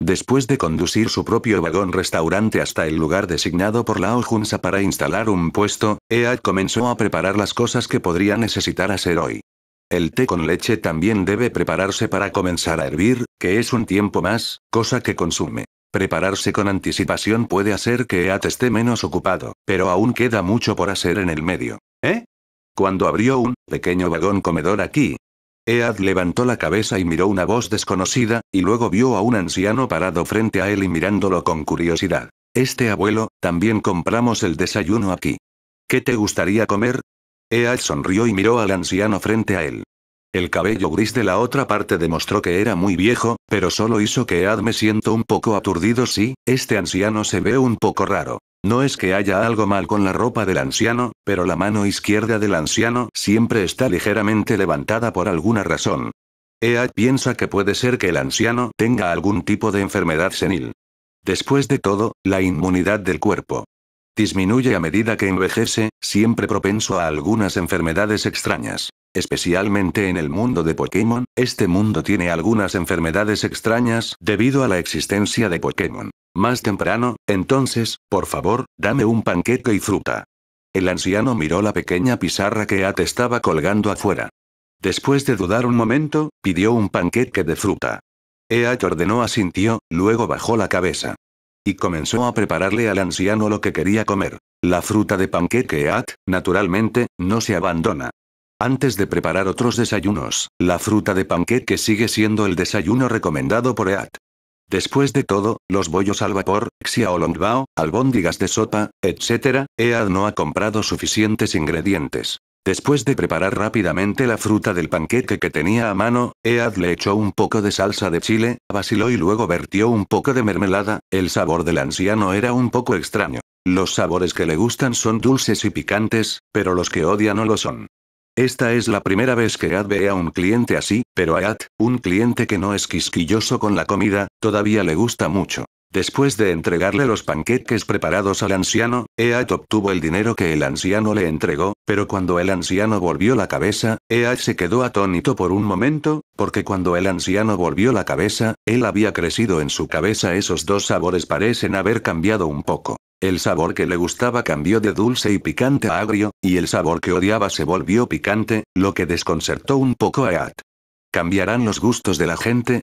Después de conducir su propio vagón restaurante hasta el lugar designado por la Ojunsa para instalar un puesto, Eat comenzó a preparar las cosas que podría necesitar hacer hoy. El té con leche también debe prepararse para comenzar a hervir, que es un tiempo más, cosa que consume. Prepararse con anticipación puede hacer que Eat esté menos ocupado, pero aún queda mucho por hacer en el medio. ¿Eh? Cuando abrió un pequeño vagón comedor aquí, Ead levantó la cabeza y miró una voz desconocida, y luego vio a un anciano parado frente a él y mirándolo con curiosidad. Este abuelo, también compramos el desayuno aquí. ¿Qué te gustaría comer? Ead sonrió y miró al anciano frente a él. El cabello gris de la otra parte demostró que era muy viejo, pero solo hizo que Ead me siento un poco aturdido si, este anciano se ve un poco raro. No es que haya algo mal con la ropa del anciano, pero la mano izquierda del anciano siempre está ligeramente levantada por alguna razón. Ea piensa que puede ser que el anciano tenga algún tipo de enfermedad senil. Después de todo, la inmunidad del cuerpo disminuye a medida que envejece, siempre propenso a algunas enfermedades extrañas. Especialmente en el mundo de Pokémon, este mundo tiene algunas enfermedades extrañas debido a la existencia de Pokémon. Más temprano, entonces, por favor, dame un panqueque y fruta. El anciano miró la pequeña pizarra que At estaba colgando afuera. Después de dudar un momento, pidió un panqueque de fruta. Eat ordenó asintió, luego bajó la cabeza. Y comenzó a prepararle al anciano lo que quería comer. La fruta de panqueque Eat, naturalmente, no se abandona. Antes de preparar otros desayunos, la fruta de panqueque sigue siendo el desayuno recomendado por EAT. Después de todo, los bollos al vapor, xiaolongbao, albóndigas de sopa, etc., EAD no ha comprado suficientes ingredientes. Después de preparar rápidamente la fruta del panqueque que tenía a mano, Ead le echó un poco de salsa de chile, vaciló y luego vertió un poco de mermelada, el sabor del anciano era un poco extraño. Los sabores que le gustan son dulces y picantes, pero los que odia no lo son. Esta es la primera vez que Ad ve a un cliente así, pero a Ad, un cliente que no es quisquilloso con la comida, todavía le gusta mucho. Después de entregarle los panqueques preparados al anciano, Eat obtuvo el dinero que el anciano le entregó, pero cuando el anciano volvió la cabeza, Eat se quedó atónito por un momento, porque cuando el anciano volvió la cabeza, él había crecido en su cabeza esos dos sabores parecen haber cambiado un poco. El sabor que le gustaba cambió de dulce y picante a agrio, y el sabor que odiaba se volvió picante, lo que desconcertó un poco a Ead. ¿Cambiarán los gustos de la gente?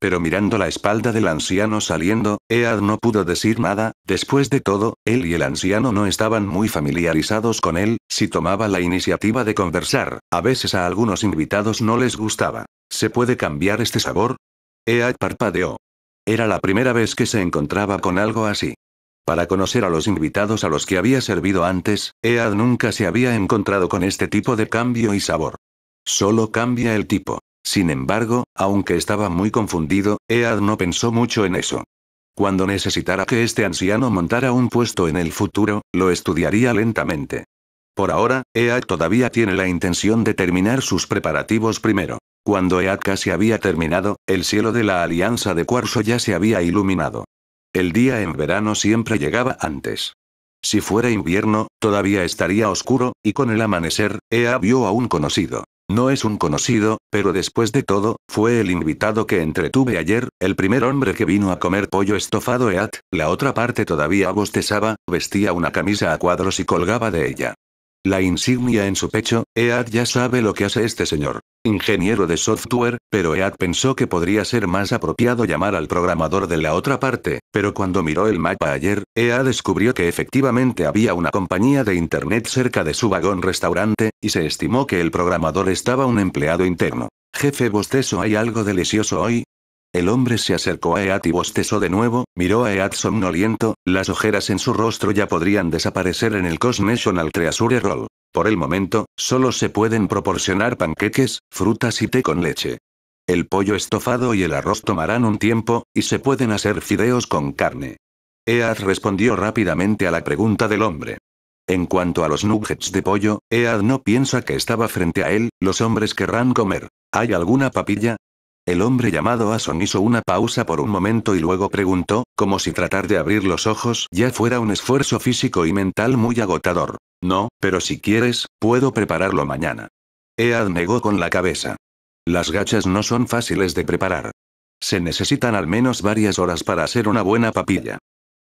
Pero mirando la espalda del anciano saliendo, Ead no pudo decir nada, después de todo, él y el anciano no estaban muy familiarizados con él, si tomaba la iniciativa de conversar, a veces a algunos invitados no les gustaba. ¿Se puede cambiar este sabor? Ead parpadeó. Era la primera vez que se encontraba con algo así. Para conocer a los invitados a los que había servido antes, Ead nunca se había encontrado con este tipo de cambio y sabor. Solo cambia el tipo. Sin embargo, aunque estaba muy confundido, Ead no pensó mucho en eso. Cuando necesitara que este anciano montara un puesto en el futuro, lo estudiaría lentamente. Por ahora, Ead todavía tiene la intención de terminar sus preparativos primero. Cuando Ead casi había terminado, el cielo de la Alianza de Cuarzo ya se había iluminado. El día en verano siempre llegaba antes. Si fuera invierno, todavía estaría oscuro, y con el amanecer, Ea vio a un conocido. No es un conocido, pero después de todo, fue el invitado que entretuve ayer, el primer hombre que vino a comer pollo estofado Eat, la otra parte todavía bostezaba, vestía una camisa a cuadros y colgaba de ella. La insignia en su pecho, EAD ya sabe lo que hace este señor. Ingeniero de software, pero EAD pensó que podría ser más apropiado llamar al programador de la otra parte, pero cuando miró el mapa ayer, EAD descubrió que efectivamente había una compañía de internet cerca de su vagón restaurante, y se estimó que el programador estaba un empleado interno. Jefe bostezo, ¿hay algo delicioso hoy? El hombre se acercó a Ead y bostezó de nuevo, miró a Ead somnoliento, las ojeras en su rostro ya podrían desaparecer en el Cos Treasure Roll. Por el momento, solo se pueden proporcionar panqueques, frutas y té con leche. El pollo estofado y el arroz tomarán un tiempo, y se pueden hacer fideos con carne. Ead respondió rápidamente a la pregunta del hombre. En cuanto a los nuggets de pollo, Ead no piensa que estaba frente a él, los hombres querrán comer. ¿Hay alguna papilla? El hombre llamado Ason hizo una pausa por un momento y luego preguntó, como si tratar de abrir los ojos ya fuera un esfuerzo físico y mental muy agotador. No, pero si quieres, puedo prepararlo mañana. Ead negó con la cabeza. Las gachas no son fáciles de preparar. Se necesitan al menos varias horas para hacer una buena papilla.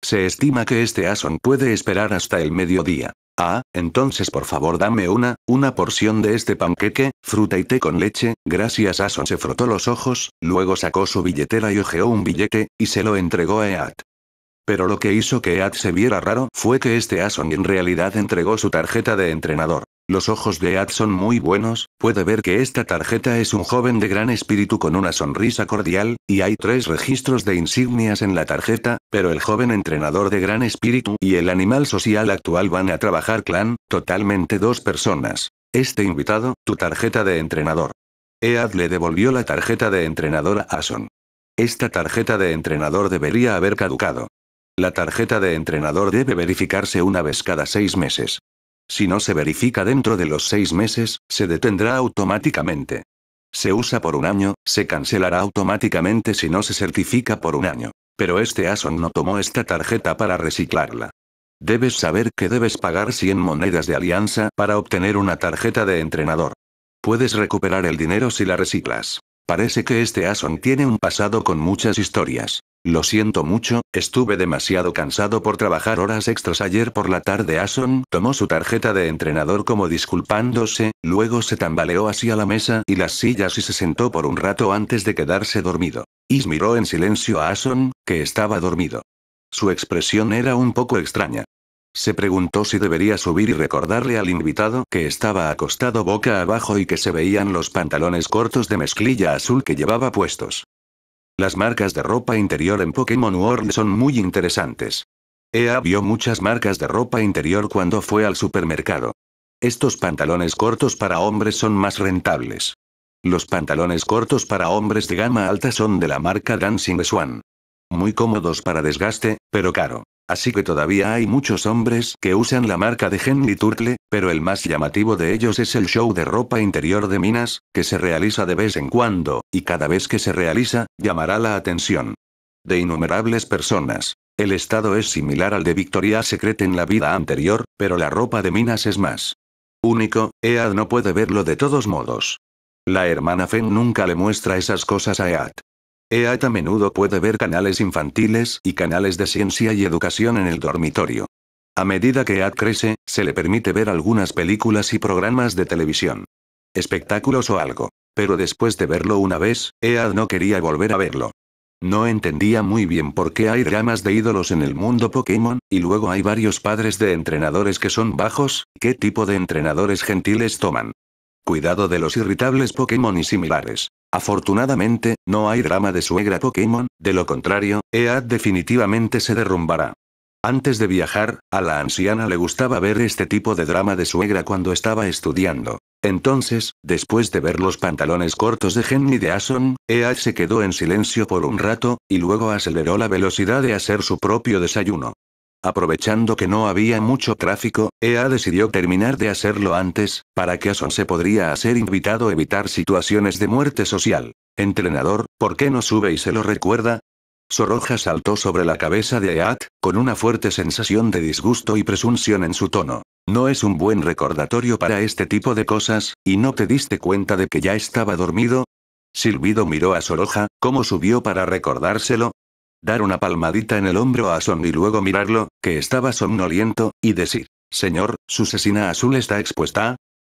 Se estima que este Ason puede esperar hasta el mediodía. Ah, entonces por favor dame una, una porción de este panqueque, fruta y té con leche, gracias. Ason se frotó los ojos, luego sacó su billetera y hojeó un billete, y se lo entregó a Eat. Pero lo que hizo que Eat se viera raro fue que este Ason en realidad entregó su tarjeta de entrenador. Los ojos de Ead son muy buenos, puede ver que esta tarjeta es un joven de gran espíritu con una sonrisa cordial, y hay tres registros de insignias en la tarjeta, pero el joven entrenador de gran espíritu y el animal social actual van a trabajar clan, totalmente dos personas. Este invitado, tu tarjeta de entrenador. Ead le devolvió la tarjeta de entrenador a Ason. Esta tarjeta de entrenador debería haber caducado. La tarjeta de entrenador debe verificarse una vez cada seis meses. Si no se verifica dentro de los seis meses, se detendrá automáticamente. Se usa por un año, se cancelará automáticamente si no se certifica por un año. Pero este Ason no tomó esta tarjeta para reciclarla. Debes saber que debes pagar 100 monedas de alianza para obtener una tarjeta de entrenador. Puedes recuperar el dinero si la reciclas. Parece que este Ason tiene un pasado con muchas historias. Lo siento mucho, estuve demasiado cansado por trabajar horas extras ayer por la tarde. Ason tomó su tarjeta de entrenador como disculpándose, luego se tambaleó hacia la mesa y las sillas y se sentó por un rato antes de quedarse dormido. Is miró en silencio a Ason, que estaba dormido. Su expresión era un poco extraña. Se preguntó si debería subir y recordarle al invitado que estaba acostado boca abajo y que se veían los pantalones cortos de mezclilla azul que llevaba puestos. Las marcas de ropa interior en Pokémon World son muy interesantes. Ea vio muchas marcas de ropa interior cuando fue al supermercado. Estos pantalones cortos para hombres son más rentables. Los pantalones cortos para hombres de gama alta son de la marca Dancing Swan. Muy cómodos para desgaste, pero caro. Así que todavía hay muchos hombres que usan la marca de Henry Turtle, pero el más llamativo de ellos es el show de ropa interior de Minas, que se realiza de vez en cuando, y cada vez que se realiza, llamará la atención de innumerables personas. El estado es similar al de Victoria Secret en la vida anterior, pero la ropa de Minas es más único, Ead no puede verlo de todos modos. La hermana Fen nunca le muestra esas cosas a Ead. EAD a menudo puede ver canales infantiles y canales de ciencia y educación en el dormitorio. A medida que EAD crece, se le permite ver algunas películas y programas de televisión. Espectáculos o algo. Pero después de verlo una vez, EAD no quería volver a verlo. No entendía muy bien por qué hay dramas de ídolos en el mundo Pokémon, y luego hay varios padres de entrenadores que son bajos, qué tipo de entrenadores gentiles toman. Cuidado de los irritables Pokémon y similares. Afortunadamente, no hay drama de suegra Pokémon, de lo contrario, EAD definitivamente se derrumbará. Antes de viajar, a la anciana le gustaba ver este tipo de drama de suegra cuando estaba estudiando. Entonces, después de ver los pantalones cortos de Henry de Asun, EAD se quedó en silencio por un rato, y luego aceleró la velocidad de hacer su propio desayuno. Aprovechando que no había mucho tráfico, Ea decidió terminar de hacerlo antes, para que Ason se podría hacer invitado a evitar situaciones de muerte social. Entrenador, ¿por qué no sube y se lo recuerda? Soroja saltó sobre la cabeza de Ea, con una fuerte sensación de disgusto y presunción en su tono. No es un buen recordatorio para este tipo de cosas, y no te diste cuenta de que ya estaba dormido, Silbido miró a Soroja, cómo subió para recordárselo, dar una palmadita en el hombro a Son y luego mirarlo, que estaba somnoliento, y decir, Señor, su asesina azul está expuesta.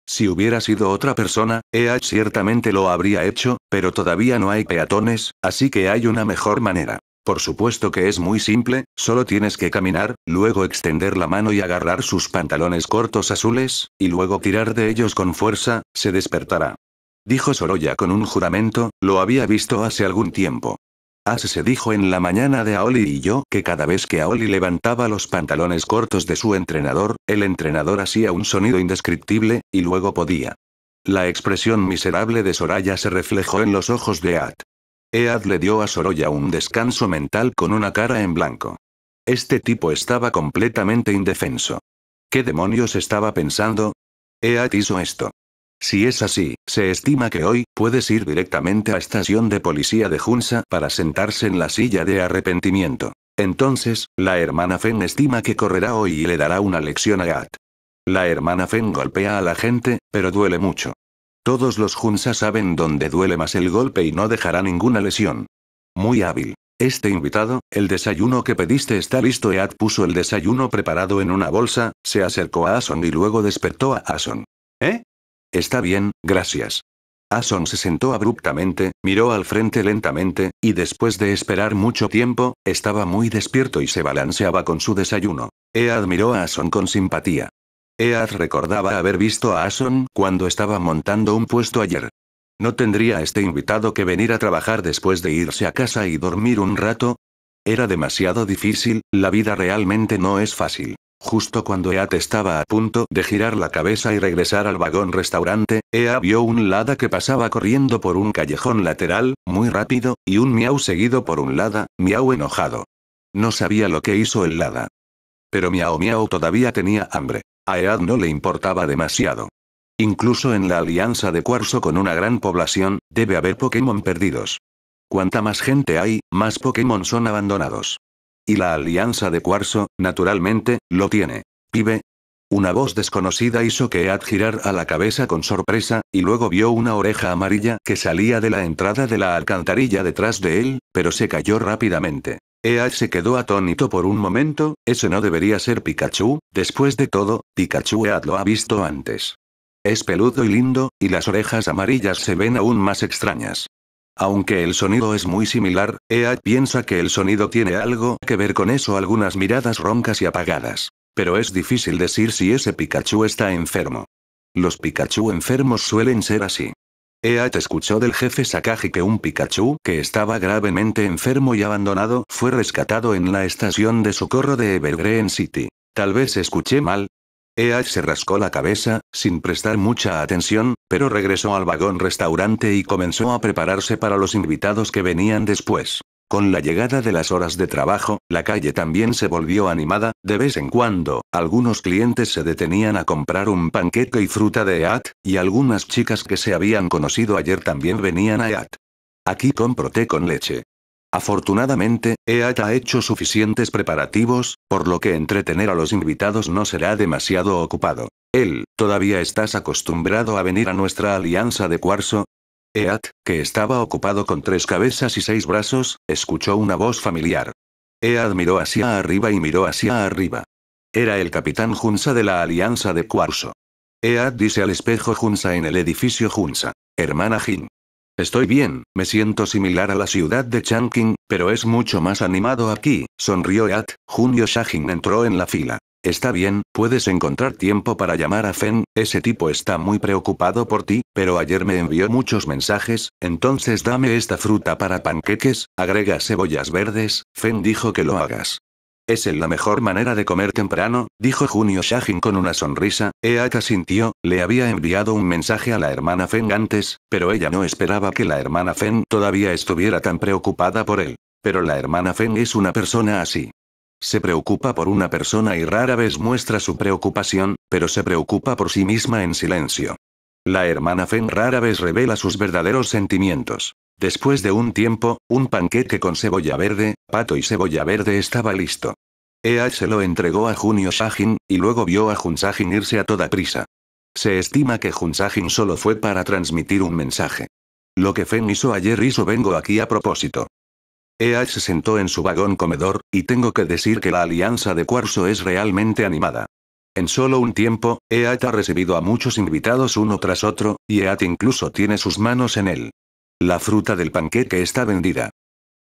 Si hubiera sido otra persona, EA ciertamente lo habría hecho, pero todavía no hay peatones, así que hay una mejor manera. Por supuesto que es muy simple, solo tienes que caminar, luego extender la mano y agarrar sus pantalones cortos azules, y luego tirar de ellos con fuerza, se despertará. Dijo Soroya con un juramento, lo había visto hace algún tiempo. Así se dijo en la mañana de Aoli y yo que cada vez que Aoli levantaba los pantalones cortos de su entrenador, el entrenador hacía un sonido indescriptible, y luego podía. La expresión miserable de Soraya se reflejó en los ojos de Ead. Ead le dio a Soraya un descanso mental con una cara en blanco. Este tipo estaba completamente indefenso. ¿Qué demonios estaba pensando? Ead hizo esto. Si es así, se estima que hoy, puedes ir directamente a estación de policía de Junsa para sentarse en la silla de arrepentimiento. Entonces, la hermana Fen estima que correrá hoy y le dará una lección a Gat. La hermana Fen golpea a la gente, pero duele mucho. Todos los Junsa saben dónde duele más el golpe y no dejará ninguna lesión. Muy hábil. Este invitado, el desayuno que pediste está listo. Eat puso el desayuno preparado en una bolsa, se acercó a Ason y luego despertó a Ason. Está bien, gracias. Ason se sentó abruptamente, miró al frente lentamente, y después de esperar mucho tiempo, estaba muy despierto y se balanceaba con su desayuno. Ead miró a Ason con simpatía. Ead recordaba haber visto a Ason cuando estaba montando un puesto ayer. ¿No tendría este invitado que venir a trabajar después de irse a casa y dormir un rato? Era demasiado difícil, la vida realmente no es fácil. Justo cuando Ead estaba a punto de girar la cabeza y regresar al vagón restaurante, Ea vio un Lada que pasaba corriendo por un callejón lateral, muy rápido, y un miau seguido por un Lada, miau enojado. No sabía lo que hizo el Lada. Pero miau miau todavía tenía hambre. A Ead no le importaba demasiado. Incluso en la alianza de cuarzo con una gran población, debe haber Pokémon perdidos. Cuanta más gente hay, más Pokémon son abandonados. Y la alianza de cuarzo, naturalmente, lo tiene. Pibe. Una voz desconocida hizo que Ead girar a la cabeza con sorpresa, y luego vio una oreja amarilla que salía de la entrada de la alcantarilla detrás de él, pero se cayó rápidamente. Ead se quedó atónito por un momento, eso no debería ser Pikachu, después de todo, Pikachu Ead lo ha visto antes. Es peludo y lindo, y las orejas amarillas se ven aún más extrañas. Aunque el sonido es muy similar, EAD piensa que el sonido tiene algo que ver con eso algunas miradas roncas y apagadas. Pero es difícil decir si ese Pikachu está enfermo. Los Pikachu enfermos suelen ser así. Eat escuchó del jefe Sakaji que un Pikachu que estaba gravemente enfermo y abandonado fue rescatado en la estación de socorro de Evergreen City. Tal vez escuché mal, Ead se rascó la cabeza, sin prestar mucha atención, pero regresó al vagón restaurante y comenzó a prepararse para los invitados que venían después. Con la llegada de las horas de trabajo, la calle también se volvió animada, de vez en cuando, algunos clientes se detenían a comprar un panqueque y fruta de Ead, y algunas chicas que se habían conocido ayer también venían a Ead. Aquí compro té con leche. Afortunadamente, Ead ha hecho suficientes preparativos, por lo que entretener a los invitados no será demasiado ocupado. Él, ¿todavía estás acostumbrado a venir a nuestra alianza de cuarzo? EAT, que estaba ocupado con tres cabezas y seis brazos, escuchó una voz familiar. EAT miró hacia arriba y miró hacia arriba. Era el capitán Junsa de la alianza de cuarzo. Ead dice al espejo Junsa en el edificio Junsa. Hermana Jin, Estoy bien, me siento similar a la ciudad de Changqing, pero es mucho más animado aquí, sonrió At. Junio Shahin entró en la fila. Está bien, puedes encontrar tiempo para llamar a Fen, ese tipo está muy preocupado por ti, pero ayer me envió muchos mensajes, entonces dame esta fruta para panqueques, agrega cebollas verdes, Fen dijo que lo hagas. Es la mejor manera de comer temprano, dijo Junio Shahin con una sonrisa. Eaka sintió, le había enviado un mensaje a la hermana Feng antes, pero ella no esperaba que la hermana Feng todavía estuviera tan preocupada por él. Pero la hermana Feng es una persona así. Se preocupa por una persona y rara vez muestra su preocupación, pero se preocupa por sí misma en silencio. La hermana Feng rara vez revela sus verdaderos sentimientos. Después de un tiempo, un panqueque con cebolla verde, pato y cebolla verde estaba listo. Ea se lo entregó a Junio Sajin, y luego vio a Jun Sajin irse a toda prisa. Se estima que Jun Sajin solo fue para transmitir un mensaje. Lo que Fen hizo ayer hizo vengo aquí a propósito. Ea se sentó en su vagón comedor, y tengo que decir que la alianza de cuarzo es realmente animada. En solo un tiempo, EAT ha recibido a muchos invitados uno tras otro, y EAT incluso tiene sus manos en él. La fruta del panqueque está vendida.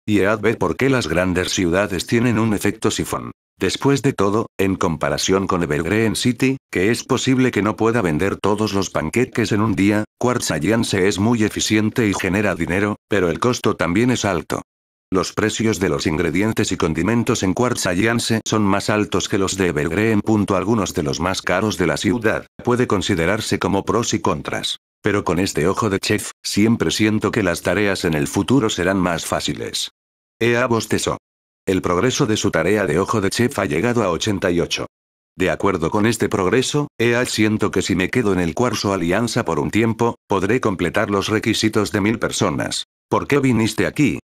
Y ad ve por qué las grandes ciudades tienen un efecto sifón. Después de todo, en comparación con Evergreen City, que es posible que no pueda vender todos los panqueques en un día, Quartz Alliance es muy eficiente y genera dinero, pero el costo también es alto. Los precios de los ingredientes y condimentos en Quartz Alliance son más altos que los de Evergreen. Algunos de los más caros de la ciudad, puede considerarse como pros y contras. Pero con este ojo de chef, siempre siento que las tareas en el futuro serán más fáciles. Ea bostezó. El progreso de su tarea de ojo de chef ha llegado a 88. De acuerdo con este progreso, Ea siento que si me quedo en el cuarzo alianza por un tiempo, podré completar los requisitos de mil personas. ¿Por qué viniste aquí?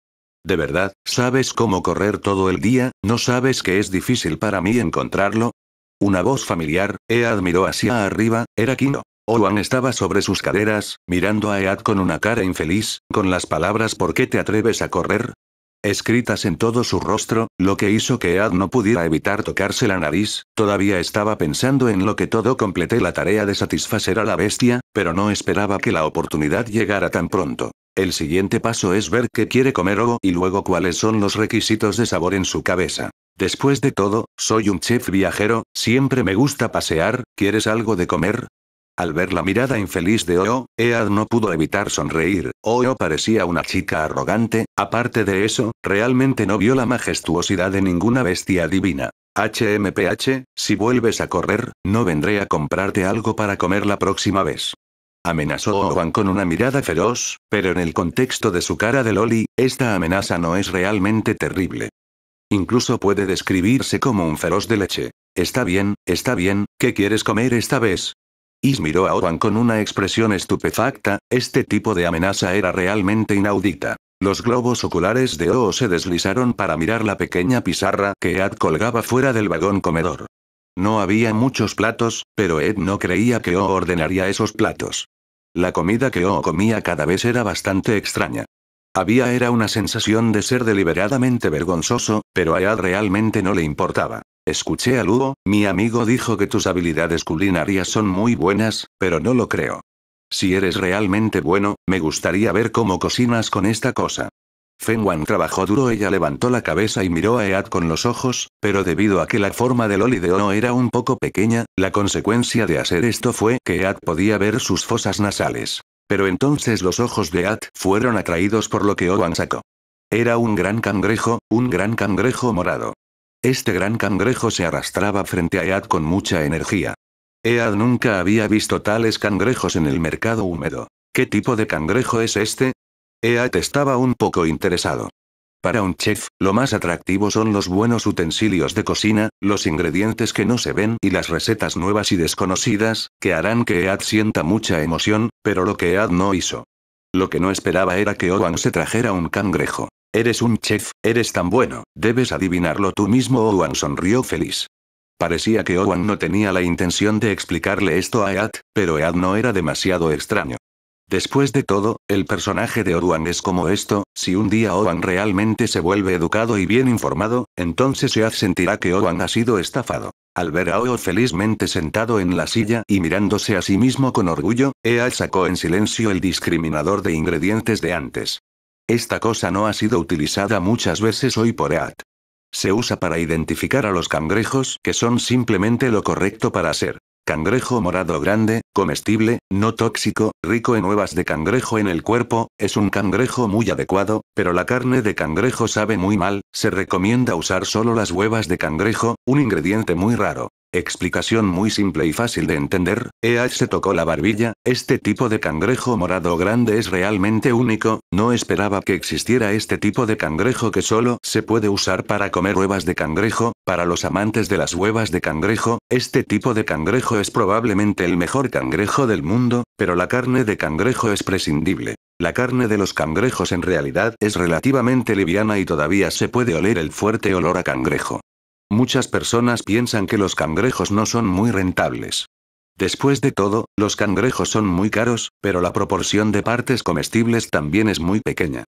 De verdad, ¿sabes cómo correr todo el día? ¿No sabes que es difícil para mí encontrarlo? Una voz familiar, Ea admiró hacia arriba, era Kino. Owen estaba sobre sus caderas, mirando a Ead con una cara infeliz, con las palabras ¿por qué te atreves a correr? escritas en todo su rostro, lo que hizo que Ead no pudiera evitar tocarse la nariz, todavía estaba pensando en lo que todo completé la tarea de satisfacer a la bestia, pero no esperaba que la oportunidad llegara tan pronto. El siguiente paso es ver qué quiere comer Ogo y luego cuáles son los requisitos de sabor en su cabeza. Después de todo, soy un chef viajero, siempre me gusta pasear, ¿quieres algo de comer? Al ver la mirada infeliz de OO, Ead no pudo evitar sonreír. Oyo parecía una chica arrogante, aparte de eso, realmente no vio la majestuosidad de ninguna bestia divina. HMPH, si vuelves a correr, no vendré a comprarte algo para comer la próxima vez. Amenazó Owan con una mirada feroz, pero en el contexto de su cara de Loli, esta amenaza no es realmente terrible. Incluso puede describirse como un feroz de leche. Está bien, está bien, ¿qué quieres comer esta vez? Is miró a Owen con una expresión estupefacta, este tipo de amenaza era realmente inaudita. Los globos oculares de Oo se deslizaron para mirar la pequeña pizarra que Ed colgaba fuera del vagón comedor. No había muchos platos, pero Ed no creía que O ordenaría esos platos. La comida que O comía cada vez era bastante extraña. Había era una sensación de ser deliberadamente vergonzoso, pero a Ead realmente no le importaba. Escuché a Lugo, mi amigo dijo que tus habilidades culinarias son muy buenas, pero no lo creo. Si eres realmente bueno, me gustaría ver cómo cocinas con esta cosa. Fenwan trabajó duro, ella levantó la cabeza y miró a Ead con los ojos, pero debido a que la forma del Oro era un poco pequeña, la consecuencia de hacer esto fue que Ead podía ver sus fosas nasales. Pero entonces los ojos de At fueron atraídos por lo que Owan sacó. Era un gran cangrejo, un gran cangrejo morado. Este gran cangrejo se arrastraba frente a Ead con mucha energía. Ead nunca había visto tales cangrejos en el mercado húmedo. ¿Qué tipo de cangrejo es este? Ead estaba un poco interesado. Para un chef, lo más atractivo son los buenos utensilios de cocina, los ingredientes que no se ven y las recetas nuevas y desconocidas, que harán que Ead sienta mucha emoción, pero lo que Ead no hizo. Lo que no esperaba era que Owen se trajera un cangrejo. Eres un chef, eres tan bueno, debes adivinarlo tú mismo. Owen sonrió feliz. Parecía que Owen no tenía la intención de explicarle esto a Ead, pero Ead no era demasiado extraño. Después de todo, el personaje de Oruan es como esto, si un día Owan realmente se vuelve educado y bien informado, entonces Ead sentirá que Owan ha sido estafado. Al ver a Oo felizmente sentado en la silla y mirándose a sí mismo con orgullo, Ead sacó en silencio el discriminador de ingredientes de antes. Esta cosa no ha sido utilizada muchas veces hoy por Ead. Se usa para identificar a los cangrejos que son simplemente lo correcto para hacer. Cangrejo morado grande, comestible, no tóxico, rico en huevas de cangrejo en el cuerpo, es un cangrejo muy adecuado, pero la carne de cangrejo sabe muy mal, se recomienda usar solo las huevas de cangrejo, un ingrediente muy raro. Explicación muy simple y fácil de entender, Ead se tocó la barbilla, este tipo de cangrejo morado grande es realmente único, no esperaba que existiera este tipo de cangrejo que solo se puede usar para comer huevas de cangrejo, para los amantes de las huevas de cangrejo, este tipo de cangrejo es probablemente el mejor cangrejo del mundo, pero la carne de cangrejo es prescindible. La carne de los cangrejos en realidad es relativamente liviana y todavía se puede oler el fuerte olor a cangrejo. Muchas personas piensan que los cangrejos no son muy rentables. Después de todo, los cangrejos son muy caros, pero la proporción de partes comestibles también es muy pequeña.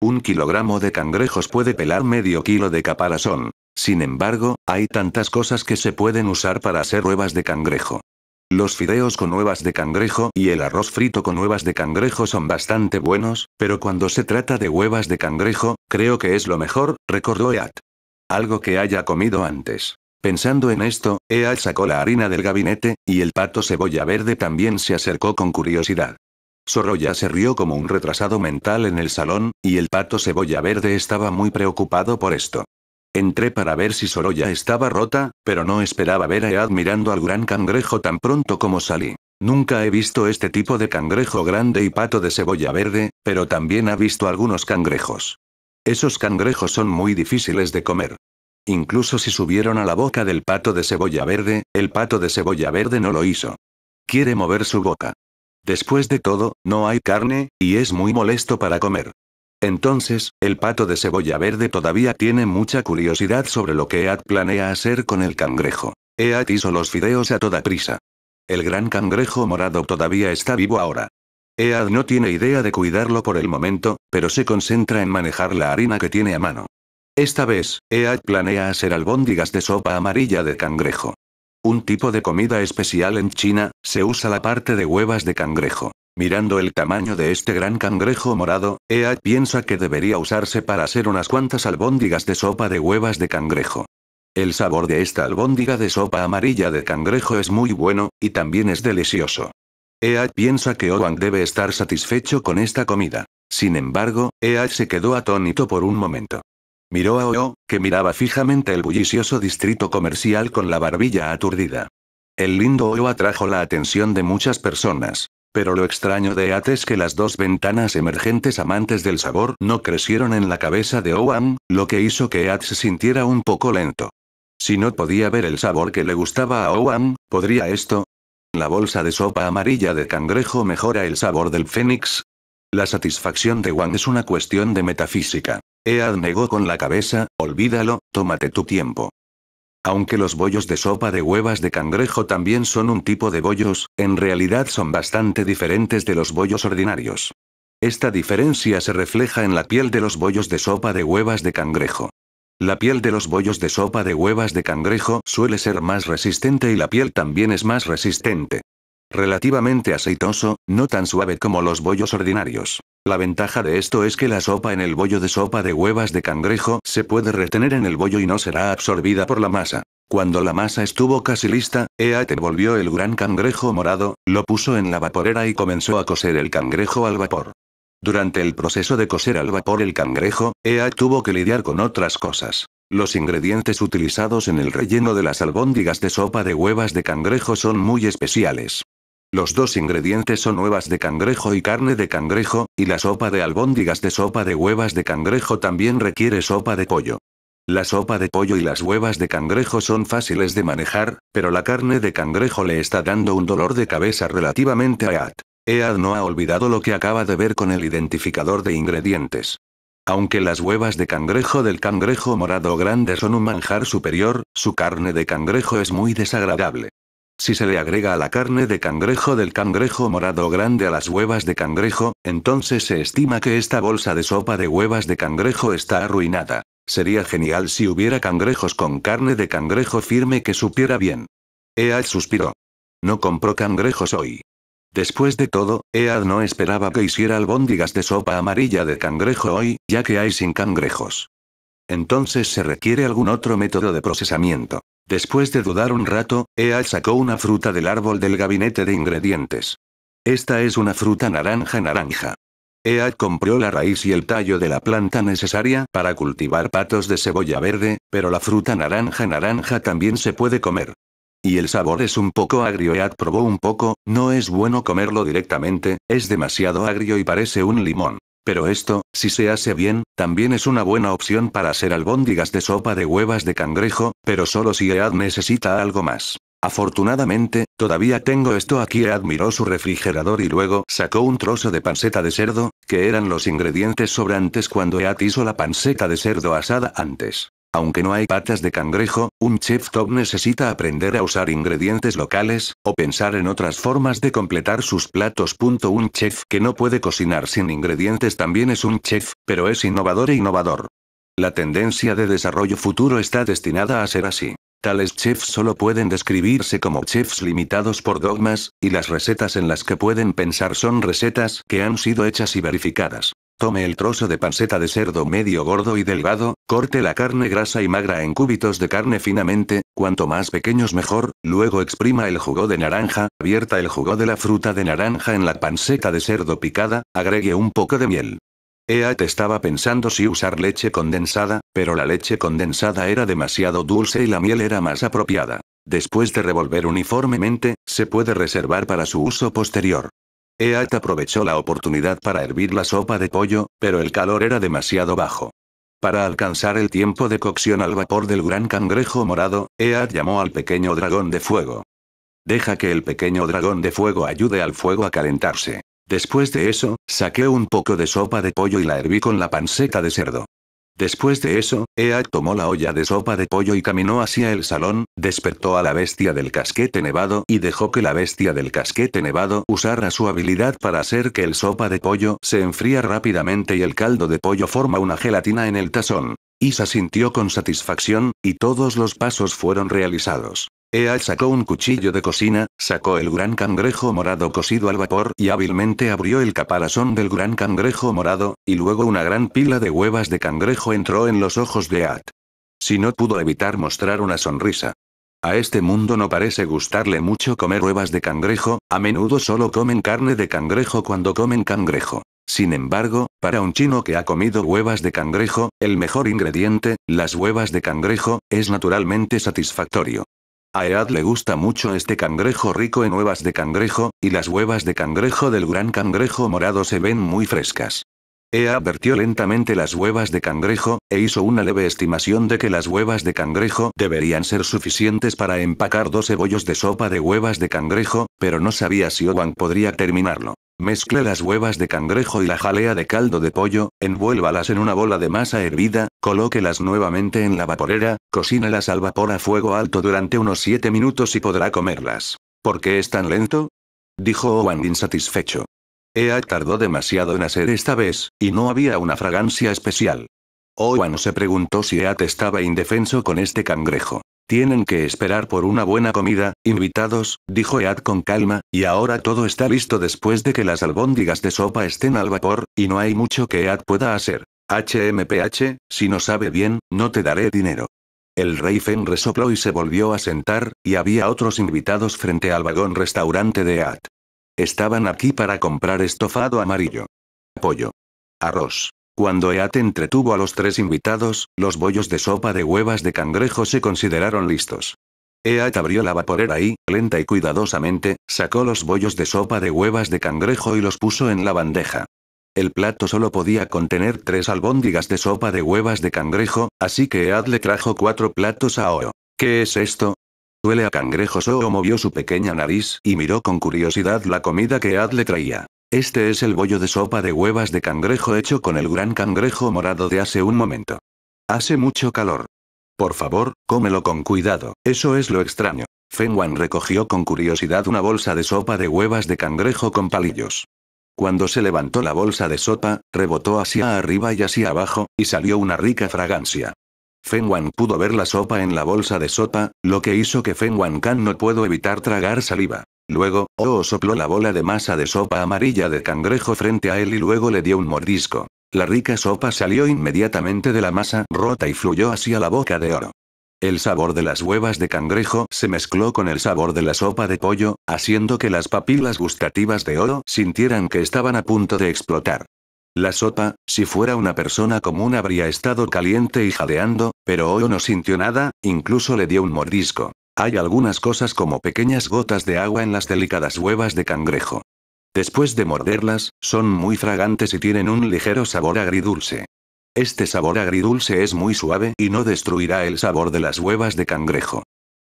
Un kilogramo de cangrejos puede pelar medio kilo de caparazón. Sin embargo, hay tantas cosas que se pueden usar para hacer huevas de cangrejo. Los fideos con huevas de cangrejo y el arroz frito con huevas de cangrejo son bastante buenos, pero cuando se trata de huevas de cangrejo, creo que es lo mejor, recordó Eat. Algo que haya comido antes. Pensando en esto, Ea sacó la harina del gabinete, y el pato cebolla verde también se acercó con curiosidad. Sorolla se rió como un retrasado mental en el salón, y el pato cebolla verde estaba muy preocupado por esto. Entré para ver si Sorolla estaba rota, pero no esperaba ver a Ead mirando al gran cangrejo tan pronto como salí. Nunca he visto este tipo de cangrejo grande y pato de cebolla verde, pero también ha visto algunos cangrejos. Esos cangrejos son muy difíciles de comer. Incluso si subieron a la boca del pato de cebolla verde, el pato de cebolla verde no lo hizo. Quiere mover su boca. Después de todo, no hay carne, y es muy molesto para comer. Entonces, el pato de cebolla verde todavía tiene mucha curiosidad sobre lo que Eat planea hacer con el cangrejo. Eat hizo los fideos a toda prisa. El gran cangrejo morado todavía está vivo ahora. Ead no tiene idea de cuidarlo por el momento, pero se concentra en manejar la harina que tiene a mano. Esta vez, Ead planea hacer albóndigas de sopa amarilla de cangrejo. Un tipo de comida especial en China, se usa la parte de huevas de cangrejo. Mirando el tamaño de este gran cangrejo morado, Ead piensa que debería usarse para hacer unas cuantas albóndigas de sopa de huevas de cangrejo. El sabor de esta albóndiga de sopa amarilla de cangrejo es muy bueno, y también es delicioso. Ead piensa que Owang debe estar satisfecho con esta comida. Sin embargo, Ead se quedó atónito por un momento. Miró a Oyo, que miraba fijamente el bullicioso distrito comercial con la barbilla aturdida. El lindo Oyo atrajo la atención de muchas personas. Pero lo extraño de Ead es que las dos ventanas emergentes amantes del sabor no crecieron en la cabeza de Owan, lo que hizo que Ead se sintiera un poco lento. Si no podía ver el sabor que le gustaba a Owan, ¿podría esto? La bolsa de sopa amarilla de cangrejo mejora el sabor del fénix. La satisfacción de Wang es una cuestión de metafísica. Ead negó con la cabeza, olvídalo, tómate tu tiempo. Aunque los bollos de sopa de huevas de cangrejo también son un tipo de bollos, en realidad son bastante diferentes de los bollos ordinarios. Esta diferencia se refleja en la piel de los bollos de sopa de huevas de cangrejo. La piel de los bollos de sopa de huevas de cangrejo suele ser más resistente y la piel también es más resistente. Relativamente aceitoso, no tan suave como los bollos ordinarios. La ventaja de esto es que la sopa en el bollo de sopa de huevas de cangrejo se puede retener en el bollo y no será absorbida por la masa. Cuando la masa estuvo casi lista, Eate volvió el gran cangrejo morado, lo puso en la vaporera y comenzó a coser el cangrejo al vapor. Durante el proceso de coser al vapor el cangrejo, Ea tuvo que lidiar con otras cosas. Los ingredientes utilizados en el relleno de las albóndigas de sopa de huevas de cangrejo son muy especiales. Los dos ingredientes son huevas de cangrejo y carne de cangrejo, y la sopa de albóndigas de sopa de huevas de cangrejo también requiere sopa de pollo. La sopa de pollo y las huevas de cangrejo son fáciles de manejar, pero la carne de cangrejo le está dando un dolor de cabeza relativamente a At. Ead no ha olvidado lo que acaba de ver con el identificador de ingredientes. Aunque las huevas de cangrejo del cangrejo morado grande son un manjar superior, su carne de cangrejo es muy desagradable. Si se le agrega a la carne de cangrejo del cangrejo morado grande a las huevas de cangrejo, entonces se estima que esta bolsa de sopa de huevas de cangrejo está arruinada. Sería genial si hubiera cangrejos con carne de cangrejo firme que supiera bien. Ead suspiró. No compró cangrejos hoy. Después de todo, Ead no esperaba que hiciera albóndigas de sopa amarilla de cangrejo hoy, ya que hay sin cangrejos. Entonces se requiere algún otro método de procesamiento. Después de dudar un rato, Ead sacó una fruta del árbol del gabinete de ingredientes. Esta es una fruta naranja-naranja. Ead compró la raíz y el tallo de la planta necesaria para cultivar patos de cebolla verde, pero la fruta naranja-naranja también se puede comer. Y el sabor es un poco agrio. Eat probó un poco, no es bueno comerlo directamente, es demasiado agrio y parece un limón. Pero esto, si se hace bien, también es una buena opción para hacer albóndigas de sopa de huevas de cangrejo, pero solo si Ead necesita algo más. Afortunadamente, todavía tengo esto aquí. Ead miró su refrigerador y luego sacó un trozo de panceta de cerdo, que eran los ingredientes sobrantes cuando Ead hizo la panceta de cerdo asada antes. Aunque no hay patas de cangrejo, un chef top necesita aprender a usar ingredientes locales, o pensar en otras formas de completar sus platos. Un chef que no puede cocinar sin ingredientes también es un chef, pero es innovador e innovador. La tendencia de desarrollo futuro está destinada a ser así. Tales chefs solo pueden describirse como chefs limitados por dogmas, y las recetas en las que pueden pensar son recetas que han sido hechas y verificadas. Tome el trozo de panceta de cerdo medio gordo y delgado, corte la carne grasa y magra en cúbitos de carne finamente, cuanto más pequeños mejor, luego exprima el jugo de naranja, abierta el jugo de la fruta de naranja en la panceta de cerdo picada, agregue un poco de miel. Eat estaba pensando si usar leche condensada, pero la leche condensada era demasiado dulce y la miel era más apropiada. Después de revolver uniformemente, se puede reservar para su uso posterior. Eat aprovechó la oportunidad para hervir la sopa de pollo, pero el calor era demasiado bajo. Para alcanzar el tiempo de cocción al vapor del gran cangrejo morado, Eat llamó al pequeño dragón de fuego. Deja que el pequeño dragón de fuego ayude al fuego a calentarse. Después de eso, saqué un poco de sopa de pollo y la herví con la panceta de cerdo. Después de eso, Ea tomó la olla de sopa de pollo y caminó hacia el salón, despertó a la bestia del casquete nevado y dejó que la bestia del casquete nevado usara su habilidad para hacer que el sopa de pollo se enfría rápidamente y el caldo de pollo forma una gelatina en el tazón. Isa sintió con satisfacción, y todos los pasos fueron realizados. Ea sacó un cuchillo de cocina, sacó el gran cangrejo morado cocido al vapor y hábilmente abrió el caparazón del gran cangrejo morado, y luego una gran pila de huevas de cangrejo entró en los ojos de At. Si no pudo evitar mostrar una sonrisa. A este mundo no parece gustarle mucho comer huevas de cangrejo, a menudo solo comen carne de cangrejo cuando comen cangrejo. Sin embargo, para un chino que ha comido huevas de cangrejo, el mejor ingrediente, las huevas de cangrejo, es naturalmente satisfactorio. A Ead le gusta mucho este cangrejo rico en huevas de cangrejo, y las huevas de cangrejo del gran cangrejo morado se ven muy frescas. Ea vertió lentamente las huevas de cangrejo, e hizo una leve estimación de que las huevas de cangrejo deberían ser suficientes para empacar dos cebollos de sopa de huevas de cangrejo, pero no sabía si Owan podría terminarlo. Mezcle las huevas de cangrejo y la jalea de caldo de pollo, envuélvalas en una bola de masa hervida, colóquelas nuevamente en la vaporera, cocínelas al vapor a fuego alto durante unos 7 minutos y podrá comerlas. ¿Por qué es tan lento? Dijo Owen insatisfecho. Ea tardó demasiado en hacer esta vez, y no había una fragancia especial. Owen se preguntó si Eat estaba indefenso con este cangrejo. Tienen que esperar por una buena comida, invitados, dijo Ead con calma, y ahora todo está listo después de que las albóndigas de sopa estén al vapor, y no hay mucho que Ead pueda hacer. HMPH, si no sabe bien, no te daré dinero. El rey Fen resopló y se volvió a sentar, y había otros invitados frente al vagón restaurante de Ead. Estaban aquí para comprar estofado amarillo. Pollo. Arroz. Cuando EAT entretuvo a los tres invitados, los bollos de sopa de huevas de cangrejo se consideraron listos. EAT abrió la vaporera y, lenta y cuidadosamente, sacó los bollos de sopa de huevas de cangrejo y los puso en la bandeja. El plato solo podía contener tres albóndigas de sopa de huevas de cangrejo, así que Ead le trajo cuatro platos a Oro. ¿Qué es esto? Huele a cangrejos. Oo movió su pequeña nariz y miró con curiosidad la comida que Ead le traía. Este es el bollo de sopa de huevas de cangrejo hecho con el gran cangrejo morado de hace un momento. Hace mucho calor. Por favor, cómelo con cuidado, eso es lo extraño. Wan recogió con curiosidad una bolsa de sopa de huevas de cangrejo con palillos. Cuando se levantó la bolsa de sopa, rebotó hacia arriba y hacia abajo, y salió una rica fragancia. Wan pudo ver la sopa en la bolsa de sopa, lo que hizo que Wan Kan no pudo evitar tragar saliva. Luego, Oro oh, sopló la bola de masa de sopa amarilla de cangrejo frente a él y luego le dio un mordisco. La rica sopa salió inmediatamente de la masa rota y fluyó hacia la boca de Oro. El sabor de las huevas de cangrejo se mezcló con el sabor de la sopa de pollo, haciendo que las papilas gustativas de Oro sintieran que estaban a punto de explotar. La sopa, si fuera una persona común habría estado caliente y jadeando, pero Oro no sintió nada, incluso le dio un mordisco. Hay algunas cosas como pequeñas gotas de agua en las delicadas huevas de cangrejo. Después de morderlas, son muy fragantes y tienen un ligero sabor agridulce. Este sabor agridulce es muy suave y no destruirá el sabor de las huevas de cangrejo.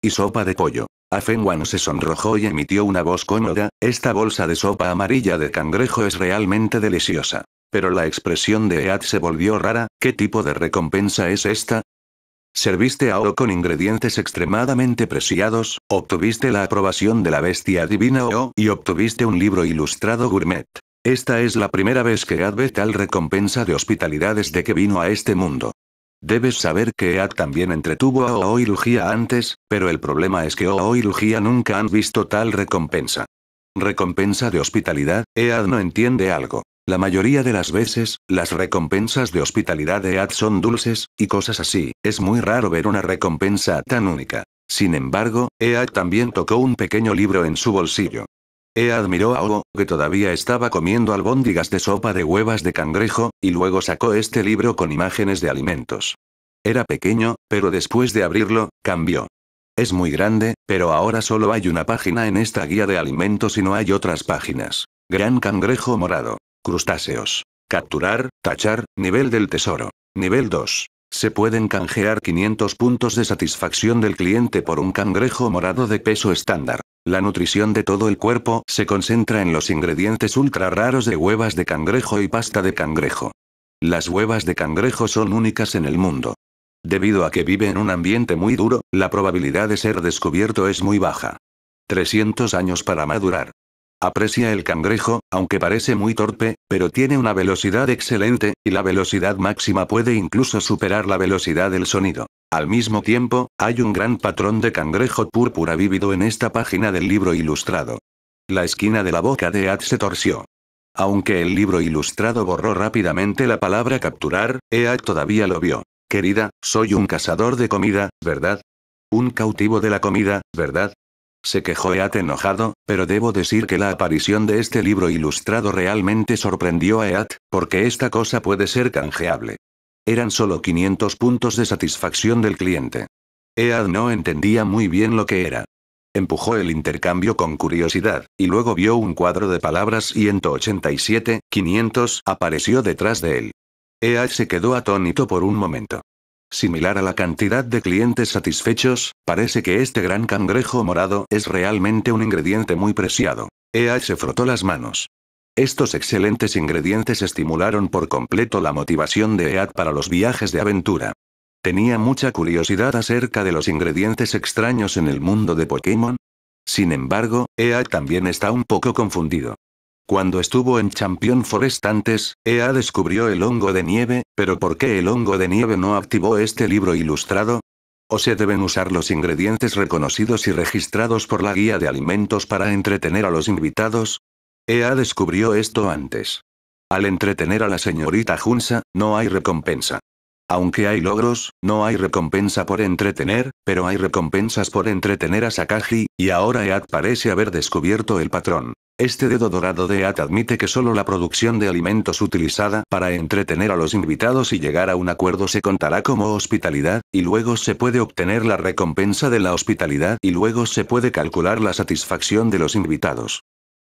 Y sopa de pollo. Afenwan se sonrojó y emitió una voz cómoda, esta bolsa de sopa amarilla de cangrejo es realmente deliciosa. Pero la expresión de Ead se volvió rara, ¿qué tipo de recompensa es esta? Serviste a O con ingredientes extremadamente preciados, obtuviste la aprobación de la bestia divina O y obtuviste un libro ilustrado gourmet. Esta es la primera vez que Ead ve tal recompensa de hospitalidad desde que vino a este mundo. Debes saber que Ead también entretuvo a y Lugia antes, pero el problema es que y Lugia nunca han visto tal recompensa. Recompensa de hospitalidad, Ead no entiende algo. La mayoría de las veces, las recompensas de hospitalidad de Ad son dulces, y cosas así, es muy raro ver una recompensa tan única. Sin embargo, Ead también tocó un pequeño libro en su bolsillo. Ead miró a Ogo, que todavía estaba comiendo albóndigas de sopa de huevas de cangrejo, y luego sacó este libro con imágenes de alimentos. Era pequeño, pero después de abrirlo, cambió. Es muy grande, pero ahora solo hay una página en esta guía de alimentos y no hay otras páginas. Gran cangrejo morado. Crustáceos. Capturar, tachar, nivel del tesoro. Nivel 2. Se pueden canjear 500 puntos de satisfacción del cliente por un cangrejo morado de peso estándar. La nutrición de todo el cuerpo se concentra en los ingredientes ultra raros de huevas de cangrejo y pasta de cangrejo. Las huevas de cangrejo son únicas en el mundo. Debido a que vive en un ambiente muy duro, la probabilidad de ser descubierto es muy baja. 300 años para madurar. Aprecia el cangrejo, aunque parece muy torpe, pero tiene una velocidad excelente, y la velocidad máxima puede incluso superar la velocidad del sonido. Al mismo tiempo, hay un gran patrón de cangrejo púrpura vívido en esta página del libro ilustrado. La esquina de la boca de Ead se torció. Aunque el libro ilustrado borró rápidamente la palabra capturar, Ead todavía lo vio. Querida, soy un cazador de comida, ¿verdad? Un cautivo de la comida, ¿verdad? Se quejó Eat enojado, pero debo decir que la aparición de este libro ilustrado realmente sorprendió a Eat, porque esta cosa puede ser canjeable. Eran solo 500 puntos de satisfacción del cliente. Ead no entendía muy bien lo que era. Empujó el intercambio con curiosidad, y luego vio un cuadro de palabras 187, 500 apareció detrás de él. Ead se quedó atónito por un momento. Similar a la cantidad de clientes satisfechos, parece que este gran cangrejo morado es realmente un ingrediente muy preciado. EA se frotó las manos. Estos excelentes ingredientes estimularon por completo la motivación de EAD para los viajes de aventura. Tenía mucha curiosidad acerca de los ingredientes extraños en el mundo de Pokémon. Sin embargo, EAD también está un poco confundido. Cuando estuvo en Champion Forest antes, EA descubrió el hongo de nieve, pero ¿por qué el hongo de nieve no activó este libro ilustrado? ¿O se deben usar los ingredientes reconocidos y registrados por la guía de alimentos para entretener a los invitados? EA descubrió esto antes. Al entretener a la señorita Junsa, no hay recompensa. Aunque hay logros, no hay recompensa por entretener, pero hay recompensas por entretener a Sakaji, y ahora Eat parece haber descubierto el patrón. Este dedo dorado de Eat admite que solo la producción de alimentos utilizada para entretener a los invitados y llegar a un acuerdo se contará como hospitalidad, y luego se puede obtener la recompensa de la hospitalidad y luego se puede calcular la satisfacción de los invitados.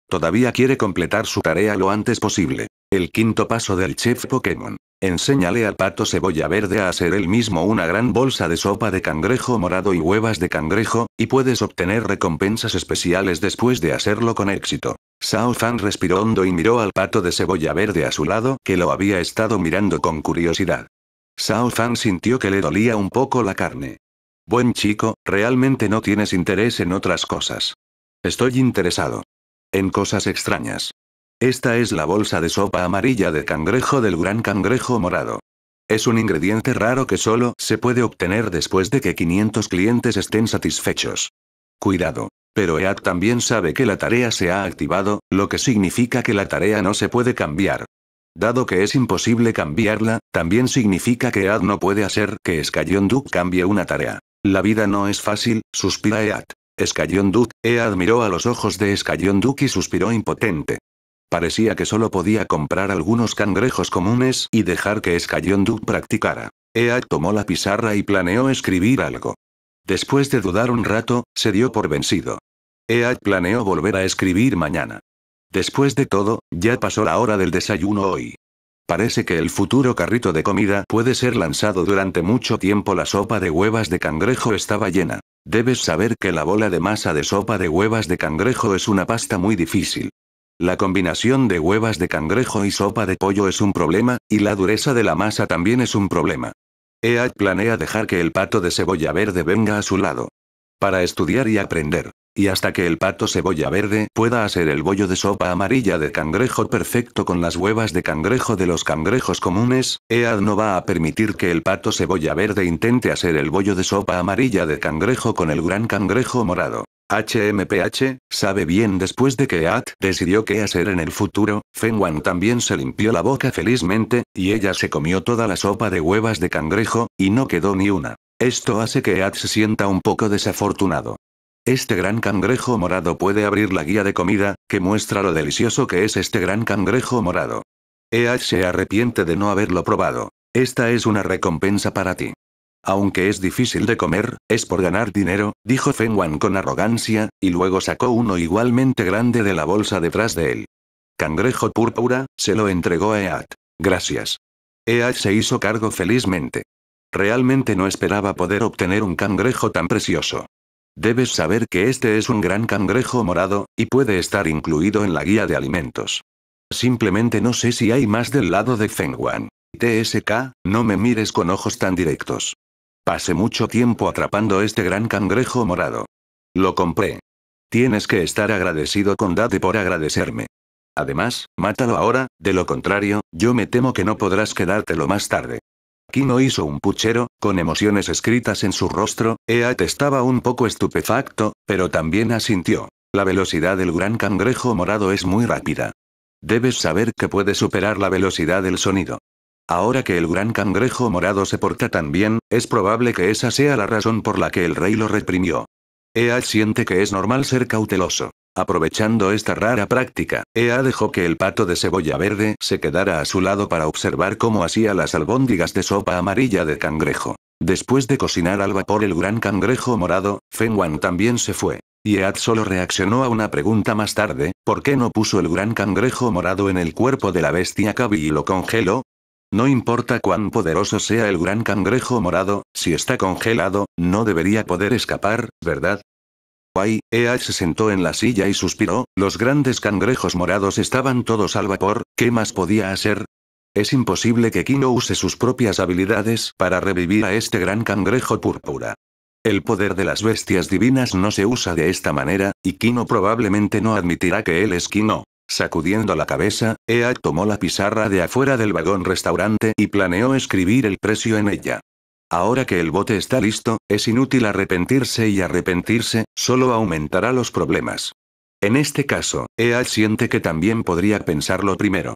Todavía quiere completar su tarea lo antes posible. El quinto paso del chef Pokémon. Enséñale al pato cebolla verde a hacer él mismo una gran bolsa de sopa de cangrejo morado y huevas de cangrejo, y puedes obtener recompensas especiales después de hacerlo con éxito. Sao Fan respiró hondo y miró al pato de cebolla verde a su lado, que lo había estado mirando con curiosidad. Sao Fan sintió que le dolía un poco la carne. Buen chico, realmente no tienes interés en otras cosas. Estoy interesado. En cosas extrañas. Esta es la bolsa de sopa amarilla de cangrejo del gran cangrejo morado. Es un ingrediente raro que solo se puede obtener después de que 500 clientes estén satisfechos. Cuidado. Pero Ead también sabe que la tarea se ha activado, lo que significa que la tarea no se puede cambiar. Dado que es imposible cambiarla, también significa que EAD no puede hacer que Escallón Duke cambie una tarea. La vida no es fácil, suspira EAD. Escallón Duke, EAD miró a los ojos de Escallón Duke y suspiró impotente. Parecía que solo podía comprar algunos cangrejos comunes y dejar que Skyonduk practicara. Ea tomó la pizarra y planeó escribir algo. Después de dudar un rato, se dio por vencido. Ea planeó volver a escribir mañana. Después de todo, ya pasó la hora del desayuno hoy. Parece que el futuro carrito de comida puede ser lanzado durante mucho tiempo. La sopa de huevas de cangrejo estaba llena. Debes saber que la bola de masa de sopa de huevas de cangrejo es una pasta muy difícil. La combinación de huevas de cangrejo y sopa de pollo es un problema, y la dureza de la masa también es un problema. EAD planea dejar que el pato de cebolla verde venga a su lado. Para estudiar y aprender. Y hasta que el pato cebolla verde pueda hacer el bollo de sopa amarilla de cangrejo perfecto con las huevas de cangrejo de los cangrejos comunes, EAD no va a permitir que el pato cebolla verde intente hacer el bollo de sopa amarilla de cangrejo con el gran cangrejo morado. HMPH, sabe bien después de que EAD decidió qué hacer en el futuro, Fenwan también se limpió la boca felizmente, y ella se comió toda la sopa de huevas de cangrejo, y no quedó ni una. Esto hace que Ead se sienta un poco desafortunado. Este gran cangrejo morado puede abrir la guía de comida, que muestra lo delicioso que es este gran cangrejo morado. Eat se arrepiente de no haberlo probado. Esta es una recompensa para ti. Aunque es difícil de comer, es por ganar dinero, dijo Fenwan con arrogancia, y luego sacó uno igualmente grande de la bolsa detrás de él. Cangrejo púrpura, se lo entregó a Eat. Gracias. Eat se hizo cargo felizmente. Realmente no esperaba poder obtener un cangrejo tan precioso. Debes saber que este es un gran cangrejo morado, y puede estar incluido en la guía de alimentos. Simplemente no sé si hay más del lado de Fengwan. TSK, no me mires con ojos tan directos. Pasé mucho tiempo atrapando este gran cangrejo morado. Lo compré. Tienes que estar agradecido con Dade por agradecerme. Además, mátalo ahora, de lo contrario, yo me temo que no podrás quedártelo más tarde no hizo un puchero, con emociones escritas en su rostro, Eat estaba un poco estupefacto, pero también asintió. La velocidad del gran cangrejo morado es muy rápida. Debes saber que puede superar la velocidad del sonido. Ahora que el gran cangrejo morado se porta tan bien, es probable que esa sea la razón por la que el rey lo reprimió. Eat siente que es normal ser cauteloso. Aprovechando esta rara práctica, Ea dejó que el pato de cebolla verde se quedara a su lado para observar cómo hacía las albóndigas de sopa amarilla de cangrejo. Después de cocinar al vapor el gran cangrejo morado, Fenwan también se fue. Y Ead solo reaccionó a una pregunta más tarde, ¿por qué no puso el gran cangrejo morado en el cuerpo de la bestia Kabi y lo congeló? No importa cuán poderoso sea el gran cangrejo morado, si está congelado, no debería poder escapar, ¿verdad? Ea se sentó en la silla y suspiró, los grandes cangrejos morados estaban todos al vapor, ¿qué más podía hacer? Es imposible que Kino use sus propias habilidades para revivir a este gran cangrejo púrpura. El poder de las bestias divinas no se usa de esta manera, y Kino probablemente no admitirá que él es Kino. Sacudiendo la cabeza, Ea tomó la pizarra de afuera del vagón restaurante y planeó escribir el precio en ella. Ahora que el bote está listo, es inútil arrepentirse y arrepentirse, solo aumentará los problemas. En este caso, Ea siente que también podría pensarlo primero.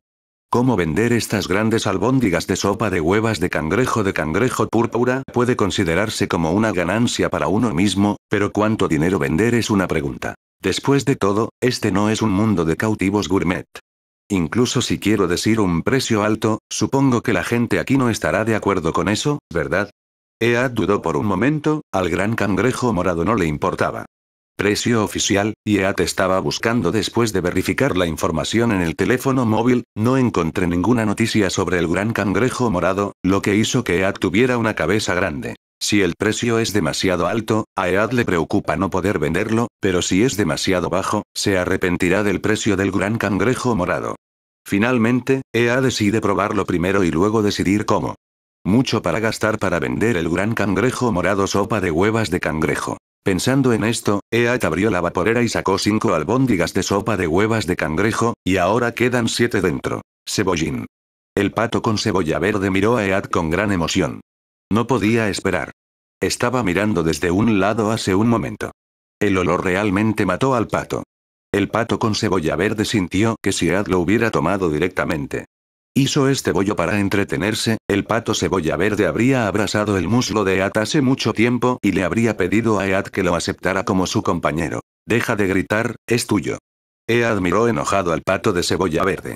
¿Cómo vender estas grandes albóndigas de sopa de huevas de cangrejo de cangrejo púrpura puede considerarse como una ganancia para uno mismo, pero cuánto dinero vender es una pregunta. Después de todo, este no es un mundo de cautivos gourmet. Incluso si quiero decir un precio alto, supongo que la gente aquí no estará de acuerdo con eso, ¿verdad? Ead dudó por un momento, al gran cangrejo morado no le importaba. Precio oficial, Ead estaba buscando después de verificar la información en el teléfono móvil, no encontré ninguna noticia sobre el gran cangrejo morado, lo que hizo que Ead tuviera una cabeza grande. Si el precio es demasiado alto, a EAD le preocupa no poder venderlo, pero si es demasiado bajo, se arrepentirá del precio del gran cangrejo morado. Finalmente, EA decide probarlo primero y luego decidir cómo. Mucho para gastar para vender el gran cangrejo morado sopa de huevas de cangrejo. Pensando en esto, Ead abrió la vaporera y sacó cinco albóndigas de sopa de huevas de cangrejo, y ahora quedan siete dentro. Cebollín. El pato con cebolla verde miró a Ead con gran emoción. No podía esperar. Estaba mirando desde un lado hace un momento. El olor realmente mató al pato. El pato con cebolla verde sintió que si Ead lo hubiera tomado directamente, Hizo este bollo para entretenerse, el pato cebolla verde habría abrazado el muslo de Ead hace mucho tiempo y le habría pedido a Eat que lo aceptara como su compañero. Deja de gritar, es tuyo. Ead miró enojado al pato de cebolla verde.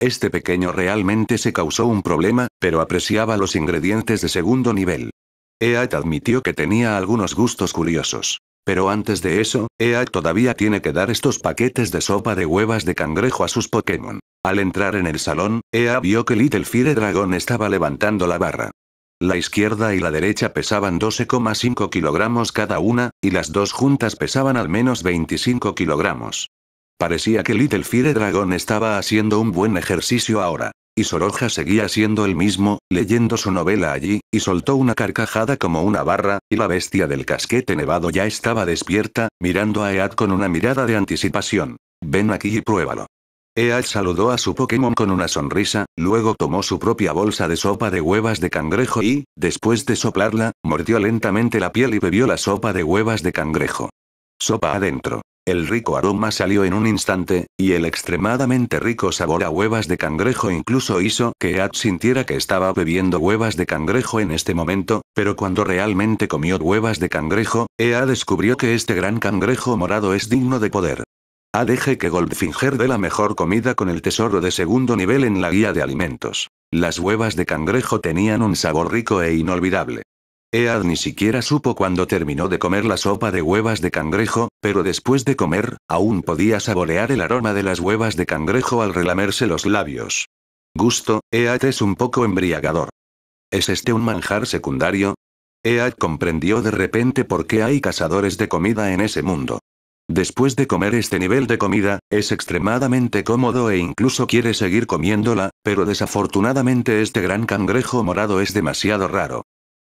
Este pequeño realmente se causó un problema, pero apreciaba los ingredientes de segundo nivel. Ead admitió que tenía algunos gustos curiosos. Pero antes de eso, EA todavía tiene que dar estos paquetes de sopa de huevas de cangrejo a sus Pokémon. Al entrar en el salón, EA vio que Little Fire Dragon estaba levantando la barra. La izquierda y la derecha pesaban 12,5 kilogramos cada una, y las dos juntas pesaban al menos 25 kilogramos. Parecía que Little Fire Dragon estaba haciendo un buen ejercicio ahora y Soroja seguía siendo el mismo, leyendo su novela allí, y soltó una carcajada como una barra, y la bestia del casquete nevado ya estaba despierta, mirando a Ead con una mirada de anticipación. Ven aquí y pruébalo. Ead saludó a su Pokémon con una sonrisa, luego tomó su propia bolsa de sopa de huevas de cangrejo y, después de soplarla, mordió lentamente la piel y bebió la sopa de huevas de cangrejo. Sopa adentro. El rico aroma salió en un instante, y el extremadamente rico sabor a huevas de cangrejo incluso hizo que Ad sintiera que estaba bebiendo huevas de cangrejo en este momento, pero cuando realmente comió huevas de cangrejo, Ea descubrió que este gran cangrejo morado es digno de poder. A deje que Goldfinger dé la mejor comida con el tesoro de segundo nivel en la guía de alimentos. Las huevas de cangrejo tenían un sabor rico e inolvidable. Ead ni siquiera supo cuando terminó de comer la sopa de huevas de cangrejo, pero después de comer, aún podía saborear el aroma de las huevas de cangrejo al relamerse los labios. Gusto, Ead es un poco embriagador. ¿Es este un manjar secundario? Ead comprendió de repente por qué hay cazadores de comida en ese mundo. Después de comer este nivel de comida, es extremadamente cómodo e incluso quiere seguir comiéndola, pero desafortunadamente este gran cangrejo morado es demasiado raro.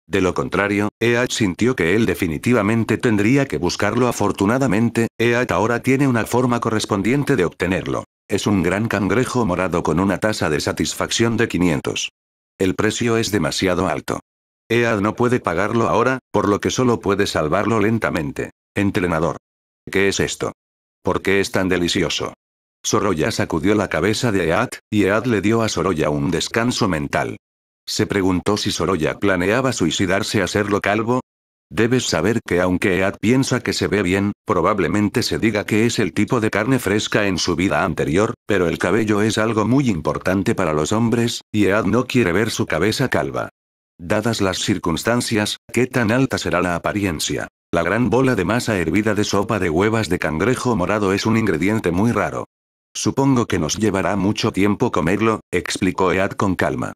De lo contrario, Ead sintió que él definitivamente tendría que buscarlo afortunadamente, Ead ahora tiene una forma correspondiente de obtenerlo. Es un gran cangrejo morado con una tasa de satisfacción de 500. El precio es demasiado alto. Ead no puede pagarlo ahora, por lo que solo puede salvarlo lentamente. Entrenador. ¿Qué es esto? ¿Por qué es tan delicioso? Soroya sacudió la cabeza de Ead, y Ead le dio a Soroya un descanso mental. Se preguntó si Soroya planeaba suicidarse a serlo calvo. Debes saber que aunque Ead piensa que se ve bien, probablemente se diga que es el tipo de carne fresca en su vida anterior, pero el cabello es algo muy importante para los hombres, y Ead no quiere ver su cabeza calva. Dadas las circunstancias, ¿qué tan alta será la apariencia? La gran bola de masa hervida de sopa de huevas de cangrejo morado es un ingrediente muy raro. Supongo que nos llevará mucho tiempo comerlo, explicó Ead con calma.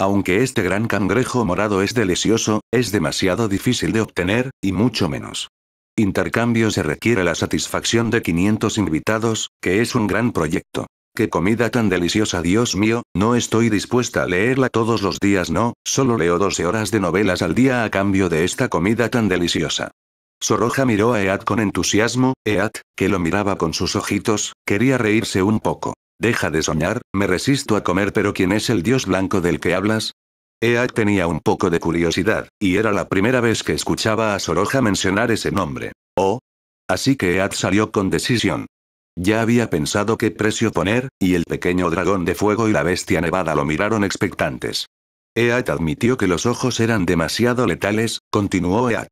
Aunque este gran cangrejo morado es delicioso, es demasiado difícil de obtener, y mucho menos. Intercambio se requiere la satisfacción de 500 invitados, que es un gran proyecto. ¡Qué comida tan deliciosa, Dios mío! No estoy dispuesta a leerla todos los días, no, solo leo 12 horas de novelas al día a cambio de esta comida tan deliciosa. Sorroja miró a Eat con entusiasmo, Ead, que lo miraba con sus ojitos, quería reírse un poco. Deja de soñar, me resisto a comer pero ¿quién es el dios blanco del que hablas? Ead tenía un poco de curiosidad, y era la primera vez que escuchaba a Soroja mencionar ese nombre. Oh. Así que Ead salió con decisión. Ya había pensado qué precio poner, y el pequeño dragón de fuego y la bestia nevada lo miraron expectantes. Ead admitió que los ojos eran demasiado letales, continuó Ead.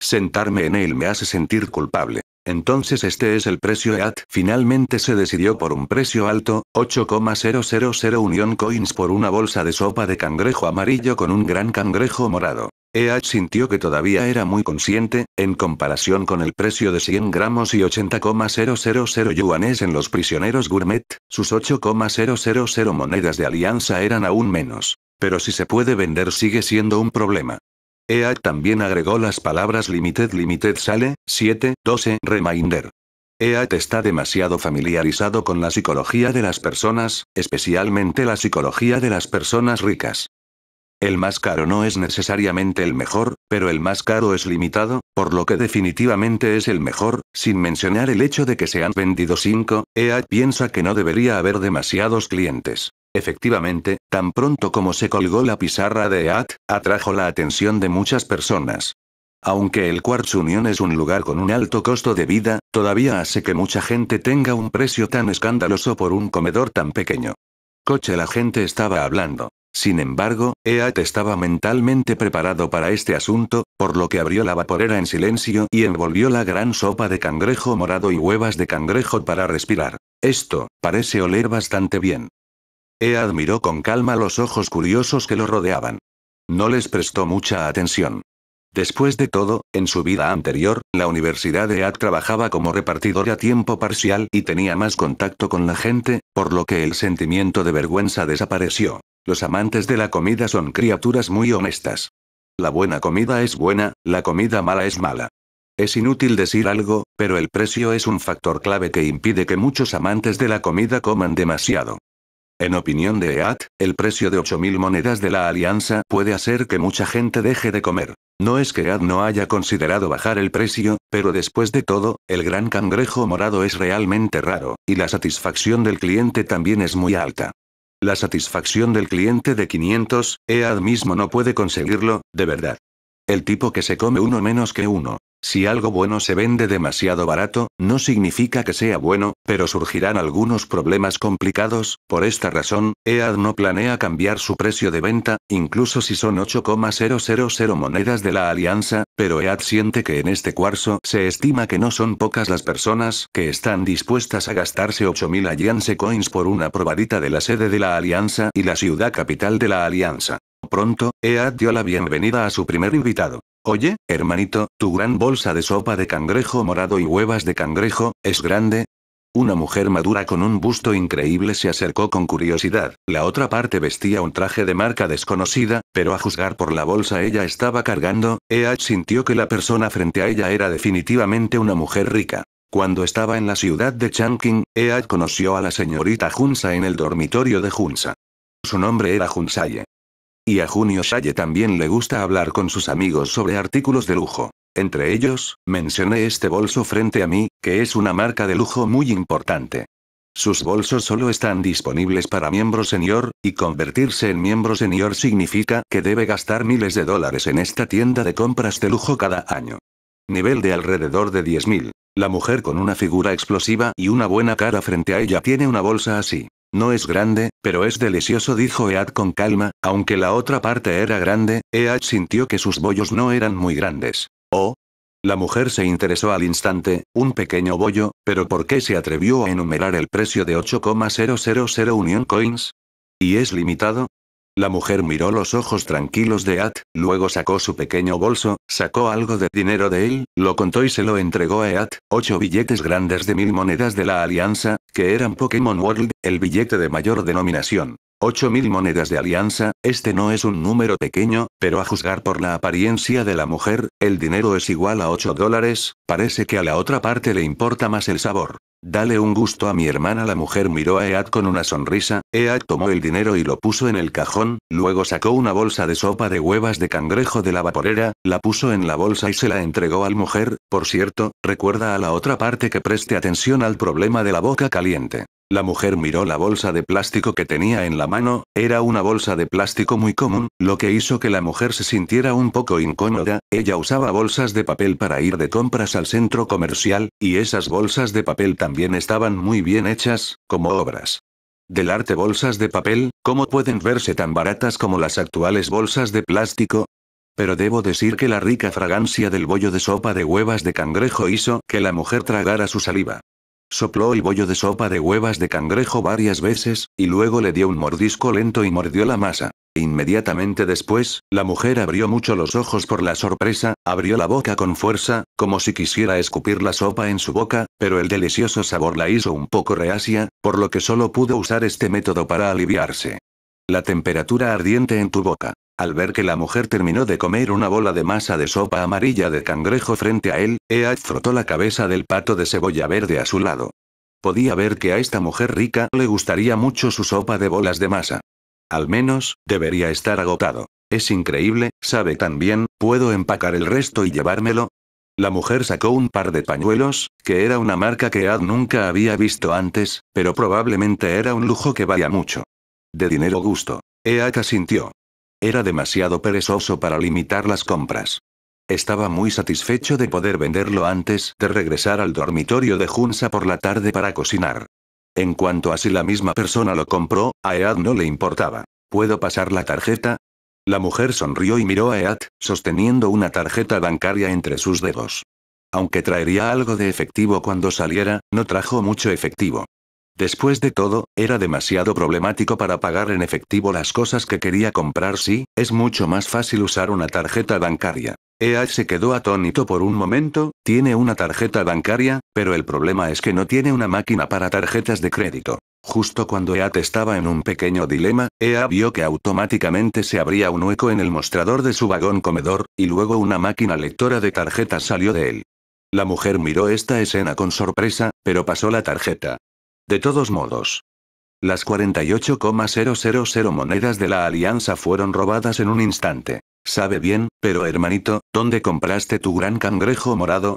Sentarme en él me hace sentir culpable. Entonces este es el precio EAT. Finalmente se decidió por un precio alto, 8,000 Union Coins por una bolsa de sopa de cangrejo amarillo con un gran cangrejo morado. EAT sintió que todavía era muy consciente, en comparación con el precio de 100 gramos y 80,000 yuanes en los prisioneros gourmet, sus 8,000 monedas de alianza eran aún menos. Pero si se puede vender sigue siendo un problema. EAT también agregó las palabras Limited Limited Sale, 7, 12 Reminder. EAT está demasiado familiarizado con la psicología de las personas, especialmente la psicología de las personas ricas. El más caro no es necesariamente el mejor, pero el más caro es limitado, por lo que definitivamente es el mejor, sin mencionar el hecho de que se han vendido 5, EAT piensa que no debería haber demasiados clientes. Efectivamente, Tan pronto como se colgó la pizarra de EAT, atrajo la atención de muchas personas. Aunque el Quartz Union es un lugar con un alto costo de vida, todavía hace que mucha gente tenga un precio tan escandaloso por un comedor tan pequeño. Coche la gente estaba hablando. Sin embargo, EAT estaba mentalmente preparado para este asunto, por lo que abrió la vaporera en silencio y envolvió la gran sopa de cangrejo morado y huevas de cangrejo para respirar. Esto, parece oler bastante bien. E admiró con calma los ojos curiosos que lo rodeaban. No les prestó mucha atención. Después de todo, en su vida anterior, la Universidad de EAD trabajaba como repartidor a tiempo parcial y tenía más contacto con la gente, por lo que el sentimiento de vergüenza desapareció. Los amantes de la comida son criaturas muy honestas. La buena comida es buena, la comida mala es mala. Es inútil decir algo, pero el precio es un factor clave que impide que muchos amantes de la comida coman demasiado. En opinión de EAD, el precio de 8.000 monedas de la alianza puede hacer que mucha gente deje de comer. No es que EAD no haya considerado bajar el precio, pero después de todo, el gran cangrejo morado es realmente raro, y la satisfacción del cliente también es muy alta. La satisfacción del cliente de 500, EAD mismo no puede conseguirlo, de verdad. El tipo que se come uno menos que uno. Si algo bueno se vende demasiado barato, no significa que sea bueno, pero surgirán algunos problemas complicados, por esta razón, EAD no planea cambiar su precio de venta, incluso si son 8,000 monedas de la alianza, pero EAD siente que en este cuarzo se estima que no son pocas las personas que están dispuestas a gastarse 8.000 alliance coins por una probadita de la sede de la alianza y la ciudad capital de la alianza. Pronto, Ead dio la bienvenida a su primer invitado. Oye, hermanito, tu gran bolsa de sopa de cangrejo morado y huevas de cangrejo, ¿es grande? Una mujer madura con un busto increíble se acercó con curiosidad. La otra parte vestía un traje de marca desconocida, pero a juzgar por la bolsa ella estaba cargando, Ead sintió que la persona frente a ella era definitivamente una mujer rica. Cuando estaba en la ciudad de Changqing, Ead conoció a la señorita Junsa en el dormitorio de Junsa. Su nombre era Junsaye. Y a Junio Salle también le gusta hablar con sus amigos sobre artículos de lujo. Entre ellos, mencioné este bolso frente a mí, que es una marca de lujo muy importante. Sus bolsos solo están disponibles para miembro senior, y convertirse en miembro senior significa que debe gastar miles de dólares en esta tienda de compras de lujo cada año. Nivel de alrededor de 10.000. La mujer con una figura explosiva y una buena cara frente a ella tiene una bolsa así. No es grande, pero es delicioso, dijo Ead con calma, aunque la otra parte era grande, Ead sintió que sus bollos no eran muy grandes. Oh, la mujer se interesó al instante, un pequeño bollo, pero ¿por qué se atrevió a enumerar el precio de 8,000 Union Coins? ¿Y es limitado? La mujer miró los ojos tranquilos de At, luego sacó su pequeño bolso, sacó algo de dinero de él, lo contó y se lo entregó a At, ocho billetes grandes de mil monedas de la Alianza, que eran Pokémon World, el billete de mayor denominación. Ocho mil monedas de alianza, este no es un número pequeño, pero a juzgar por la apariencia de la mujer, el dinero es igual a 8 dólares, parece que a la otra parte le importa más el sabor. Dale un gusto a mi hermana. La mujer miró a Ead con una sonrisa, Ead tomó el dinero y lo puso en el cajón, luego sacó una bolsa de sopa de huevas de cangrejo de la vaporera, la puso en la bolsa y se la entregó al mujer, por cierto, recuerda a la otra parte que preste atención al problema de la boca caliente. La mujer miró la bolsa de plástico que tenía en la mano, era una bolsa de plástico muy común, lo que hizo que la mujer se sintiera un poco incómoda, ella usaba bolsas de papel para ir de compras al centro comercial, y esas bolsas de papel también estaban muy bien hechas, como obras. Del arte bolsas de papel, ¿cómo pueden verse tan baratas como las actuales bolsas de plástico? Pero debo decir que la rica fragancia del bollo de sopa de huevas de cangrejo hizo que la mujer tragara su saliva. Sopló el bollo de sopa de huevas de cangrejo varias veces, y luego le dio un mordisco lento y mordió la masa. Inmediatamente después, la mujer abrió mucho los ojos por la sorpresa, abrió la boca con fuerza, como si quisiera escupir la sopa en su boca, pero el delicioso sabor la hizo un poco reacia, por lo que solo pudo usar este método para aliviarse. La temperatura ardiente en tu boca. Al ver que la mujer terminó de comer una bola de masa de sopa amarilla de cangrejo frente a él, Ead frotó la cabeza del pato de cebolla verde a su lado. Podía ver que a esta mujer rica le gustaría mucho su sopa de bolas de masa. Al menos, debería estar agotado. Es increíble, sabe tan bien, ¿puedo empacar el resto y llevármelo? La mujer sacó un par de pañuelos, que era una marca que Ad nunca había visto antes, pero probablemente era un lujo que valía mucho. De dinero gusto. Ead asintió. Era demasiado perezoso para limitar las compras. Estaba muy satisfecho de poder venderlo antes de regresar al dormitorio de Junsa por la tarde para cocinar. En cuanto a si la misma persona lo compró, a Ead no le importaba. ¿Puedo pasar la tarjeta? La mujer sonrió y miró a Ead, sosteniendo una tarjeta bancaria entre sus dedos. Aunque traería algo de efectivo cuando saliera, no trajo mucho efectivo. Después de todo, era demasiado problemático para pagar en efectivo las cosas que quería comprar sí, es mucho más fácil usar una tarjeta bancaria. EA se quedó atónito por un momento, tiene una tarjeta bancaria, pero el problema es que no tiene una máquina para tarjetas de crédito. Justo cuando EAT estaba en un pequeño dilema, EA vio que automáticamente se abría un hueco en el mostrador de su vagón comedor, y luego una máquina lectora de tarjetas salió de él. La mujer miró esta escena con sorpresa, pero pasó la tarjeta. De todos modos. Las 48,000 monedas de la alianza fueron robadas en un instante. Sabe bien, pero hermanito, ¿dónde compraste tu gran cangrejo morado?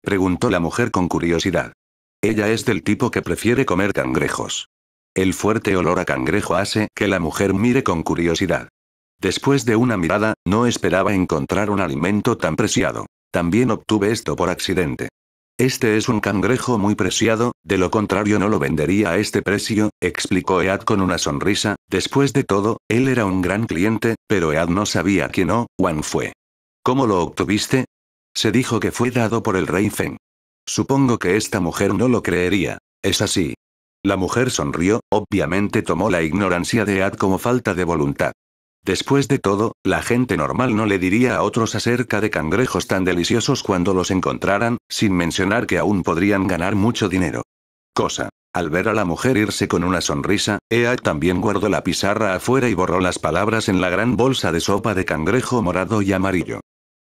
Preguntó la mujer con curiosidad. Ella es del tipo que prefiere comer cangrejos. El fuerte olor a cangrejo hace que la mujer mire con curiosidad. Después de una mirada, no esperaba encontrar un alimento tan preciado. También obtuve esto por accidente. Este es un cangrejo muy preciado, de lo contrario no lo vendería a este precio, explicó Ead con una sonrisa, después de todo, él era un gran cliente, pero Ead no sabía quién. o Juan fue. ¿Cómo lo obtuviste? Se dijo que fue dado por el rey Feng. Supongo que esta mujer no lo creería. Es así. La mujer sonrió, obviamente tomó la ignorancia de Ead como falta de voluntad. Después de todo, la gente normal no le diría a otros acerca de cangrejos tan deliciosos cuando los encontraran, sin mencionar que aún podrían ganar mucho dinero. Cosa. Al ver a la mujer irse con una sonrisa, Ea también guardó la pizarra afuera y borró las palabras en la gran bolsa de sopa de cangrejo morado y amarillo.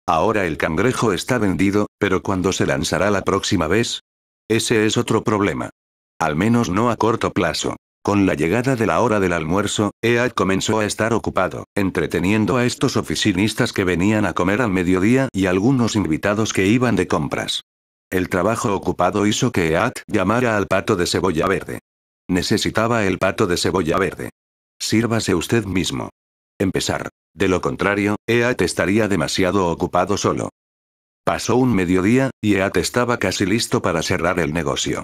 Ahora el cangrejo está vendido, pero ¿cuándo se lanzará la próxima vez? Ese es otro problema. Al menos no a corto plazo. Con la llegada de la hora del almuerzo, Eat comenzó a estar ocupado, entreteniendo a estos oficinistas que venían a comer al mediodía y algunos invitados que iban de compras. El trabajo ocupado hizo que EAT llamara al pato de cebolla verde. Necesitaba el pato de cebolla verde. Sírvase usted mismo. Empezar. De lo contrario, EAT estaría demasiado ocupado solo. Pasó un mediodía, y EAT estaba casi listo para cerrar el negocio.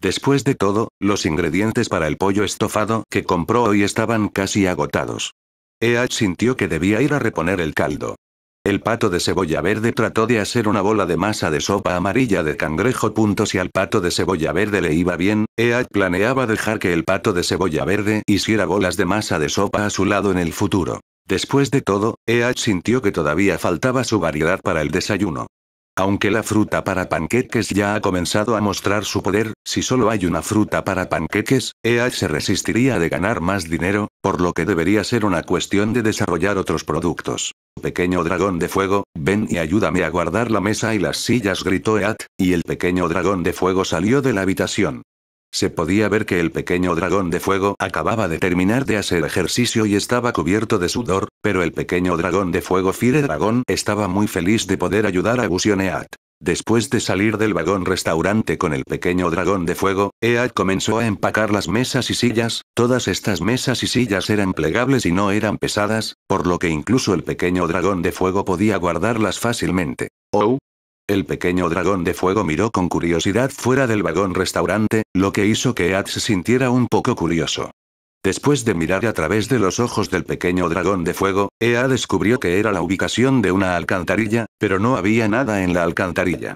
Después de todo, los ingredientes para el pollo estofado que compró hoy estaban casi agotados. EH sintió que debía ir a reponer el caldo. El pato de cebolla verde trató de hacer una bola de masa de sopa amarilla de cangrejo. Si al pato de cebolla verde le iba bien, Eat planeaba dejar que el pato de cebolla verde hiciera bolas de masa de sopa a su lado en el futuro. Después de todo, EH sintió que todavía faltaba su variedad para el desayuno. Aunque la fruta para panqueques ya ha comenzado a mostrar su poder, si solo hay una fruta para panqueques, EA se resistiría de ganar más dinero, por lo que debería ser una cuestión de desarrollar otros productos. Pequeño dragón de fuego, ven y ayúdame a guardar la mesa y las sillas gritó EAT, y el pequeño dragón de fuego salió de la habitación. Se podía ver que el pequeño dragón de fuego acababa de terminar de hacer ejercicio y estaba cubierto de sudor, pero el pequeño dragón de fuego Fire Dragon estaba muy feliz de poder ayudar a Busioneat. Después de salir del vagón restaurante con el pequeño dragón de fuego, Ead comenzó a empacar las mesas y sillas, todas estas mesas y sillas eran plegables y no eran pesadas, por lo que incluso el pequeño dragón de fuego podía guardarlas fácilmente. Oh, el pequeño dragón de fuego miró con curiosidad fuera del vagón restaurante, lo que hizo que Ad se sintiera un poco curioso. Después de mirar a través de los ojos del pequeño dragón de fuego, Ea descubrió que era la ubicación de una alcantarilla, pero no había nada en la alcantarilla.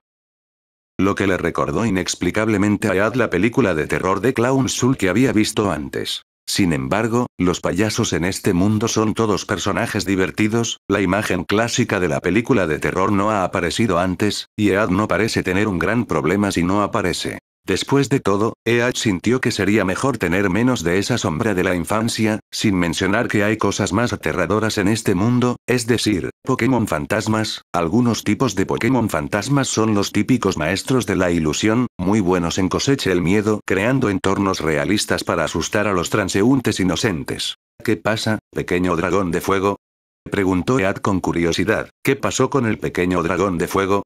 Lo que le recordó inexplicablemente a Ead la película de terror de Clown Sul que había visto antes. Sin embargo, los payasos en este mundo son todos personajes divertidos, la imagen clásica de la película de terror no ha aparecido antes, y Ead no parece tener un gran problema si no aparece. Después de todo, EAD sintió que sería mejor tener menos de esa sombra de la infancia, sin mencionar que hay cosas más aterradoras en este mundo, es decir, Pokémon fantasmas. Algunos tipos de Pokémon fantasmas son los típicos maestros de la ilusión, muy buenos en coseche el miedo, creando entornos realistas para asustar a los transeúntes inocentes. ¿Qué pasa, pequeño dragón de fuego? Preguntó Ead con curiosidad, ¿qué pasó con el pequeño dragón de fuego?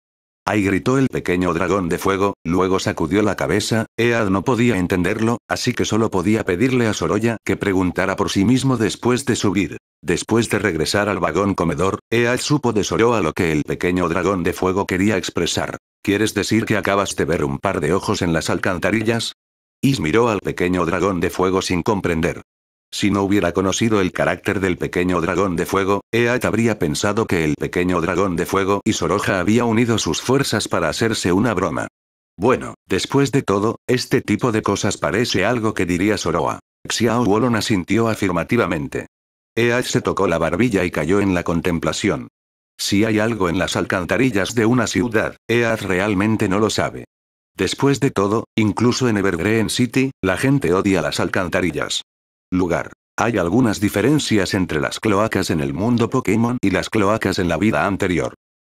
Ahí gritó el pequeño dragón de fuego, luego sacudió la cabeza, Ead no podía entenderlo, así que solo podía pedirle a Sorolla que preguntara por sí mismo después de subir. Después de regresar al vagón comedor, Ead supo de Sorolla lo que el pequeño dragón de fuego quería expresar. ¿Quieres decir que acabas de ver un par de ojos en las alcantarillas? Is miró al pequeño dragón de fuego sin comprender. Si no hubiera conocido el carácter del pequeño dragón de fuego, Eat habría pensado que el pequeño dragón de fuego y Soroja había unido sus fuerzas para hacerse una broma. Bueno, después de todo, este tipo de cosas parece algo que diría Soroa. Xiao Wolon asintió afirmativamente. Ead se tocó la barbilla y cayó en la contemplación. Si hay algo en las alcantarillas de una ciudad, Ead realmente no lo sabe. Después de todo, incluso en Evergreen City, la gente odia las alcantarillas. Lugar. Hay algunas diferencias entre las cloacas en el mundo Pokémon y las cloacas en la vida anterior.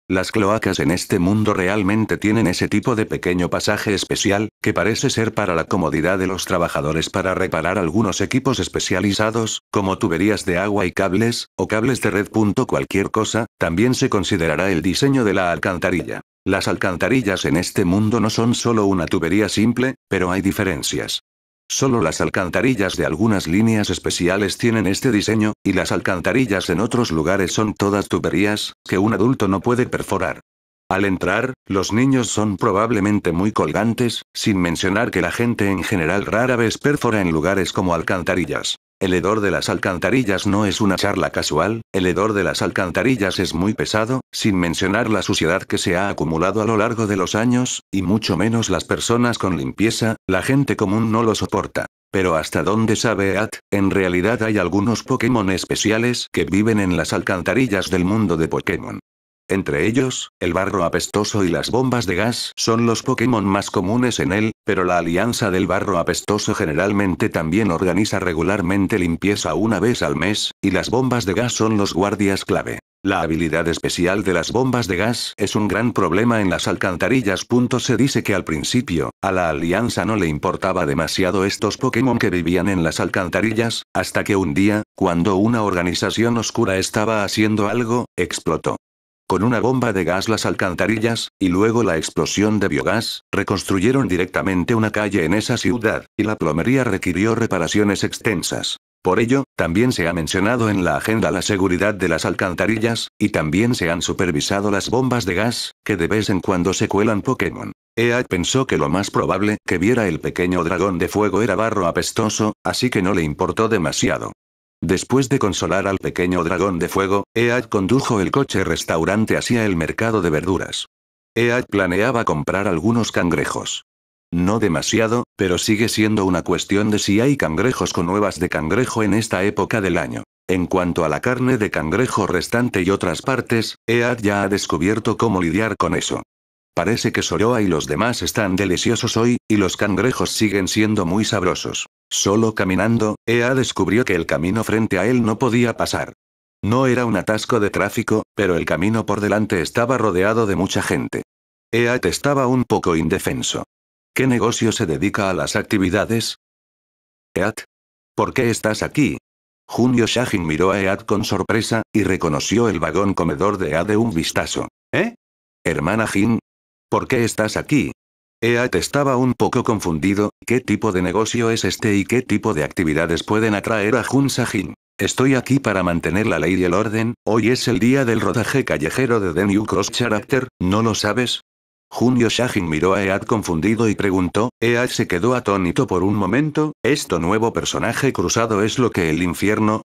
Las cloacas en este mundo realmente tienen ese tipo de pequeño pasaje especial, que parece ser para la comodidad de los trabajadores para reparar algunos equipos especializados, como tuberías de agua y cables, o cables de red. Cualquier cosa, también se considerará el diseño de la alcantarilla. Las alcantarillas en este mundo no son solo una tubería simple, pero hay diferencias. Solo las alcantarillas de algunas líneas especiales tienen este diseño, y las alcantarillas en otros lugares son todas tuberías, que un adulto no puede perforar. Al entrar, los niños son probablemente muy colgantes, sin mencionar que la gente en general rara vez perfora en lugares como alcantarillas. El hedor de las alcantarillas no es una charla casual, el hedor de las alcantarillas es muy pesado, sin mencionar la suciedad que se ha acumulado a lo largo de los años, y mucho menos las personas con limpieza, la gente común no lo soporta. Pero hasta dónde sabe At, en realidad hay algunos Pokémon especiales que viven en las alcantarillas del mundo de Pokémon. Entre ellos, el barro apestoso y las bombas de gas son los Pokémon más comunes en él, pero la alianza del barro apestoso generalmente también organiza regularmente limpieza una vez al mes, y las bombas de gas son los guardias clave. La habilidad especial de las bombas de gas es un gran problema en las alcantarillas. Se dice que al principio, a la alianza no le importaba demasiado estos Pokémon que vivían en las alcantarillas, hasta que un día, cuando una organización oscura estaba haciendo algo, explotó con una bomba de gas las alcantarillas, y luego la explosión de biogás, reconstruyeron directamente una calle en esa ciudad, y la plomería requirió reparaciones extensas. Por ello, también se ha mencionado en la agenda la seguridad de las alcantarillas, y también se han supervisado las bombas de gas, que de vez en cuando se cuelan Pokémon. Ea pensó que lo más probable que viera el pequeño dragón de fuego era barro apestoso, así que no le importó demasiado. Después de consolar al pequeño dragón de fuego, Ead condujo el coche restaurante hacia el mercado de verduras. Ead planeaba comprar algunos cangrejos. No demasiado, pero sigue siendo una cuestión de si hay cangrejos con nuevas de cangrejo en esta época del año. En cuanto a la carne de cangrejo restante y otras partes, Ead ya ha descubierto cómo lidiar con eso. Parece que Soroa y los demás están deliciosos hoy, y los cangrejos siguen siendo muy sabrosos. Solo caminando, Ea descubrió que el camino frente a él no podía pasar. No era un atasco de tráfico, pero el camino por delante estaba rodeado de mucha gente. E.A. estaba un poco indefenso. ¿Qué negocio se dedica a las actividades? E.A. ¿Por qué estás aquí? Junio Shahin miró a E.A. con sorpresa, y reconoció el vagón comedor de A de un vistazo. ¿Eh? Hermana Jin. ¿Por qué estás aquí? EAD estaba un poco confundido, ¿qué tipo de negocio es este y qué tipo de actividades pueden atraer a Jun Sajin? Estoy aquí para mantener la ley y el orden, hoy es el día del rodaje callejero de The New Cross Character, ¿no lo sabes? Junio Shahin miró a Ead confundido y preguntó, Ead se quedó atónito por un momento, ¿esto nuevo personaje cruzado es lo que el infierno,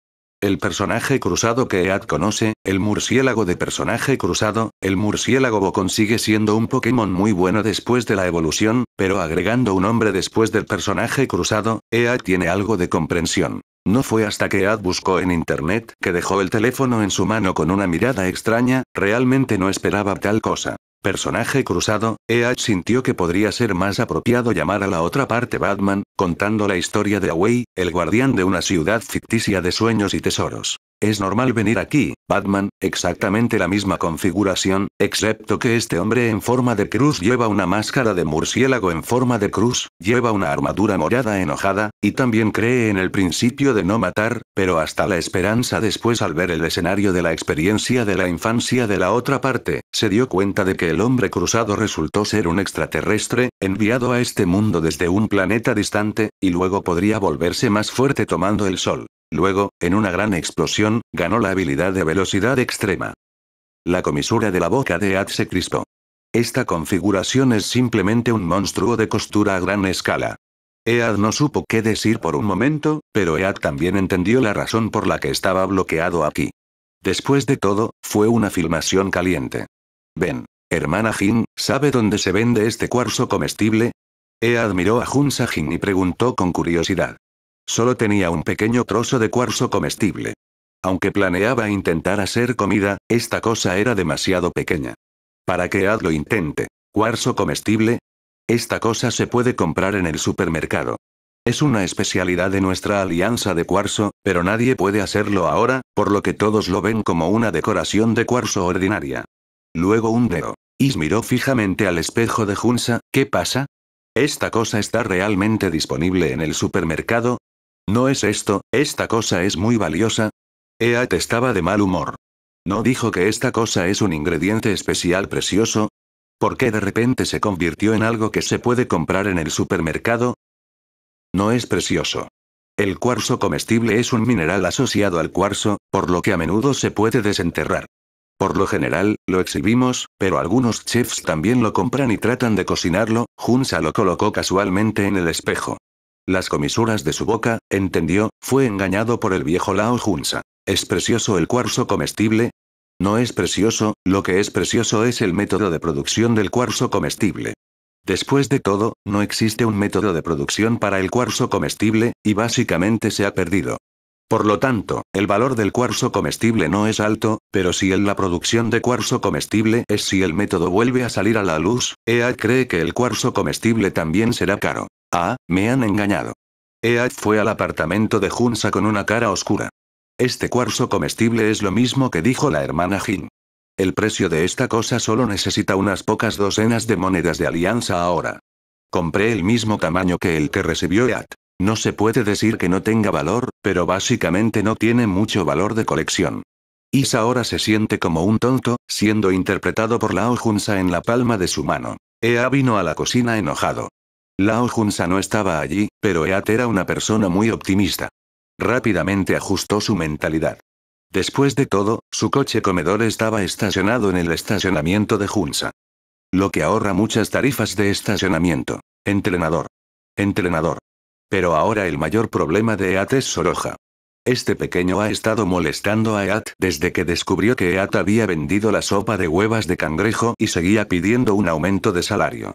el personaje cruzado que Ead conoce, el murciélago de personaje cruzado, el murciélago Bocon sigue siendo un Pokémon muy bueno después de la evolución, pero agregando un hombre después del personaje cruzado, Ead tiene algo de comprensión. No fue hasta que Ead buscó en internet que dejó el teléfono en su mano con una mirada extraña, realmente no esperaba tal cosa. Personaje cruzado, EH sintió que podría ser más apropiado llamar a la otra parte Batman, contando la historia de Away, el guardián de una ciudad ficticia de sueños y tesoros. Es normal venir aquí, Batman, exactamente la misma configuración, excepto que este hombre en forma de cruz lleva una máscara de murciélago en forma de cruz, lleva una armadura morada enojada, y también cree en el principio de no matar, pero hasta la esperanza después al ver el escenario de la experiencia de la infancia de la otra parte, se dio cuenta de que el hombre cruzado resultó ser un extraterrestre, enviado a este mundo desde un planeta distante, y luego podría volverse más fuerte tomando el sol. Luego, en una gran explosión, ganó la habilidad de velocidad extrema. La comisura de la boca de Ead se crispó. Esta configuración es simplemente un monstruo de costura a gran escala. Ead no supo qué decir por un momento, pero Ead también entendió la razón por la que estaba bloqueado aquí. Después de todo, fue una filmación caliente. Ven, hermana Jin, ¿sabe dónde se vende este cuarzo comestible? Ead miró a Junsa Jin y preguntó con curiosidad. Solo tenía un pequeño trozo de cuarzo comestible. Aunque planeaba intentar hacer comida, esta cosa era demasiado pequeña. Para que Ad intente. ¿Cuarzo comestible? Esta cosa se puede comprar en el supermercado. Es una especialidad de nuestra alianza de cuarzo, pero nadie puede hacerlo ahora, por lo que todos lo ven como una decoración de cuarzo ordinaria. Luego un dedo. Is miró fijamente al espejo de Junsa, ¿qué pasa? ¿Esta cosa está realmente disponible en el supermercado? ¿No es esto, esta cosa es muy valiosa? Eat estaba de mal humor. ¿No dijo que esta cosa es un ingrediente especial precioso? ¿Por qué de repente se convirtió en algo que se puede comprar en el supermercado? No es precioso. El cuarzo comestible es un mineral asociado al cuarzo, por lo que a menudo se puede desenterrar. Por lo general, lo exhibimos, pero algunos chefs también lo compran y tratan de cocinarlo, Hunsa lo colocó casualmente en el espejo las comisuras de su boca, entendió, fue engañado por el viejo Lao Junsa. ¿Es precioso el cuarzo comestible? No es precioso, lo que es precioso es el método de producción del cuarzo comestible. Después de todo, no existe un método de producción para el cuarzo comestible, y básicamente se ha perdido. Por lo tanto, el valor del cuarzo comestible no es alto, pero si en la producción de cuarzo comestible es si el método vuelve a salir a la luz, EA cree que el cuarzo comestible también será caro. Ah, me han engañado. Ead fue al apartamento de Junsa con una cara oscura. Este cuarzo comestible es lo mismo que dijo la hermana Jin. El precio de esta cosa solo necesita unas pocas docenas de monedas de alianza ahora. Compré el mismo tamaño que el que recibió Eat. No se puede decir que no tenga valor, pero básicamente no tiene mucho valor de colección. Isa ahora se siente como un tonto, siendo interpretado por Lao Junsa en la palma de su mano. Ea vino a la cocina enojado. Lao Junsa no estaba allí, pero Eat era una persona muy optimista. Rápidamente ajustó su mentalidad. Después de todo, su coche comedor estaba estacionado en el estacionamiento de Junsa. Lo que ahorra muchas tarifas de estacionamiento. Entrenador. Entrenador. Pero ahora el mayor problema de EAT es Soroja. Este pequeño ha estado molestando a EAT desde que descubrió que EAT había vendido la sopa de huevas de cangrejo y seguía pidiendo un aumento de salario.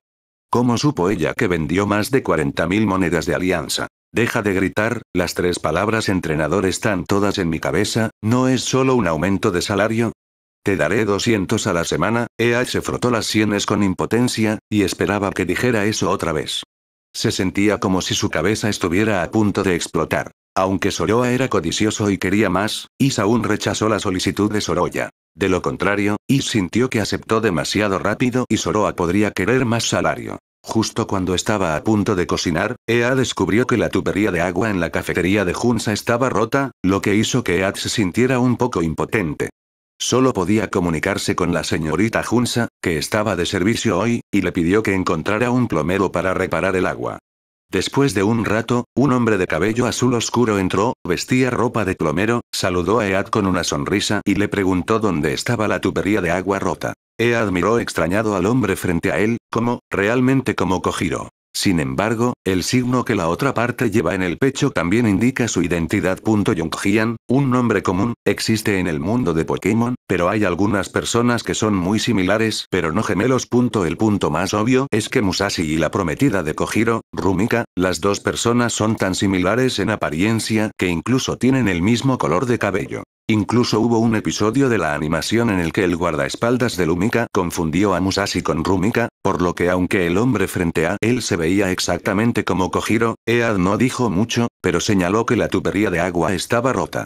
¿Cómo supo ella que vendió más de 40.000 monedas de alianza? Deja de gritar, las tres palabras entrenador están todas en mi cabeza, ¿no es solo un aumento de salario? Te daré 200 a la semana, EH se frotó las sienes con impotencia, y esperaba que dijera eso otra vez. Se sentía como si su cabeza estuviera a punto de explotar. Aunque Soroa era codicioso y quería más, aún rechazó la solicitud de Soroya. De lo contrario, Is sintió que aceptó demasiado rápido y Soroa podría querer más salario. Justo cuando estaba a punto de cocinar, Ea descubrió que la tubería de agua en la cafetería de Junsa estaba rota, lo que hizo que Ead se sintiera un poco impotente. Solo podía comunicarse con la señorita Junsa, que estaba de servicio hoy, y le pidió que encontrara un plomero para reparar el agua. Después de un rato, un hombre de cabello azul oscuro entró, vestía ropa de plomero, saludó a Ead con una sonrisa y le preguntó dónde estaba la tubería de agua rota. Ead miró extrañado al hombre frente a él, como, realmente como Kojiro. Sin embargo, el signo que la otra parte lleva en el pecho también indica su identidad. Yonghian, un nombre común, existe en el mundo de Pokémon, pero hay algunas personas que son muy similares, pero no gemelos. El punto más obvio es que Musashi y la prometida de Kojiro, Rumika, las dos personas son tan similares en apariencia que incluso tienen el mismo color de cabello. Incluso hubo un episodio de la animación en el que el guardaespaldas de Lumika confundió a Musashi con Rumika, por lo que aunque el hombre frente a él se veía exactamente como Kojiro, Ead no dijo mucho, pero señaló que la tubería de agua estaba rota.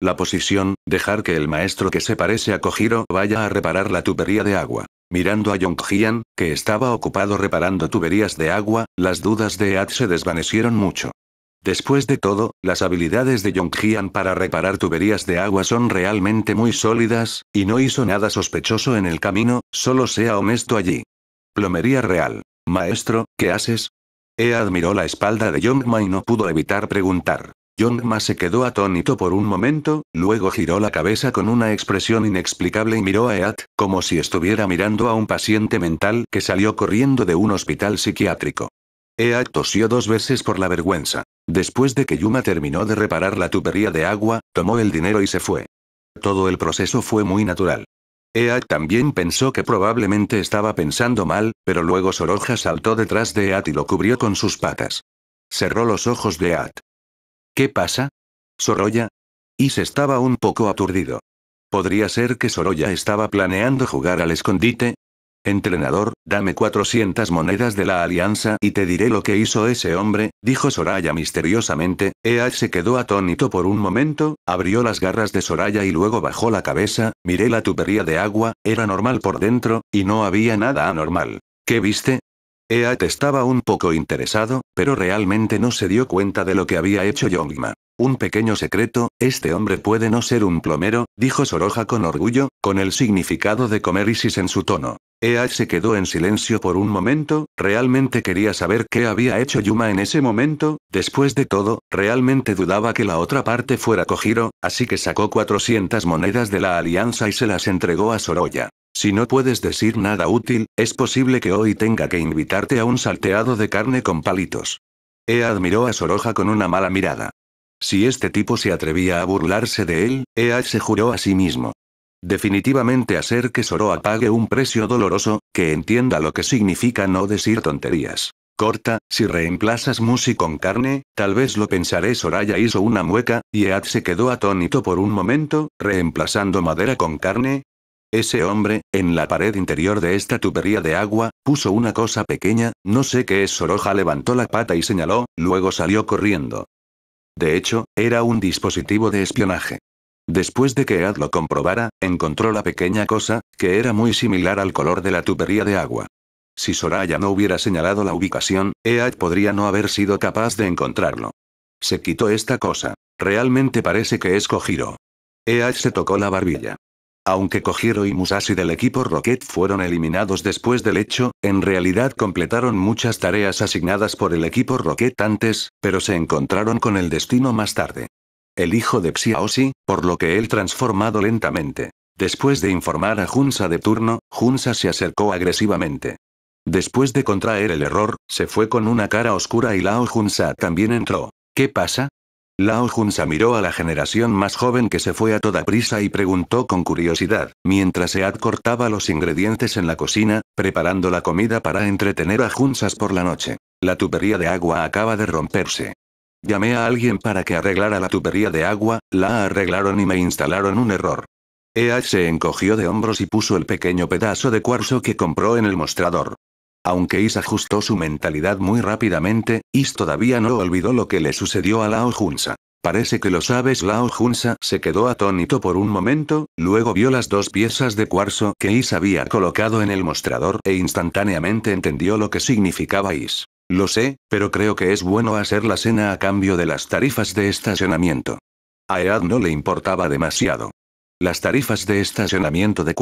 La posición, dejar que el maestro que se parece a Kojiro vaya a reparar la tubería de agua. Mirando a Jongjian, que estaba ocupado reparando tuberías de agua, las dudas de Ead se desvanecieron mucho. Después de todo, las habilidades de Yongjian para reparar tuberías de agua son realmente muy sólidas, y no hizo nada sospechoso en el camino, solo sea honesto allí. Plomería real. Maestro, ¿qué haces? Ea admiró la espalda de Yongma y no pudo evitar preguntar. Yongma se quedó atónito por un momento, luego giró la cabeza con una expresión inexplicable y miró a Eat, como si estuviera mirando a un paciente mental que salió corriendo de un hospital psiquiátrico. Ea tosió dos veces por la vergüenza. Después de que Yuma terminó de reparar la tubería de agua, tomó el dinero y se fue. Todo el proceso fue muy natural. Ea también pensó que probablemente estaba pensando mal, pero luego Soroja saltó detrás de Eat y lo cubrió con sus patas. Cerró los ojos de Eat. ¿Qué pasa? Soroya. Y se estaba un poco aturdido. Podría ser que Soroya estaba planeando jugar al escondite, Entrenador, dame 400 monedas de la alianza y te diré lo que hizo ese hombre, dijo Soraya misteriosamente. Eat se quedó atónito por un momento, abrió las garras de Soraya y luego bajó la cabeza, miré la tubería de agua, era normal por dentro, y no había nada anormal. ¿Qué viste? EAT estaba un poco interesado, pero realmente no se dio cuenta de lo que había hecho Yongma. Un pequeño secreto, este hombre puede no ser un plomero, dijo Soroja con orgullo, con el significado de comer en su tono. EA se quedó en silencio por un momento, realmente quería saber qué había hecho Yuma en ese momento, después de todo, realmente dudaba que la otra parte fuera Kojiro, así que sacó 400 monedas de la alianza y se las entregó a Soroya. Si no puedes decir nada útil, es posible que hoy tenga que invitarte a un salteado de carne con palitos. Ea admiró a Soroja con una mala mirada. Si este tipo se atrevía a burlarse de él, Ea se juró a sí mismo. Definitivamente hacer que Soroa pague un precio doloroso, que entienda lo que significa no decir tonterías. Corta, si reemplazas Musi con carne, tal vez lo pensaré. Soraya hizo una mueca, y Ead se quedó atónito por un momento, reemplazando madera con carne. Ese hombre, en la pared interior de esta tubería de agua, puso una cosa pequeña, no sé qué es. Soroja levantó la pata y señaló, luego salió corriendo. De hecho, era un dispositivo de espionaje. Después de que Ad lo comprobara, encontró la pequeña cosa, que era muy similar al color de la tubería de agua. Si Soraya no hubiera señalado la ubicación, Ead podría no haber sido capaz de encontrarlo. Se quitó esta cosa. Realmente parece que es Kojiro. Ead se tocó la barbilla. Aunque Kojiro y Musashi del equipo Rocket fueron eliminados después del hecho, en realidad completaron muchas tareas asignadas por el equipo Rocket antes, pero se encontraron con el destino más tarde el hijo de Xiaosi, por lo que él transformado lentamente. Después de informar a Junsa de turno, Junsa se acercó agresivamente. Después de contraer el error, se fue con una cara oscura y Lao Junsa también entró. ¿Qué pasa? Lao Junsa miró a la generación más joven que se fue a toda prisa y preguntó con curiosidad, mientras Sead cortaba los ingredientes en la cocina, preparando la comida para entretener a Junsas por la noche. La tubería de agua acaba de romperse. Llamé a alguien para que arreglara la tubería de agua, la arreglaron y me instalaron un error. EH se encogió de hombros y puso el pequeño pedazo de cuarzo que compró en el mostrador. Aunque Is ajustó su mentalidad muy rápidamente, Is todavía no olvidó lo que le sucedió a la Junsa. Parece que lo sabes. Lao Junsa se quedó atónito por un momento, luego vio las dos piezas de cuarzo que Is había colocado en el mostrador e instantáneamente entendió lo que significaba Is. Lo sé, pero creo que es bueno hacer la cena a cambio de las tarifas de estacionamiento. A Ead no le importaba demasiado. Las tarifas de estacionamiento de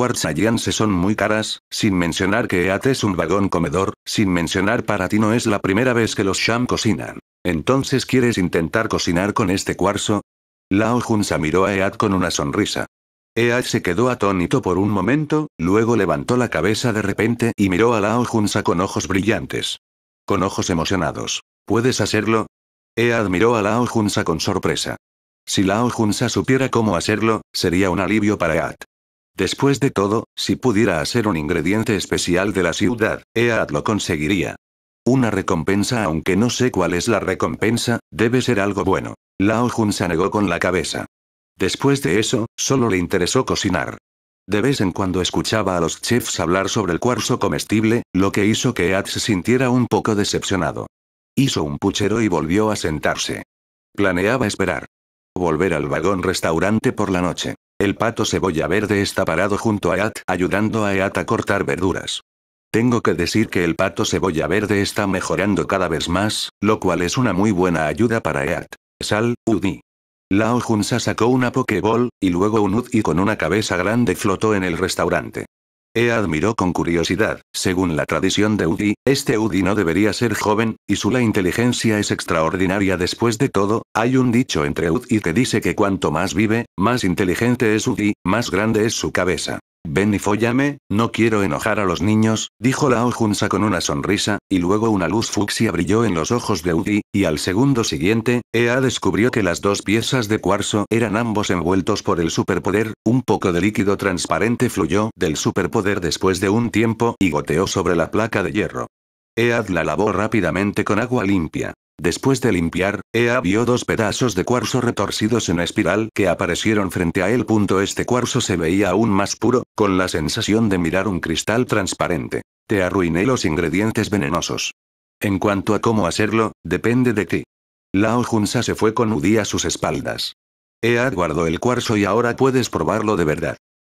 se son muy caras, sin mencionar que EAT es un vagón comedor, sin mencionar para ti no es la primera vez que los Sham cocinan. ¿Entonces quieres intentar cocinar con este cuarzo? Lao Junsa miró a Ead con una sonrisa. Ead se quedó atónito por un momento, luego levantó la cabeza de repente y miró a Lao Junsa con ojos brillantes. Con ojos emocionados. ¿Puedes hacerlo? Ead miró a Lao Junsa con sorpresa. Si Lao Junsa supiera cómo hacerlo, sería un alivio para Ead. Después de todo, si pudiera hacer un ingrediente especial de la ciudad, Ead lo conseguiría. Una recompensa aunque no sé cuál es la recompensa, debe ser algo bueno. Lao Jun se negó con la cabeza. Después de eso, solo le interesó cocinar. De vez en cuando escuchaba a los chefs hablar sobre el cuarzo comestible, lo que hizo que Ad se sintiera un poco decepcionado. Hizo un puchero y volvió a sentarse. Planeaba esperar. Volver al vagón restaurante por la noche. El pato cebolla verde está parado junto a Eat, ayudando a Eat a cortar verduras. Tengo que decir que el pato cebolla verde está mejorando cada vez más, lo cual es una muy buena ayuda para EAT. Sal, UDI. Lao Junsa sacó una pokeball, y luego un UDI con una cabeza grande flotó en el restaurante. Ead admiró con curiosidad, según la tradición de Udi, este Udi no debería ser joven, y su la inteligencia es extraordinaria después de todo, hay un dicho entre Udi que dice que cuanto más vive, más inteligente es Udi, más grande es su cabeza. Ven y follame, no quiero enojar a los niños, dijo la Junsa con una sonrisa, y luego una luz fucsia brilló en los ojos de Udi, y al segundo siguiente, Ea descubrió que las dos piezas de cuarzo eran ambos envueltos por el superpoder, un poco de líquido transparente fluyó del superpoder después de un tiempo y goteó sobre la placa de hierro. Ead la lavó rápidamente con agua limpia. Después de limpiar, Ea vio dos pedazos de cuarzo retorcidos en espiral que aparecieron frente a él. Este cuarzo se veía aún más puro, con la sensación de mirar un cristal transparente. Te arruiné los ingredientes venenosos. En cuanto a cómo hacerlo, depende de ti. Lao Junsa se fue con Udi a sus espaldas. Ea guardó el cuarzo y ahora puedes probarlo de verdad.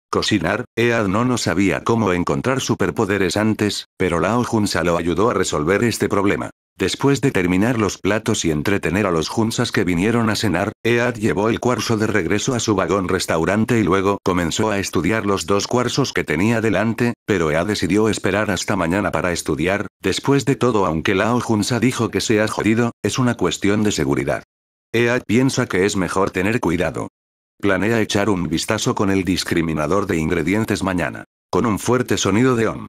Cocinar, Ea no, no sabía cómo encontrar superpoderes antes, pero Lao Junsa lo ayudó a resolver este problema. Después de terminar los platos y entretener a los junzas que vinieron a cenar, Ead llevó el cuarzo de regreso a su vagón restaurante y luego comenzó a estudiar los dos cuarzos que tenía delante, pero Ead decidió esperar hasta mañana para estudiar, después de todo aunque Lao Junsa dijo que se ha jodido, es una cuestión de seguridad. Ead piensa que es mejor tener cuidado. Planea echar un vistazo con el discriminador de ingredientes mañana. Con un fuerte sonido de on.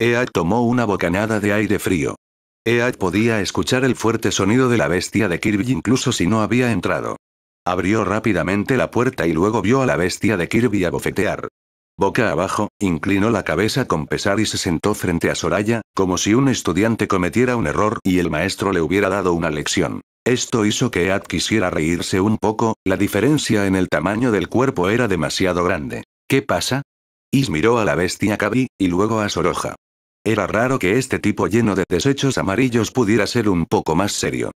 Ead tomó una bocanada de aire frío. Ead podía escuchar el fuerte sonido de la bestia de Kirby incluso si no había entrado. Abrió rápidamente la puerta y luego vio a la bestia de Kirby abofetear. Boca abajo, inclinó la cabeza con pesar y se sentó frente a Soraya, como si un estudiante cometiera un error y el maestro le hubiera dado una lección. Esto hizo que Ead quisiera reírse un poco, la diferencia en el tamaño del cuerpo era demasiado grande. ¿Qué pasa? Is miró a la bestia Kabi, y luego a Soroja. Era raro que este tipo lleno de desechos amarillos pudiera ser un poco más serio.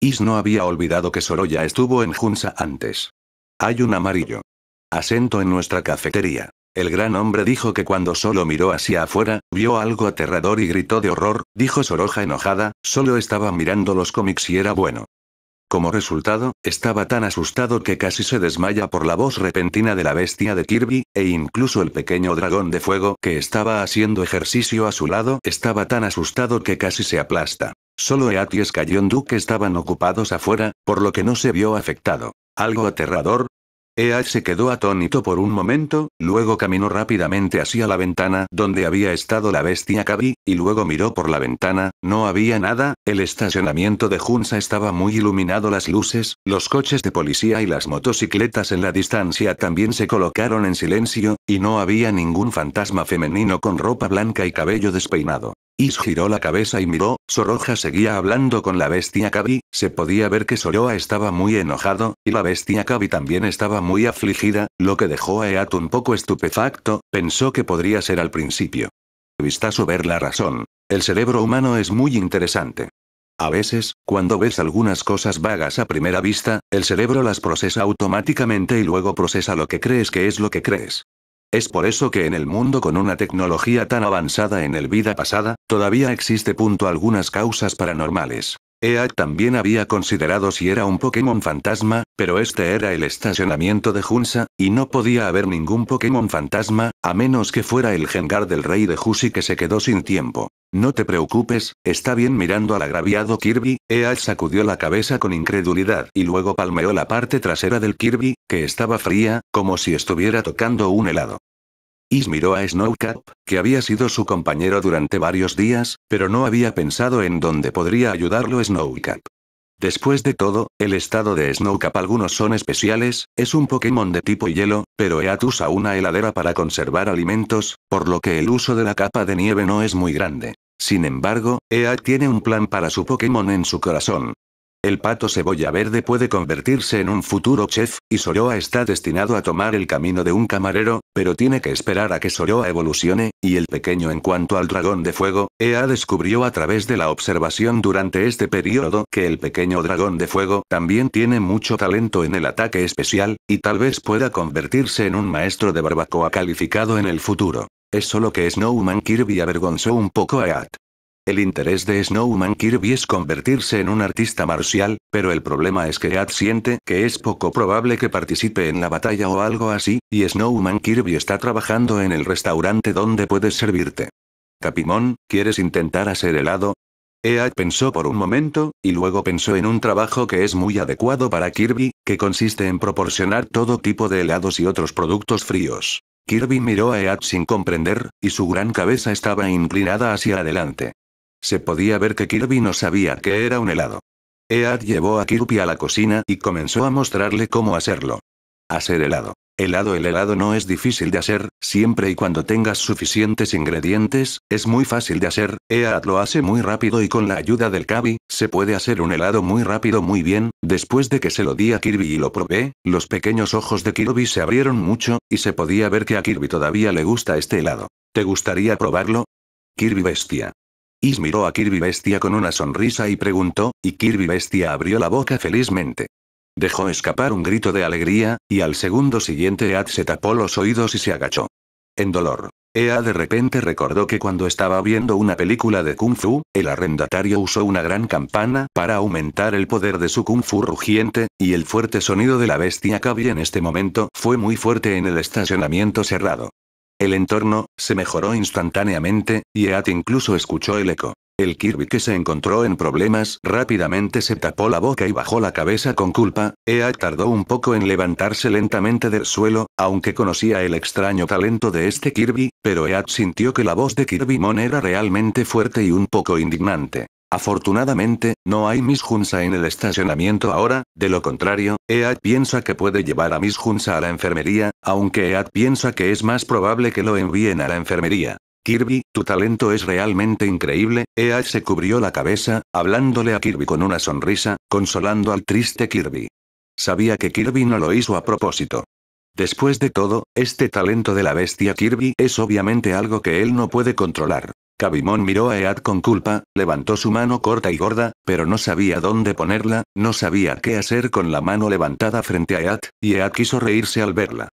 Is no había olvidado que Soroya estuvo en Junsa antes. Hay un amarillo. Asento en nuestra cafetería. El gran hombre dijo que cuando solo miró hacia afuera, vio algo aterrador y gritó de horror, dijo Soroja enojada, solo estaba mirando los cómics y era bueno. Como resultado, estaba tan asustado que casi se desmaya por la voz repentina de la bestia de Kirby, e incluso el pequeño dragón de fuego que estaba haciendo ejercicio a su lado estaba tan asustado que casi se aplasta. Solo Eat y Scallion Duke estaban ocupados afuera, por lo que no se vio afectado. Algo aterrador, Ea se quedó atónito por un momento, luego caminó rápidamente hacia la ventana donde había estado la bestia Kabi, y luego miró por la ventana, no había nada, el estacionamiento de Junsa estaba muy iluminado las luces, los coches de policía y las motocicletas en la distancia también se colocaron en silencio, y no había ningún fantasma femenino con ropa blanca y cabello despeinado. Is giró la cabeza y miró, Soroja seguía hablando con la bestia Kabi, se podía ver que Soroa estaba muy enojado, y la bestia Kabi también estaba muy afligida, lo que dejó a Eat un poco estupefacto, pensó que podría ser al principio. Vistazo ver la razón. El cerebro humano es muy interesante. A veces, cuando ves algunas cosas vagas a primera vista, el cerebro las procesa automáticamente y luego procesa lo que crees que es lo que crees. Es por eso que en el mundo con una tecnología tan avanzada en el vida pasada, todavía existe punto algunas causas paranormales. ea también había considerado si era un Pokémon fantasma, pero este era el estacionamiento de Junsa, y no podía haber ningún Pokémon fantasma, a menos que fuera el Gengar del rey de Jusi que se quedó sin tiempo. No te preocupes, está bien mirando al agraviado Kirby, ea sacudió la cabeza con incredulidad y luego palmeó la parte trasera del Kirby, que estaba fría, como si estuviera tocando un helado. Is miró a Snowcap, que había sido su compañero durante varios días, pero no había pensado en dónde podría ayudarlo Snowcap. Después de todo, el estado de Snowcap algunos son especiales, es un Pokémon de tipo hielo, pero Eat usa una heladera para conservar alimentos, por lo que el uso de la capa de nieve no es muy grande. Sin embargo, Eat tiene un plan para su Pokémon en su corazón, el pato cebolla verde puede convertirse en un futuro chef, y Soroa está destinado a tomar el camino de un camarero, pero tiene que esperar a que Soroa evolucione, y el pequeño en cuanto al dragón de fuego, Ea descubrió a través de la observación durante este periodo que el pequeño dragón de fuego también tiene mucho talento en el ataque especial, y tal vez pueda convertirse en un maestro de barbacoa calificado en el futuro. Es solo que Snowman Kirby avergonzó un poco a Eat. El interés de Snowman Kirby es convertirse en un artista marcial, pero el problema es que Ad siente que es poco probable que participe en la batalla o algo así, y Snowman Kirby está trabajando en el restaurante donde puedes servirte. Capimón, ¿quieres intentar hacer helado? Ead pensó por un momento, y luego pensó en un trabajo que es muy adecuado para Kirby, que consiste en proporcionar todo tipo de helados y otros productos fríos. Kirby miró a Ead sin comprender, y su gran cabeza estaba inclinada hacia adelante. Se podía ver que Kirby no sabía que era un helado. Ead llevó a Kirby a la cocina y comenzó a mostrarle cómo hacerlo. Hacer helado. Helado El helado no es difícil de hacer, siempre y cuando tengas suficientes ingredientes, es muy fácil de hacer, EAD lo hace muy rápido y con la ayuda del Kabi, se puede hacer un helado muy rápido muy bien, después de que se lo di a Kirby y lo probé, los pequeños ojos de Kirby se abrieron mucho, y se podía ver que a Kirby todavía le gusta este helado. ¿Te gustaría probarlo? Kirby bestia. Is miró a Kirby Bestia con una sonrisa y preguntó, y Kirby Bestia abrió la boca felizmente. Dejó escapar un grito de alegría, y al segundo siguiente Ead se tapó los oídos y se agachó. En dolor. Ea de repente recordó que cuando estaba viendo una película de Kung Fu, el arrendatario usó una gran campana para aumentar el poder de su Kung Fu rugiente, y el fuerte sonido de la bestia había en este momento fue muy fuerte en el estacionamiento cerrado. El entorno, se mejoró instantáneamente, y Eat incluso escuchó el eco. El Kirby que se encontró en problemas rápidamente se tapó la boca y bajó la cabeza con culpa, Eat tardó un poco en levantarse lentamente del suelo, aunque conocía el extraño talento de este Kirby, pero Eat sintió que la voz de Kirby Mon era realmente fuerte y un poco indignante. Afortunadamente, no hay Miss Junsa en el estacionamiento ahora, de lo contrario, Ead piensa que puede llevar a Miss Junsa a la enfermería, aunque Ead piensa que es más probable que lo envíen a la enfermería. Kirby, tu talento es realmente increíble, Ead se cubrió la cabeza, hablándole a Kirby con una sonrisa, consolando al triste Kirby. Sabía que Kirby no lo hizo a propósito. Después de todo, este talento de la bestia Kirby es obviamente algo que él no puede controlar. Cabimón miró a Ead con culpa, levantó su mano corta y gorda, pero no sabía dónde ponerla, no sabía qué hacer con la mano levantada frente a Ead, y Ead quiso reírse al verla.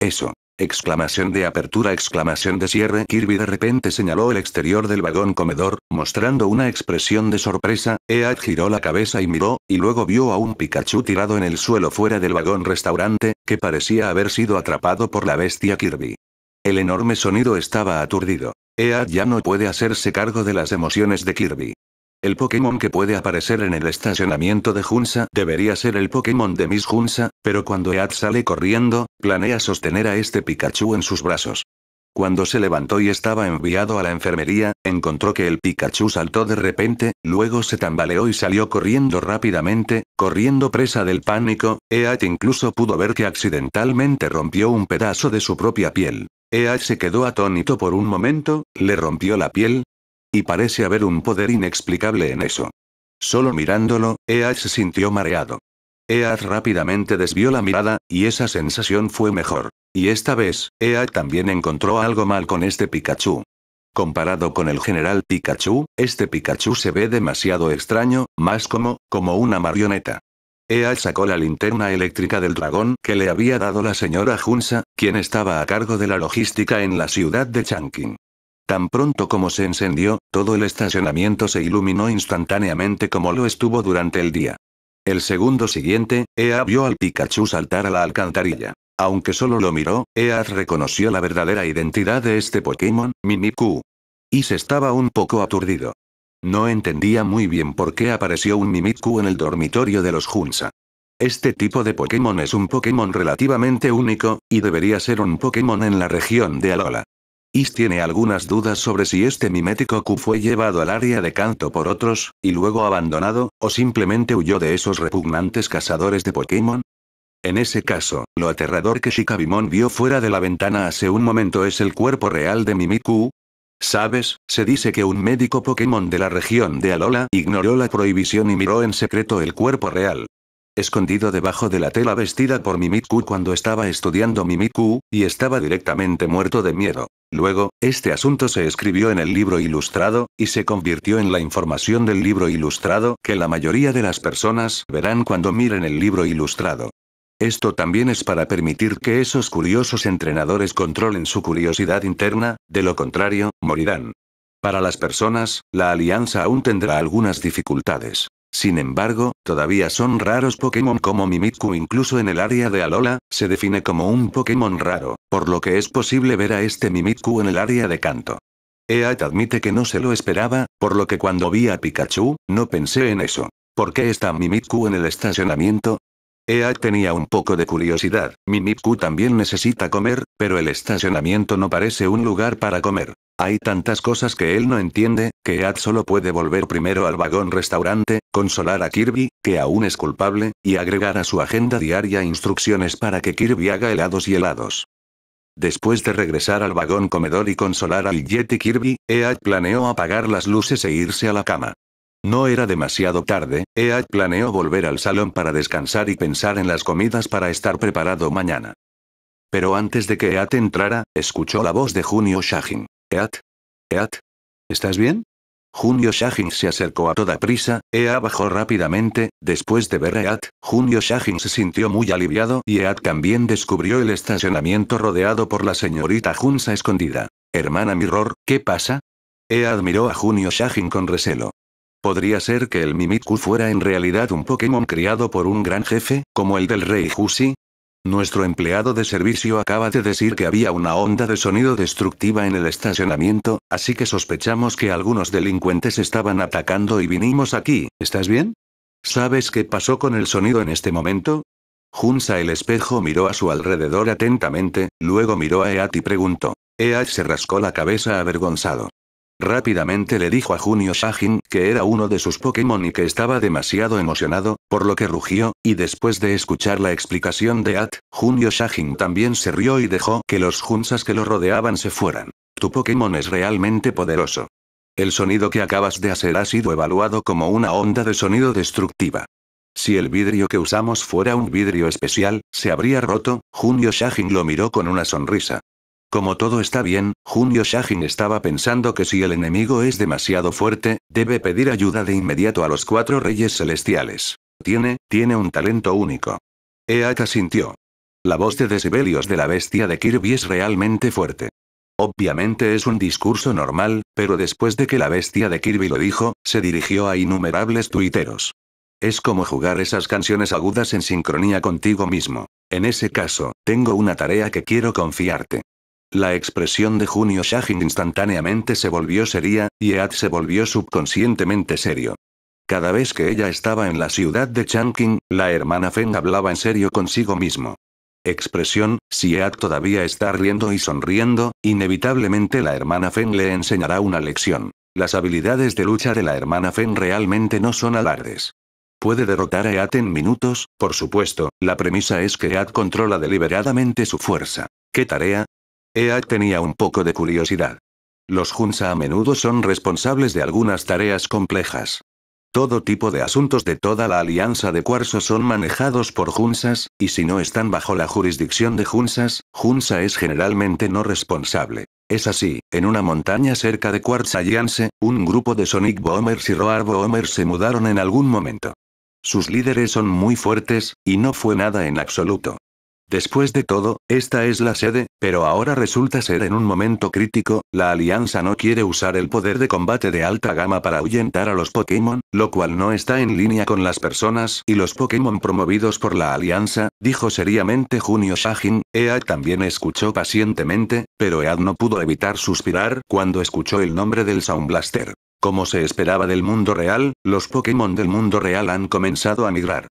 Eso. Exclamación de apertura, exclamación de cierre. Kirby de repente señaló el exterior del vagón comedor, mostrando una expresión de sorpresa. Ead giró la cabeza y miró, y luego vio a un Pikachu tirado en el suelo fuera del vagón restaurante, que parecía haber sido atrapado por la bestia Kirby. El enorme sonido estaba aturdido. Ead ya no puede hacerse cargo de las emociones de Kirby. El Pokémon que puede aparecer en el estacionamiento de Junsa debería ser el Pokémon de Miss Junsa, pero cuando Ead sale corriendo, planea sostener a este Pikachu en sus brazos. Cuando se levantó y estaba enviado a la enfermería, encontró que el Pikachu saltó de repente, luego se tambaleó y salió corriendo rápidamente, corriendo presa del pánico, Eat incluso pudo ver que accidentalmente rompió un pedazo de su propia piel. Eat se quedó atónito por un momento, le rompió la piel. Y parece haber un poder inexplicable en eso. Solo mirándolo, Eat se sintió mareado. Eat rápidamente desvió la mirada, y esa sensación fue mejor. Y esta vez, Ea también encontró algo mal con este Pikachu. Comparado con el general Pikachu, este Pikachu se ve demasiado extraño, más como, como una marioneta. Ea sacó la linterna eléctrica del dragón que le había dado la señora Junsa, quien estaba a cargo de la logística en la ciudad de Changqing. Tan pronto como se encendió, todo el estacionamiento se iluminó instantáneamente como lo estuvo durante el día. El segundo siguiente, Ea vio al Pikachu saltar a la alcantarilla. Aunque solo lo miró, Eas reconoció la verdadera identidad de este Pokémon, Mimikyu. Y se estaba un poco aturdido. No entendía muy bien por qué apareció un Mimikyu en el dormitorio de los Junsa. Este tipo de Pokémon es un Pokémon relativamente único, y debería ser un Pokémon en la región de Alola. Is tiene algunas dudas sobre si este mimético Q fue llevado al área de canto por otros, y luego abandonado, o simplemente huyó de esos repugnantes cazadores de Pokémon, en ese caso, lo aterrador que Shikabimon vio fuera de la ventana hace un momento es el cuerpo real de Mimiku. ¿Sabes? Se dice que un médico Pokémon de la región de Alola ignoró la prohibición y miró en secreto el cuerpo real. Escondido debajo de la tela vestida por Mimiku cuando estaba estudiando Mimiku, y estaba directamente muerto de miedo. Luego, este asunto se escribió en el libro ilustrado, y se convirtió en la información del libro ilustrado que la mayoría de las personas verán cuando miren el libro ilustrado. Esto también es para permitir que esos curiosos entrenadores controlen su curiosidad interna, de lo contrario, morirán. Para las personas, la alianza aún tendrá algunas dificultades. Sin embargo, todavía son raros Pokémon como Mimikyu incluso en el área de Alola, se define como un Pokémon raro, por lo que es posible ver a este Mimikyu en el área de Canto. Eat admite que no se lo esperaba, por lo que cuando vi a Pikachu, no pensé en eso. ¿Por qué está Mimikyu en el estacionamiento? Ea tenía un poco de curiosidad. Miniku también necesita comer, pero el estacionamiento no parece un lugar para comer. Hay tantas cosas que él no entiende, que Ead solo puede volver primero al vagón restaurante, consolar a Kirby, que aún es culpable, y agregar a su agenda diaria instrucciones para que Kirby haga helados y helados. Después de regresar al vagón comedor y consolar al Yeti Kirby, Ead planeó apagar las luces e irse a la cama. No era demasiado tarde, Ead planeó volver al salón para descansar y pensar en las comidas para estar preparado mañana. Pero antes de que Ead entrara, escuchó la voz de Junio Shahin. Ead. Ead. ¿Estás bien? Junio Shahin se acercó a toda prisa, Ea bajó rápidamente, después de ver e a Ead, Junio Shahin se sintió muy aliviado y Ead también descubrió el estacionamiento rodeado por la señorita Junsa escondida. Hermana Mirror, ¿qué pasa? Ea admiró a Junio Shahin con recelo. Podría ser que el Mimikyu fuera en realidad un Pokémon criado por un gran jefe, como el del rey Jusi. Nuestro empleado de servicio acaba de decir que había una onda de sonido destructiva en el estacionamiento, así que sospechamos que algunos delincuentes estaban atacando y vinimos aquí, ¿estás bien? ¿Sabes qué pasó con el sonido en este momento? Junsa el espejo miró a su alrededor atentamente, luego miró a Eat y preguntó. Eat se rascó la cabeza avergonzado. Rápidamente le dijo a Junio Shahin que era uno de sus Pokémon y que estaba demasiado emocionado, por lo que rugió, y después de escuchar la explicación de At, Junio Shahin también se rió y dejó que los Junsas que lo rodeaban se fueran. Tu Pokémon es realmente poderoso. El sonido que acabas de hacer ha sido evaluado como una onda de sonido destructiva. Si el vidrio que usamos fuera un vidrio especial, se habría roto, Junio Shahin lo miró con una sonrisa. Como todo está bien, Junio Shahin estaba pensando que si el enemigo es demasiado fuerte, debe pedir ayuda de inmediato a los cuatro reyes celestiales. Tiene, tiene un talento único. Eaka sintió. La voz de decibelios de la bestia de Kirby es realmente fuerte. Obviamente es un discurso normal, pero después de que la bestia de Kirby lo dijo, se dirigió a innumerables tuiteros. Es como jugar esas canciones agudas en sincronía contigo mismo. En ese caso, tengo una tarea que quiero confiarte. La expresión de Junio Shahin instantáneamente se volvió seria, y Ead se volvió subconscientemente serio. Cada vez que ella estaba en la ciudad de Changqing, la hermana Feng hablaba en serio consigo mismo. Expresión, si Ead todavía está riendo y sonriendo, inevitablemente la hermana Feng le enseñará una lección. Las habilidades de lucha de la hermana Feng realmente no son alardes. Puede derrotar a Ead en minutos, por supuesto, la premisa es que Ead controla deliberadamente su fuerza. ¿Qué tarea? Ea tenía un poco de curiosidad. Los Junsa a menudo son responsables de algunas tareas complejas. Todo tipo de asuntos de toda la Alianza de Cuarzo son manejados por Junsas, y si no están bajo la jurisdicción de Junsas, Junsa es generalmente no responsable. Es así, en una montaña cerca de Alliance, un grupo de Sonic Bombers y Roar Boomers se mudaron en algún momento. Sus líderes son muy fuertes, y no fue nada en absoluto Después de todo, esta es la sede, pero ahora resulta ser en un momento crítico, la Alianza no quiere usar el poder de combate de alta gama para ahuyentar a los Pokémon, lo cual no está en línea con las personas y los Pokémon promovidos por la Alianza, dijo seriamente Junio Shahin, Ead también escuchó pacientemente, pero Ead no pudo evitar suspirar cuando escuchó el nombre del Sound Blaster. Como se esperaba del mundo real, los Pokémon del mundo real han comenzado a migrar.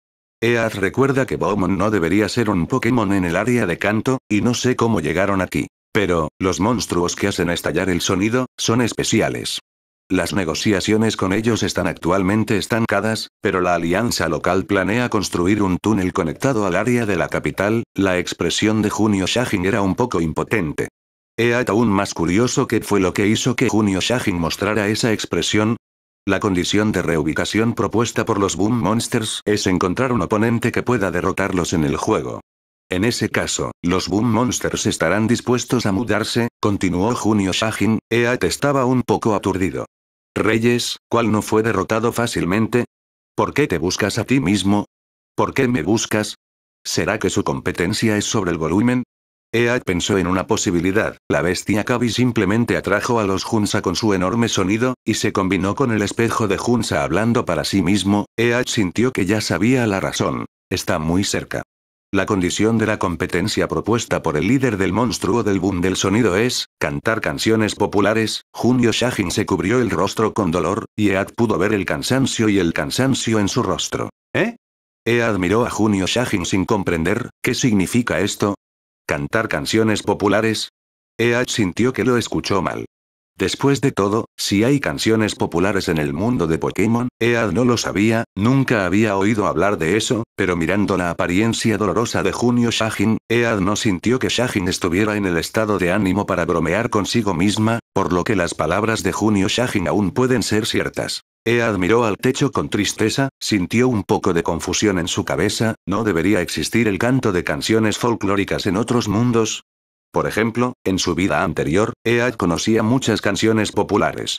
Eaz recuerda que Bowman no debería ser un Pokémon en el área de canto, y no sé cómo llegaron aquí. Pero, los monstruos que hacen estallar el sonido, son especiales. Las negociaciones con ellos están actualmente estancadas, pero la alianza local planea construir un túnel conectado al área de la capital, la expresión de Junio Shagin era un poco impotente. Eat aún más curioso que fue lo que hizo que Junio Shahin mostrara esa expresión, la condición de reubicación propuesta por los Boom Monsters es encontrar un oponente que pueda derrotarlos en el juego. En ese caso, los Boom Monsters estarán dispuestos a mudarse, continuó Junio Shahin, Eat estaba un poco aturdido. Reyes, ¿cuál no fue derrotado fácilmente? ¿Por qué te buscas a ti mismo? ¿Por qué me buscas? ¿Será que su competencia es sobre el volumen? EAD pensó en una posibilidad, la bestia Kabi simplemente atrajo a los Junsa con su enorme sonido, y se combinó con el espejo de Junsa hablando para sí mismo, EAD sintió que ya sabía la razón. Está muy cerca. La condición de la competencia propuesta por el líder del monstruo del boom del sonido es, cantar canciones populares, Junio Shahin se cubrió el rostro con dolor, y Ead pudo ver el cansancio y el cansancio en su rostro. ¿Eh? Ead miró a Junio Shahin sin comprender, ¿qué significa esto? ¿Cantar canciones populares? Ead sintió que lo escuchó mal. Después de todo, si hay canciones populares en el mundo de Pokémon, Ead no lo sabía, nunca había oído hablar de eso, pero mirando la apariencia dolorosa de Junio Shahin, Ead no sintió que Shahin estuviera en el estado de ánimo para bromear consigo misma, por lo que las palabras de Junio Shahin aún pueden ser ciertas. Ea admiró al techo con tristeza, sintió un poco de confusión en su cabeza, ¿no debería existir el canto de canciones folclóricas en otros mundos? Por ejemplo, en su vida anterior, Ea conocía muchas canciones populares.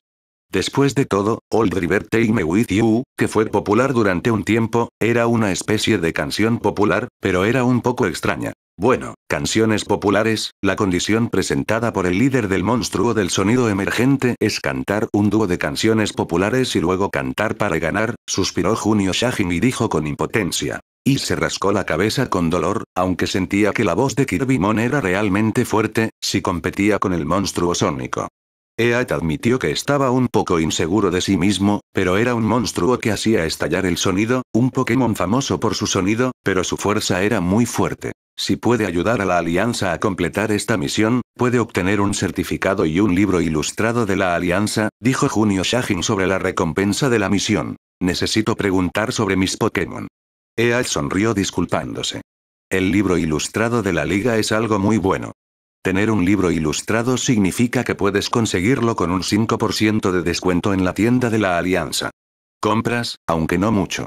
Después de todo, Old River Take Me With You, que fue popular durante un tiempo, era una especie de canción popular, pero era un poco extraña. Bueno, canciones populares, la condición presentada por el líder del monstruo del sonido emergente es cantar un dúo de canciones populares y luego cantar para ganar, suspiró Junio Shahin y dijo con impotencia. Y se rascó la cabeza con dolor, aunque sentía que la voz de Kirby Mon era realmente fuerte, si competía con el monstruo sónico. Eat admitió que estaba un poco inseguro de sí mismo, pero era un monstruo que hacía estallar el sonido, un Pokémon famoso por su sonido, pero su fuerza era muy fuerte. Si puede ayudar a la Alianza a completar esta misión, puede obtener un certificado y un libro ilustrado de la Alianza, dijo Junio Shahin sobre la recompensa de la misión. Necesito preguntar sobre mis Pokémon. Eat sonrió disculpándose. El libro ilustrado de la liga es algo muy bueno. Tener un libro ilustrado significa que puedes conseguirlo con un 5% de descuento en la tienda de la Alianza. Compras, aunque no mucho.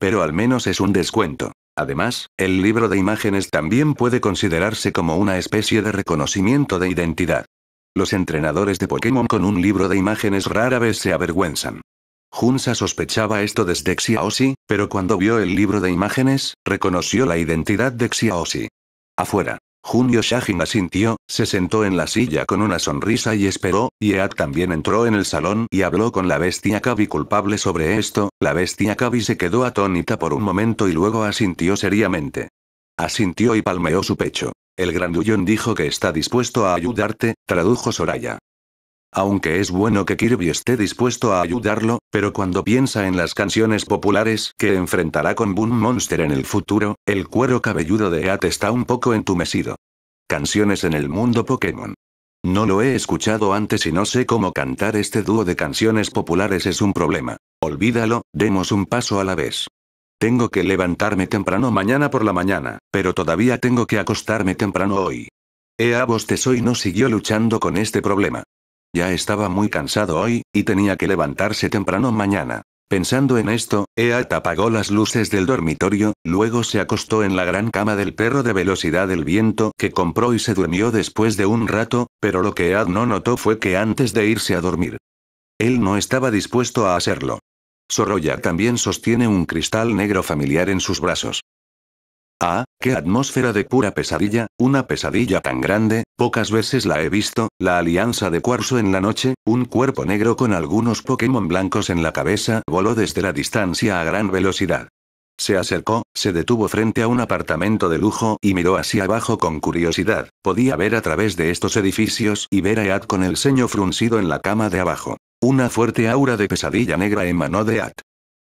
Pero al menos es un descuento. Además, el libro de imágenes también puede considerarse como una especie de reconocimiento de identidad. Los entrenadores de Pokémon con un libro de imágenes rara vez se avergüenzan. Junsa sospechaba esto desde Xiaoxi, pero cuando vio el libro de imágenes, reconoció la identidad de Xiaoxi. Afuera. Junio Shahin asintió, se sentó en la silla con una sonrisa y esperó, Yeat también entró en el salón y habló con la bestia Kabi culpable sobre esto, la bestia Kabi se quedó atónita por un momento y luego asintió seriamente. Asintió y palmeó su pecho. El grandullón dijo que está dispuesto a ayudarte, tradujo Soraya. Aunque es bueno que Kirby esté dispuesto a ayudarlo, pero cuando piensa en las canciones populares que enfrentará con Boom Monster en el futuro, el cuero cabelludo de E.A.T. está un poco entumecido. Canciones en el mundo Pokémon. No lo he escuchado antes y no sé cómo cantar este dúo de canciones populares es un problema. Olvídalo, demos un paso a la vez. Tengo que levantarme temprano mañana por la mañana, pero todavía tengo que acostarme temprano hoy. Ea bostezo y no siguió luchando con este problema. Ya estaba muy cansado hoy, y tenía que levantarse temprano mañana. Pensando en esto, Ead apagó las luces del dormitorio, luego se acostó en la gran cama del perro de velocidad del viento que compró y se durmió después de un rato, pero lo que Ead no notó fue que antes de irse a dormir. Él no estaba dispuesto a hacerlo. Sorolla también sostiene un cristal negro familiar en sus brazos. Ah, qué atmósfera de pura pesadilla, una pesadilla tan grande, pocas veces la he visto, la alianza de cuarzo en la noche, un cuerpo negro con algunos Pokémon blancos en la cabeza, voló desde la distancia a gran velocidad. Se acercó, se detuvo frente a un apartamento de lujo y miró hacia abajo con curiosidad. Podía ver a través de estos edificios y ver a Ead con el ceño fruncido en la cama de abajo. Una fuerte aura de pesadilla negra emanó de At.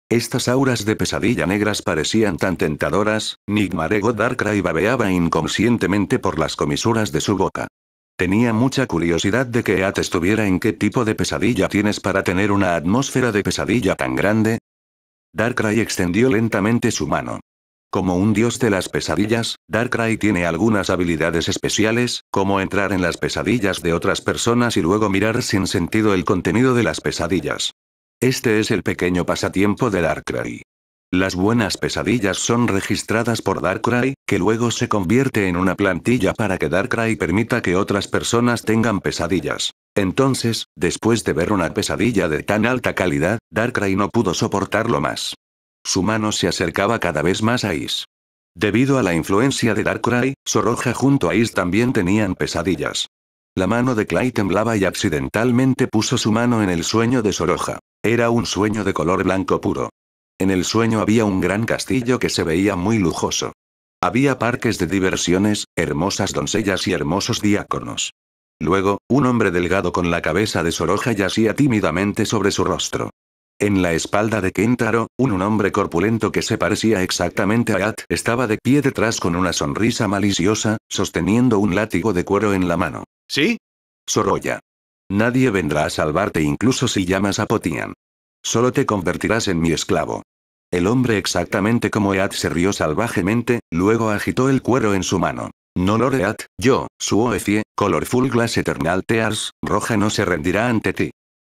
Estas auras de pesadilla negras parecían tan tentadoras, Nigmarego Darkrai babeaba inconscientemente por las comisuras de su boca. Tenía mucha curiosidad de que at estuviera en qué tipo de pesadilla tienes para tener una atmósfera de pesadilla tan grande. Darkrai extendió lentamente su mano. Como un dios de las pesadillas, Darkrai tiene algunas habilidades especiales, como entrar en las pesadillas de otras personas y luego mirar sin sentido el contenido de las pesadillas. Este es el pequeño pasatiempo de Darkrai. Las buenas pesadillas son registradas por Darkrai, que luego se convierte en una plantilla para que Darkrai permita que otras personas tengan pesadillas. Entonces, después de ver una pesadilla de tan alta calidad, Darkrai no pudo soportarlo más. Su mano se acercaba cada vez más a Is. Debido a la influencia de Darkrai, Soroja junto a Is también tenían pesadillas. La mano de Clay temblaba y accidentalmente puso su mano en el sueño de Soroja. Era un sueño de color blanco puro. En el sueño había un gran castillo que se veía muy lujoso. Había parques de diversiones, hermosas doncellas y hermosos diáconos. Luego, un hombre delgado con la cabeza de Soroja yacía tímidamente sobre su rostro. En la espalda de Kentaro, un, hombre corpulento que se parecía exactamente a At estaba de pie detrás con una sonrisa maliciosa, sosteniendo un látigo de cuero en la mano. ¿Sí? Sorolla. Nadie vendrá a salvarte incluso si llamas a Potian. Solo te convertirás en mi esclavo. El hombre exactamente como Eat se rió salvajemente, luego agitó el cuero en su mano. No Loread, yo, su oefie, colorful glass eternal tears, roja no se rendirá ante ti.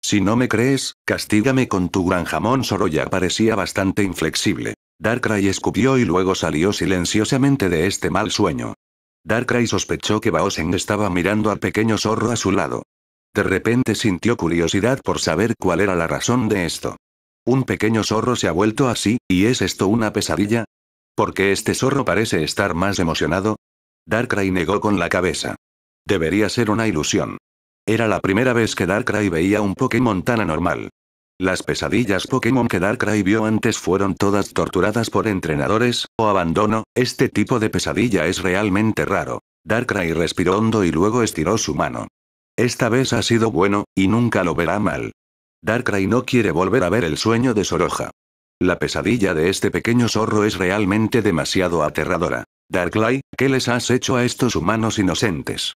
Si no me crees, castígame con tu gran jamón Ya parecía bastante inflexible. Darkrai escupió y luego salió silenciosamente de este mal sueño. Darkrai sospechó que Baosen estaba mirando al pequeño zorro a su lado. De repente sintió curiosidad por saber cuál era la razón de esto. ¿Un pequeño zorro se ha vuelto así, y es esto una pesadilla? ¿Por qué este zorro parece estar más emocionado? Darkrai negó con la cabeza. Debería ser una ilusión. Era la primera vez que Darkrai veía un Pokémon tan anormal. Las pesadillas Pokémon que Darkrai vio antes fueron todas torturadas por entrenadores, o abandono, este tipo de pesadilla es realmente raro. Darkrai respiró hondo y luego estiró su mano. Esta vez ha sido bueno, y nunca lo verá mal. Darkrai no quiere volver a ver el sueño de Soroja. La pesadilla de este pequeño zorro es realmente demasiado aterradora. Darkrai, ¿qué les has hecho a estos humanos inocentes?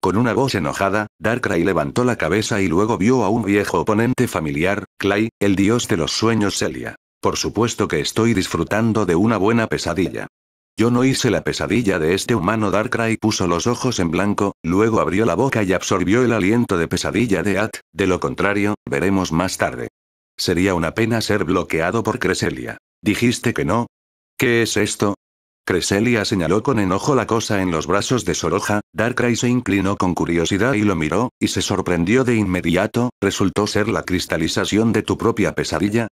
Con una voz enojada, Darkrai levantó la cabeza y luego vio a un viejo oponente familiar, Clay, el dios de los sueños Celia. Por supuesto que estoy disfrutando de una buena pesadilla. Yo no hice la pesadilla de este humano Darkrai puso los ojos en blanco, luego abrió la boca y absorbió el aliento de pesadilla de At, de lo contrario, veremos más tarde. Sería una pena ser bloqueado por Creselia. ¿Dijiste que no? ¿Qué es esto? Creselia señaló con enojo la cosa en los brazos de Soroja, Darkrai se inclinó con curiosidad y lo miró, y se sorprendió de inmediato, ¿resultó ser la cristalización de tu propia pesadilla?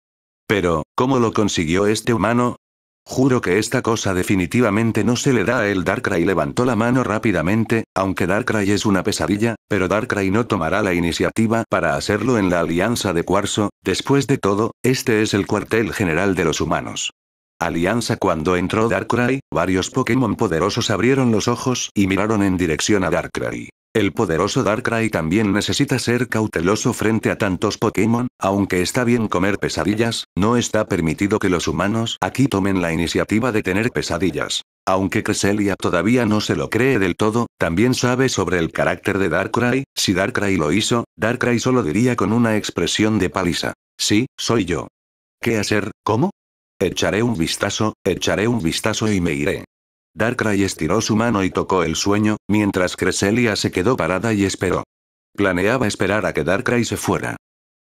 Pero, ¿cómo lo consiguió este humano? Juro que esta cosa definitivamente no se le da a él. Darkrai levantó la mano rápidamente, aunque Darkrai es una pesadilla, pero Darkrai no tomará la iniciativa para hacerlo en la Alianza de Cuarzo, después de todo, este es el cuartel general de los humanos. Alianza Cuando entró Darkrai, varios Pokémon poderosos abrieron los ojos y miraron en dirección a Darkrai. El poderoso Darkrai también necesita ser cauteloso frente a tantos Pokémon, aunque está bien comer pesadillas, no está permitido que los humanos aquí tomen la iniciativa de tener pesadillas. Aunque Cresselia todavía no se lo cree del todo, también sabe sobre el carácter de Darkrai, si Darkrai lo hizo, Darkrai solo diría con una expresión de paliza. Sí, soy yo. ¿Qué hacer? ¿Cómo? Echaré un vistazo, echaré un vistazo y me iré. Darkrai estiró su mano y tocó el sueño, mientras Creselia se quedó parada y esperó. Planeaba esperar a que Darkrai se fuera.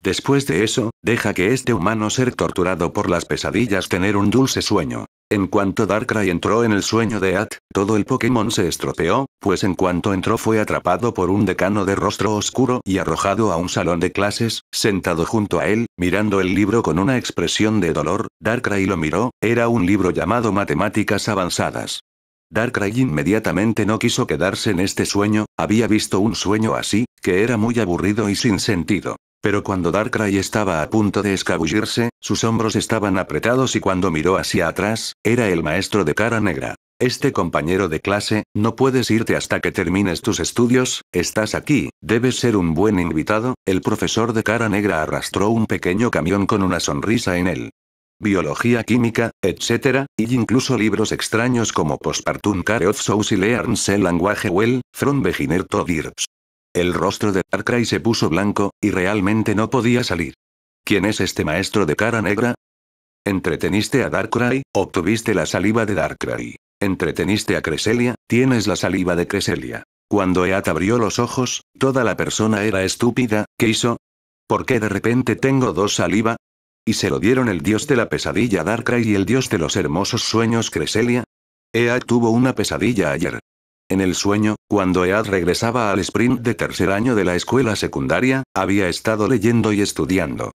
Después de eso, deja que este humano ser torturado por las pesadillas tener un dulce sueño. En cuanto Darkrai entró en el sueño de At, todo el Pokémon se estropeó, pues en cuanto entró fue atrapado por un decano de rostro oscuro y arrojado a un salón de clases, sentado junto a él, mirando el libro con una expresión de dolor, Darkrai lo miró, era un libro llamado Matemáticas Avanzadas. Darkrai inmediatamente no quiso quedarse en este sueño, había visto un sueño así, que era muy aburrido y sin sentido. Pero cuando Darkrai estaba a punto de escabullirse, sus hombros estaban apretados y cuando miró hacia atrás, era el maestro de cara negra. Este compañero de clase, no puedes irte hasta que termines tus estudios, estás aquí, debes ser un buen invitado, el profesor de cara negra arrastró un pequeño camión con una sonrisa en él biología química, etc., y incluso libros extraños como Postpartum Care of Souls y Learns el Language Well, From Beginner to Dirps. El rostro de Darkrai se puso blanco, y realmente no podía salir. ¿Quién es este maestro de cara negra? Entreteniste a Darkrai, obtuviste la saliva de Darkrai. Entreteniste a Creselia, tienes la saliva de Creselia. Cuando Eat abrió los ojos, toda la persona era estúpida, ¿qué hizo? ¿Por qué de repente tengo dos saliva? Y se lo dieron el dios de la pesadilla Darkrai y el dios de los hermosos sueños Creselia. Ead tuvo una pesadilla ayer. En el sueño, cuando Ead regresaba al sprint de tercer año de la escuela secundaria, había estado leyendo y estudiando.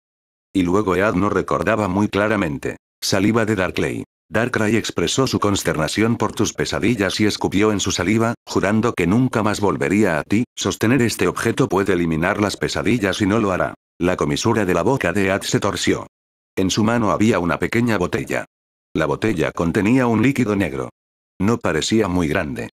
Y luego Ead no recordaba muy claramente. Saliva de Darkley. Darkrai expresó su consternación por tus pesadillas y escupió en su saliva, jurando que nunca más volvería a ti, sostener este objeto puede eliminar las pesadillas y no lo hará. La comisura de la boca de Ead se torció. En su mano había una pequeña botella. La botella contenía un líquido negro. No parecía muy grande.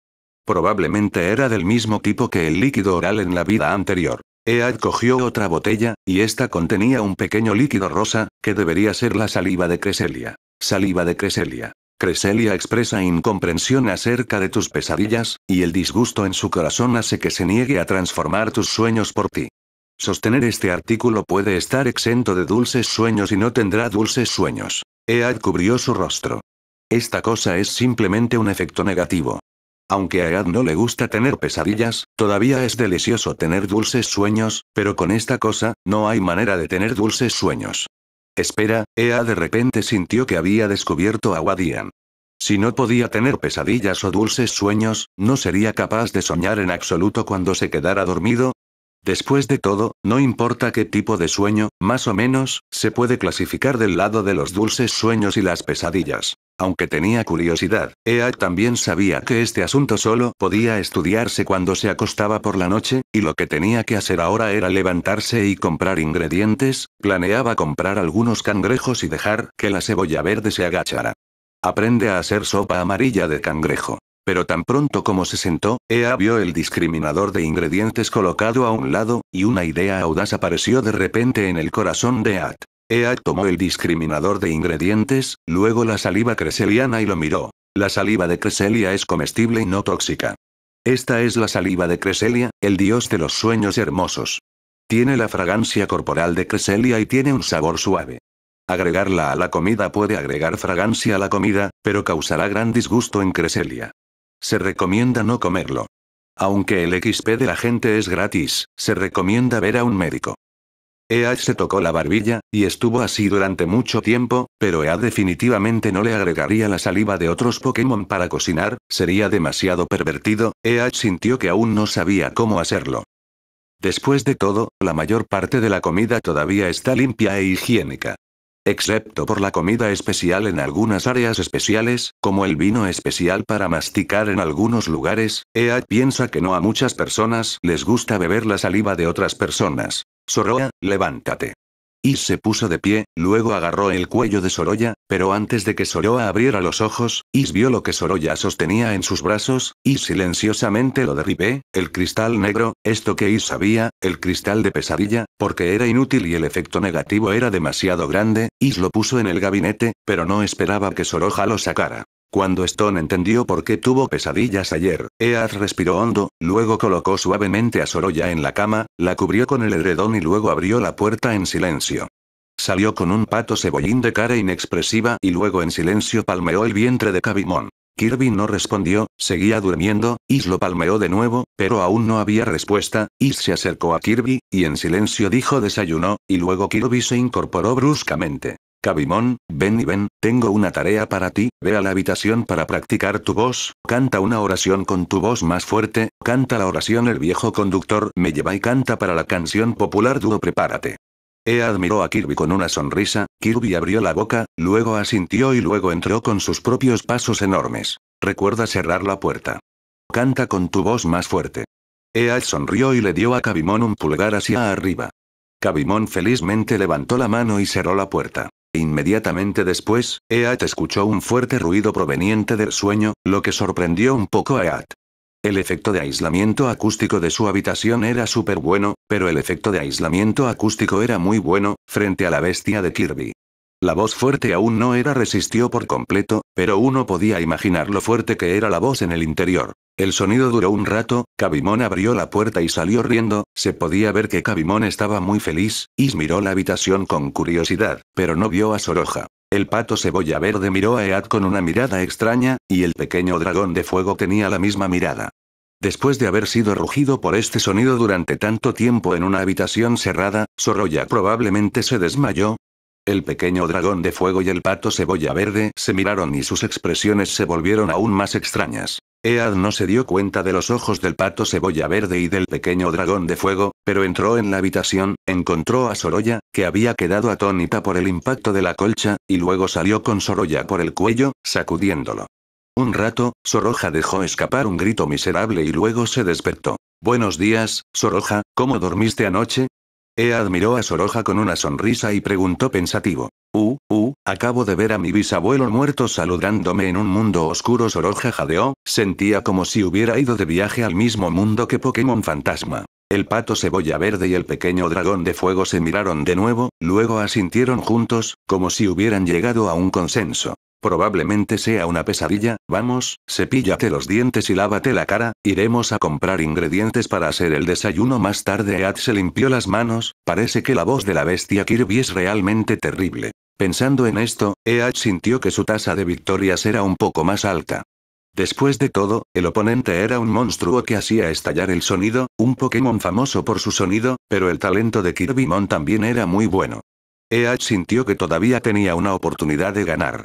Probablemente era del mismo tipo que el líquido oral en la vida anterior. Ead cogió otra botella, y esta contenía un pequeño líquido rosa, que debería ser la saliva de Creselia. Saliva de Creselia. Creselia expresa incomprensión acerca de tus pesadillas, y el disgusto en su corazón hace que se niegue a transformar tus sueños por ti. Sostener este artículo puede estar exento de dulces sueños y no tendrá dulces sueños. Ead cubrió su rostro. Esta cosa es simplemente un efecto negativo. Aunque a Ead no le gusta tener pesadillas, todavía es delicioso tener dulces sueños, pero con esta cosa, no hay manera de tener dulces sueños. Espera, Ea de repente sintió que había descubierto a Wadian. Si no podía tener pesadillas o dulces sueños, no sería capaz de soñar en absoluto cuando se quedara dormido, Después de todo, no importa qué tipo de sueño, más o menos, se puede clasificar del lado de los dulces sueños y las pesadillas. Aunque tenía curiosidad, Ea también sabía que este asunto solo podía estudiarse cuando se acostaba por la noche, y lo que tenía que hacer ahora era levantarse y comprar ingredientes, planeaba comprar algunos cangrejos y dejar que la cebolla verde se agachara. Aprende a hacer sopa amarilla de cangrejo. Pero tan pronto como se sentó, Ea vio el discriminador de ingredientes colocado a un lado, y una idea audaz apareció de repente en el corazón de At. Ea tomó el discriminador de ingredientes, luego la saliva creseliana y lo miró. La saliva de Creselia es comestible y no tóxica. Esta es la saliva de Creselia, el dios de los sueños hermosos. Tiene la fragancia corporal de Creselia y tiene un sabor suave. Agregarla a la comida puede agregar fragancia a la comida, pero causará gran disgusto en Creselia. Se recomienda no comerlo. Aunque el XP de la gente es gratis, se recomienda ver a un médico. Ea se tocó la barbilla, y estuvo así durante mucho tiempo, pero Ea definitivamente no le agregaría la saliva de otros Pokémon para cocinar, sería demasiado pervertido, EH sintió que aún no sabía cómo hacerlo. Después de todo, la mayor parte de la comida todavía está limpia e higiénica excepto por la comida especial en algunas áreas especiales, como el vino especial para masticar en algunos lugares, Ea piensa que no a muchas personas les gusta beber la saliva de otras personas. Soroa, levántate. Is se puso de pie, luego agarró el cuello de Soroya, pero antes de que Soroya abriera los ojos, Is vio lo que Soroya sostenía en sus brazos, y silenciosamente lo derribé, el cristal negro, esto que Is sabía, el cristal de pesadilla, porque era inútil y el efecto negativo era demasiado grande, Is lo puso en el gabinete, pero no esperaba que Sorolla lo sacara. Cuando Stone entendió por qué tuvo pesadillas ayer, Eaz respiró hondo, luego colocó suavemente a Soroya en la cama, la cubrió con el edredón y luego abrió la puerta en silencio. Salió con un pato cebollín de cara inexpresiva y luego en silencio palmeó el vientre de Cabimón. Kirby no respondió, seguía durmiendo, Is lo palmeó de nuevo, pero aún no había respuesta, Is se acercó a Kirby, y en silencio dijo desayunó, y luego Kirby se incorporó bruscamente. Cabimón, ven y ven, tengo una tarea para ti, ve a la habitación para practicar tu voz, canta una oración con tu voz más fuerte, canta la oración el viejo conductor me lleva y canta para la canción popular dúo prepárate. Ea admiró a Kirby con una sonrisa, Kirby abrió la boca, luego asintió y luego entró con sus propios pasos enormes. Recuerda cerrar la puerta. Canta con tu voz más fuerte. Ea sonrió y le dio a Cabimón un pulgar hacia arriba. Cabimón felizmente levantó la mano y cerró la puerta. Inmediatamente después, Eat escuchó un fuerte ruido proveniente del sueño, lo que sorprendió un poco a Eat. El efecto de aislamiento acústico de su habitación era súper bueno, pero el efecto de aislamiento acústico era muy bueno, frente a la bestia de Kirby. La voz fuerte aún no era resistió por completo, pero uno podía imaginar lo fuerte que era la voz en el interior. El sonido duró un rato, Cabimón abrió la puerta y salió riendo, se podía ver que Cabimón estaba muy feliz, y miró la habitación con curiosidad, pero no vio a Soroja. El pato cebolla verde miró a Ead con una mirada extraña, y el pequeño dragón de fuego tenía la misma mirada. Después de haber sido rugido por este sonido durante tanto tiempo en una habitación cerrada, Soroya probablemente se desmayó, el pequeño dragón de fuego y el pato cebolla verde se miraron y sus expresiones se volvieron aún más extrañas. Ead no se dio cuenta de los ojos del pato cebolla verde y del pequeño dragón de fuego, pero entró en la habitación, encontró a Sorolla, que había quedado atónita por el impacto de la colcha, y luego salió con Sorolla por el cuello, sacudiéndolo. Un rato, Sorolla dejó escapar un grito miserable y luego se despertó. Buenos días, Sorolla, ¿cómo dormiste anoche? E admiró a Soroja con una sonrisa y preguntó pensativo. Uh, uh, acabo de ver a mi bisabuelo muerto saludándome en un mundo oscuro. Soroja jadeó, sentía como si hubiera ido de viaje al mismo mundo que Pokémon Fantasma. El pato cebolla verde y el pequeño dragón de fuego se miraron de nuevo, luego asintieron juntos, como si hubieran llegado a un consenso. Probablemente sea una pesadilla, vamos, cepíllate los dientes y lávate la cara, iremos a comprar ingredientes para hacer el desayuno más tarde. Ead se limpió las manos, parece que la voz de la bestia Kirby es realmente terrible. Pensando en esto, Ead sintió que su tasa de victorias era un poco más alta. Después de todo, el oponente era un monstruo que hacía estallar el sonido, un Pokémon famoso por su sonido, pero el talento de Kirby Mon también era muy bueno. Ead sintió que todavía tenía una oportunidad de ganar.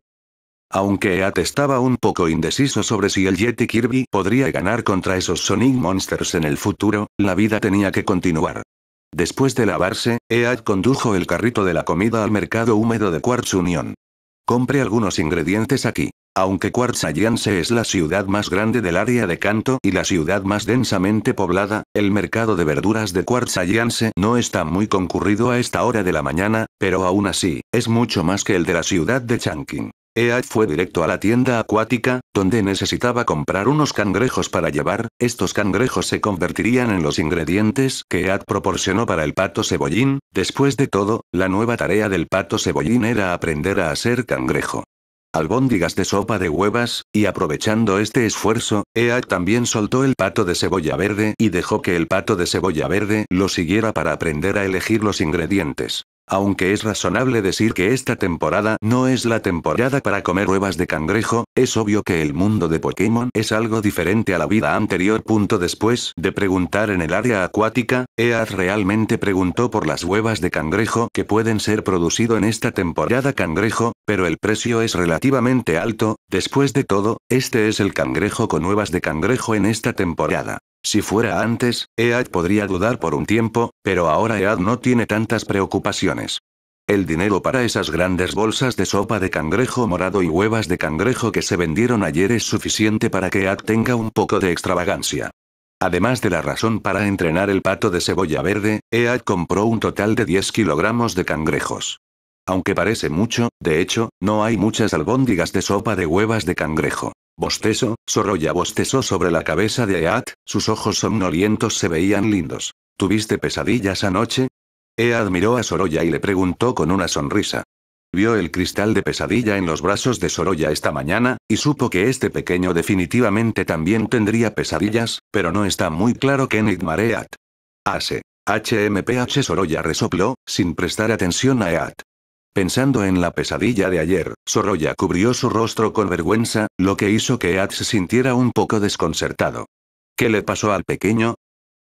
Aunque Eat estaba un poco indeciso sobre si el Yeti Kirby podría ganar contra esos Sonic Monsters en el futuro, la vida tenía que continuar. Después de lavarse, Eat condujo el carrito de la comida al mercado húmedo de Quartz Union. Compre algunos ingredientes aquí. Aunque Quartz Alliance es la ciudad más grande del área de Canto y la ciudad más densamente poblada, el mercado de verduras de Quartz Alliance no está muy concurrido a esta hora de la mañana, pero aún así, es mucho más que el de la ciudad de Chankin. Eat fue directo a la tienda acuática, donde necesitaba comprar unos cangrejos para llevar, estos cangrejos se convertirían en los ingredientes que Ead proporcionó para el pato cebollín, después de todo, la nueva tarea del pato cebollín era aprender a hacer cangrejo. Albóndigas de sopa de huevas, y aprovechando este esfuerzo, Ead también soltó el pato de cebolla verde y dejó que el pato de cebolla verde lo siguiera para aprender a elegir los ingredientes. Aunque es razonable decir que esta temporada no es la temporada para comer huevas de cangrejo, es obvio que el mundo de Pokémon es algo diferente a la vida anterior. después de preguntar en el área acuática, EAD realmente preguntó por las huevas de cangrejo que pueden ser producido en esta temporada cangrejo, pero el precio es relativamente alto, después de todo, este es el cangrejo con huevas de cangrejo en esta temporada. Si fuera antes, Ead podría dudar por un tiempo, pero ahora Ead no tiene tantas preocupaciones. El dinero para esas grandes bolsas de sopa de cangrejo morado y huevas de cangrejo que se vendieron ayer es suficiente para que Ead tenga un poco de extravagancia. Además de la razón para entrenar el pato de cebolla verde, Ead compró un total de 10 kilogramos de cangrejos. Aunque parece mucho, de hecho, no hay muchas albóndigas de sopa de huevas de cangrejo. Bostezo, Sorolla bostezó sobre la cabeza de Eat, sus ojos somnolientos se veían lindos. ¿Tuviste pesadillas anoche? Ead miró a Sorolla y le preguntó con una sonrisa. Vio el cristal de pesadilla en los brazos de Sorolla esta mañana, y supo que este pequeño definitivamente también tendría pesadillas, pero no está muy claro que enigmaré Eat. HMPH Sorolla resopló, sin prestar atención a Ead. Pensando en la pesadilla de ayer, Sorolla cubrió su rostro con vergüenza, lo que hizo que Ead se sintiera un poco desconcertado. ¿Qué le pasó al pequeño?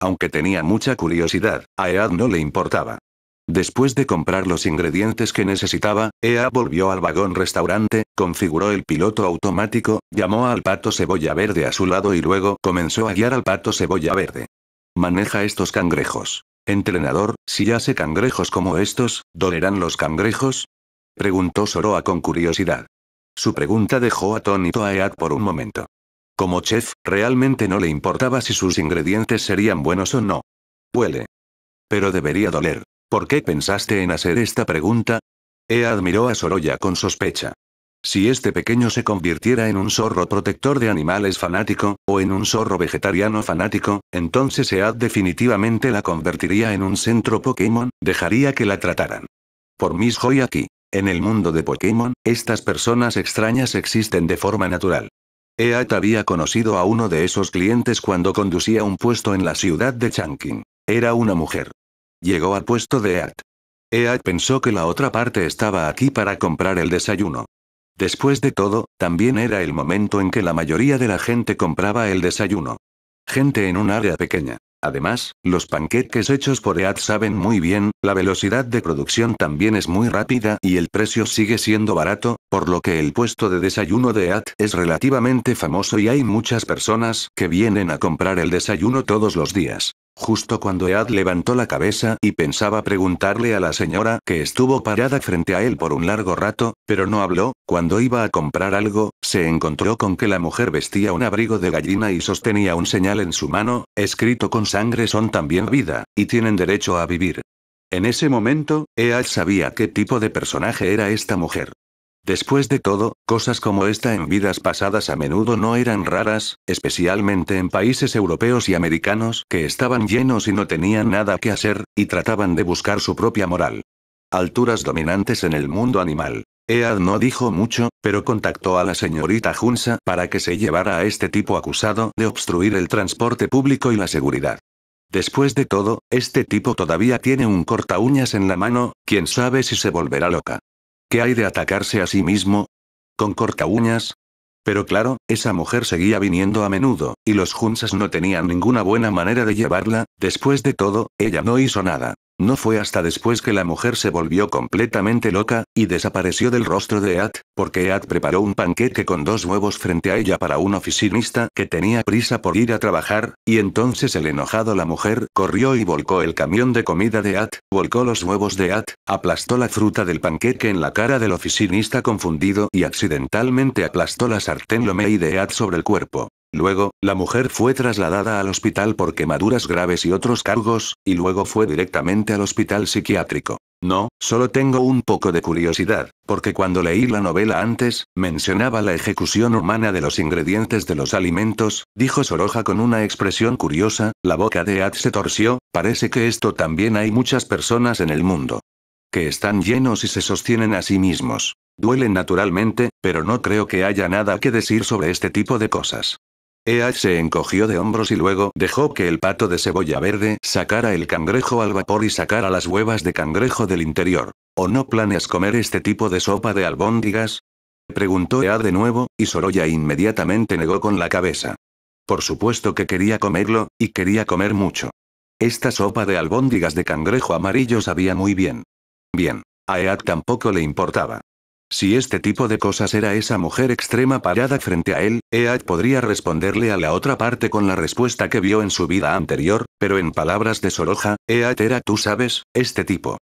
Aunque tenía mucha curiosidad, a Ead no le importaba. Después de comprar los ingredientes que necesitaba, Ea volvió al vagón restaurante, configuró el piloto automático, llamó al pato cebolla verde a su lado y luego comenzó a guiar al pato cebolla verde. Maneja estos cangrejos. Entrenador, si hace cangrejos como estos, ¿dolerán los cangrejos? Preguntó Soroa con curiosidad. Su pregunta dejó atónito a Ead por un momento. Como chef, realmente no le importaba si sus ingredientes serían buenos o no. Huele. Pero debería doler. ¿Por qué pensaste en hacer esta pregunta? Ead miró a Soroya con sospecha. Si este pequeño se convirtiera en un zorro protector de animales fanático, o en un zorro vegetariano fanático, entonces Ead definitivamente la convertiría en un centro Pokémon, dejaría que la trataran. Por mis joy aquí. En el mundo de Pokémon, estas personas extrañas existen de forma natural. Ead había conocido a uno de esos clientes cuando conducía un puesto en la ciudad de Changqing. Era una mujer. Llegó al puesto de Ead. Ead pensó que la otra parte estaba aquí para comprar el desayuno. Después de todo, también era el momento en que la mayoría de la gente compraba el desayuno. Gente en un área pequeña. Además, los panquetes hechos por EAD saben muy bien, la velocidad de producción también es muy rápida y el precio sigue siendo barato, por lo que el puesto de desayuno de EAT es relativamente famoso y hay muchas personas que vienen a comprar el desayuno todos los días. Justo cuando Ead levantó la cabeza y pensaba preguntarle a la señora que estuvo parada frente a él por un largo rato, pero no habló, cuando iba a comprar algo, se encontró con que la mujer vestía un abrigo de gallina y sostenía un señal en su mano, escrito con sangre son también vida, y tienen derecho a vivir. En ese momento, Ead sabía qué tipo de personaje era esta mujer. Después de todo, cosas como esta en vidas pasadas a menudo no eran raras, especialmente en países europeos y americanos que estaban llenos y no tenían nada que hacer, y trataban de buscar su propia moral. Alturas dominantes en el mundo animal. Ead no dijo mucho, pero contactó a la señorita Junsa para que se llevara a este tipo acusado de obstruir el transporte público y la seguridad. Después de todo, este tipo todavía tiene un cortaúñas en la mano, quién sabe si se volverá loca. ¿Qué hay de atacarse a sí mismo? Con corta uñas. Pero claro, esa mujer seguía viniendo a menudo, y los Junsas no tenían ninguna buena manera de llevarla, después de todo, ella no hizo nada. No fue hasta después que la mujer se volvió completamente loca, y desapareció del rostro de At, porque At preparó un panqueque con dos huevos frente a ella para un oficinista que tenía prisa por ir a trabajar, y entonces el enojado la mujer corrió y volcó el camión de comida de At, volcó los huevos de At, aplastó la fruta del panqueque en la cara del oficinista confundido y accidentalmente aplastó la sartén y de At sobre el cuerpo. Luego, la mujer fue trasladada al hospital por quemaduras graves y otros cargos, y luego fue directamente al hospital psiquiátrico. No, solo tengo un poco de curiosidad, porque cuando leí la novela antes, mencionaba la ejecución humana de los ingredientes de los alimentos, dijo Soroja con una expresión curiosa, la boca de Ad se torció, parece que esto también hay muchas personas en el mundo. Que están llenos y se sostienen a sí mismos. Duelen naturalmente, pero no creo que haya nada que decir sobre este tipo de cosas. Ead se encogió de hombros y luego dejó que el pato de cebolla verde sacara el cangrejo al vapor y sacara las huevas de cangrejo del interior. ¿O no planes comer este tipo de sopa de albóndigas? Preguntó Ead de nuevo, y Sorolla inmediatamente negó con la cabeza. Por supuesto que quería comerlo, y quería comer mucho. Esta sopa de albóndigas de cangrejo amarillo sabía muy bien. Bien. A Ead tampoco le importaba. Si este tipo de cosas era esa mujer extrema parada frente a él, Ead podría responderle a la otra parte con la respuesta que vio en su vida anterior, pero en palabras de Soroja, Ead era tú sabes, este tipo.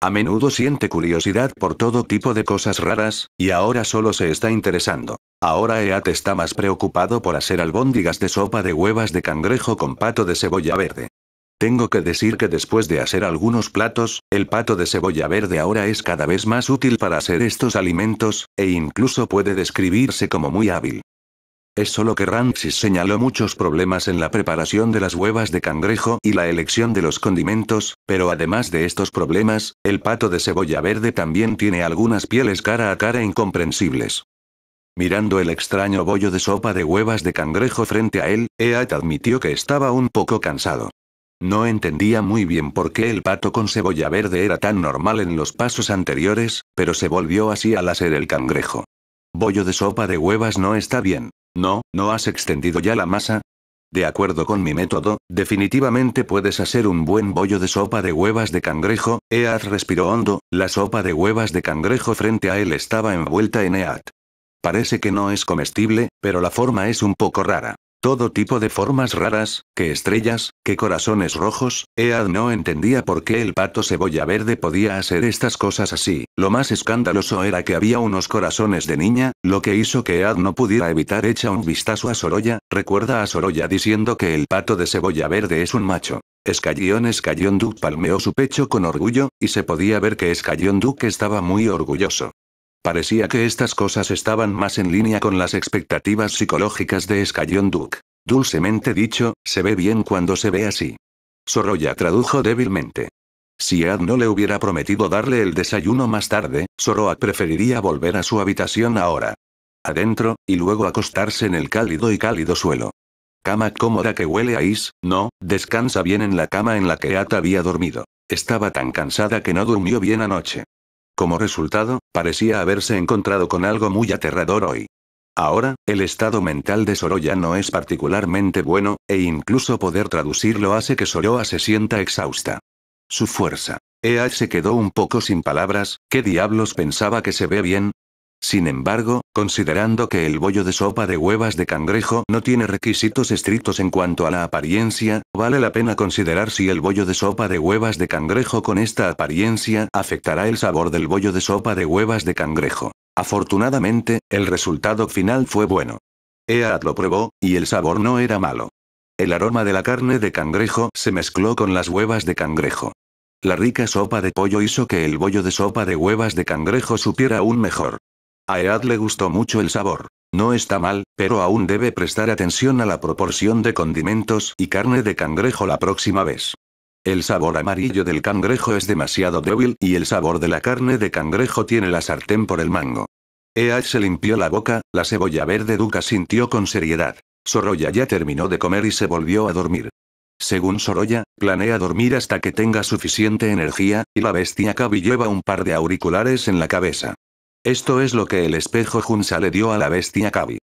A menudo siente curiosidad por todo tipo de cosas raras, y ahora solo se está interesando. Ahora Eat está más preocupado por hacer albóndigas de sopa de huevas de cangrejo con pato de cebolla verde. Tengo que decir que después de hacer algunos platos, el pato de cebolla verde ahora es cada vez más útil para hacer estos alimentos, e incluso puede describirse como muy hábil. Es solo que Ramsis señaló muchos problemas en la preparación de las huevas de cangrejo y la elección de los condimentos, pero además de estos problemas, el pato de cebolla verde también tiene algunas pieles cara a cara incomprensibles. Mirando el extraño bollo de sopa de huevas de cangrejo frente a él, Eat admitió que estaba un poco cansado. No entendía muy bien por qué el pato con cebolla verde era tan normal en los pasos anteriores, pero se volvió así al hacer el cangrejo. Bollo de sopa de huevas no está bien. No, ¿no has extendido ya la masa? De acuerdo con mi método, definitivamente puedes hacer un buen bollo de sopa de huevas de cangrejo, Ead respiró hondo, la sopa de huevas de cangrejo frente a él estaba envuelta en Eat. Parece que no es comestible, pero la forma es un poco rara. Todo tipo de formas raras, que estrellas, ¿Qué corazones rojos? Ead no entendía por qué el pato cebolla verde podía hacer estas cosas así. Lo más escandaloso era que había unos corazones de niña, lo que hizo que Ead no pudiera evitar echar un vistazo a Sorolla, recuerda a Sorolla diciendo que el pato de cebolla verde es un macho. Escallón Escallón Duke palmeó su pecho con orgullo, y se podía ver que Escallón Duke estaba muy orgulloso. Parecía que estas cosas estaban más en línea con las expectativas psicológicas de Escallón Duke. Dulcemente dicho, se ve bien cuando se ve así. Sorolla tradujo débilmente. Si Ad no le hubiera prometido darle el desayuno más tarde, Soroa preferiría volver a su habitación ahora. Adentro, y luego acostarse en el cálido y cálido suelo. Cama cómoda que huele a is, no, descansa bien en la cama en la que Ad había dormido. Estaba tan cansada que no durmió bien anoche. Como resultado, parecía haberse encontrado con algo muy aterrador hoy. Ahora, el estado mental de ya no es particularmente bueno, e incluso poder traducirlo hace que Soroa se sienta exhausta. Su fuerza. Ea se quedó un poco sin palabras, ¿qué diablos pensaba que se ve bien? Sin embargo, considerando que el bollo de sopa de huevas de cangrejo no tiene requisitos estrictos en cuanto a la apariencia, vale la pena considerar si el bollo de sopa de huevas de cangrejo con esta apariencia afectará el sabor del bollo de sopa de huevas de cangrejo. Afortunadamente, el resultado final fue bueno. Ead lo probó, y el sabor no era malo. El aroma de la carne de cangrejo se mezcló con las huevas de cangrejo. La rica sopa de pollo hizo que el bollo de sopa de huevas de cangrejo supiera aún mejor. A Ead le gustó mucho el sabor. No está mal, pero aún debe prestar atención a la proporción de condimentos y carne de cangrejo la próxima vez. El sabor amarillo del cangrejo es demasiado débil y el sabor de la carne de cangrejo tiene la sartén por el mango. Ead se limpió la boca, la cebolla verde duca sintió con seriedad. Sorolla ya terminó de comer y se volvió a dormir. Según Sorolla, planea dormir hasta que tenga suficiente energía, y la bestia Kavi lleva un par de auriculares en la cabeza. Esto es lo que el espejo Junsa le dio a la bestia Kabi.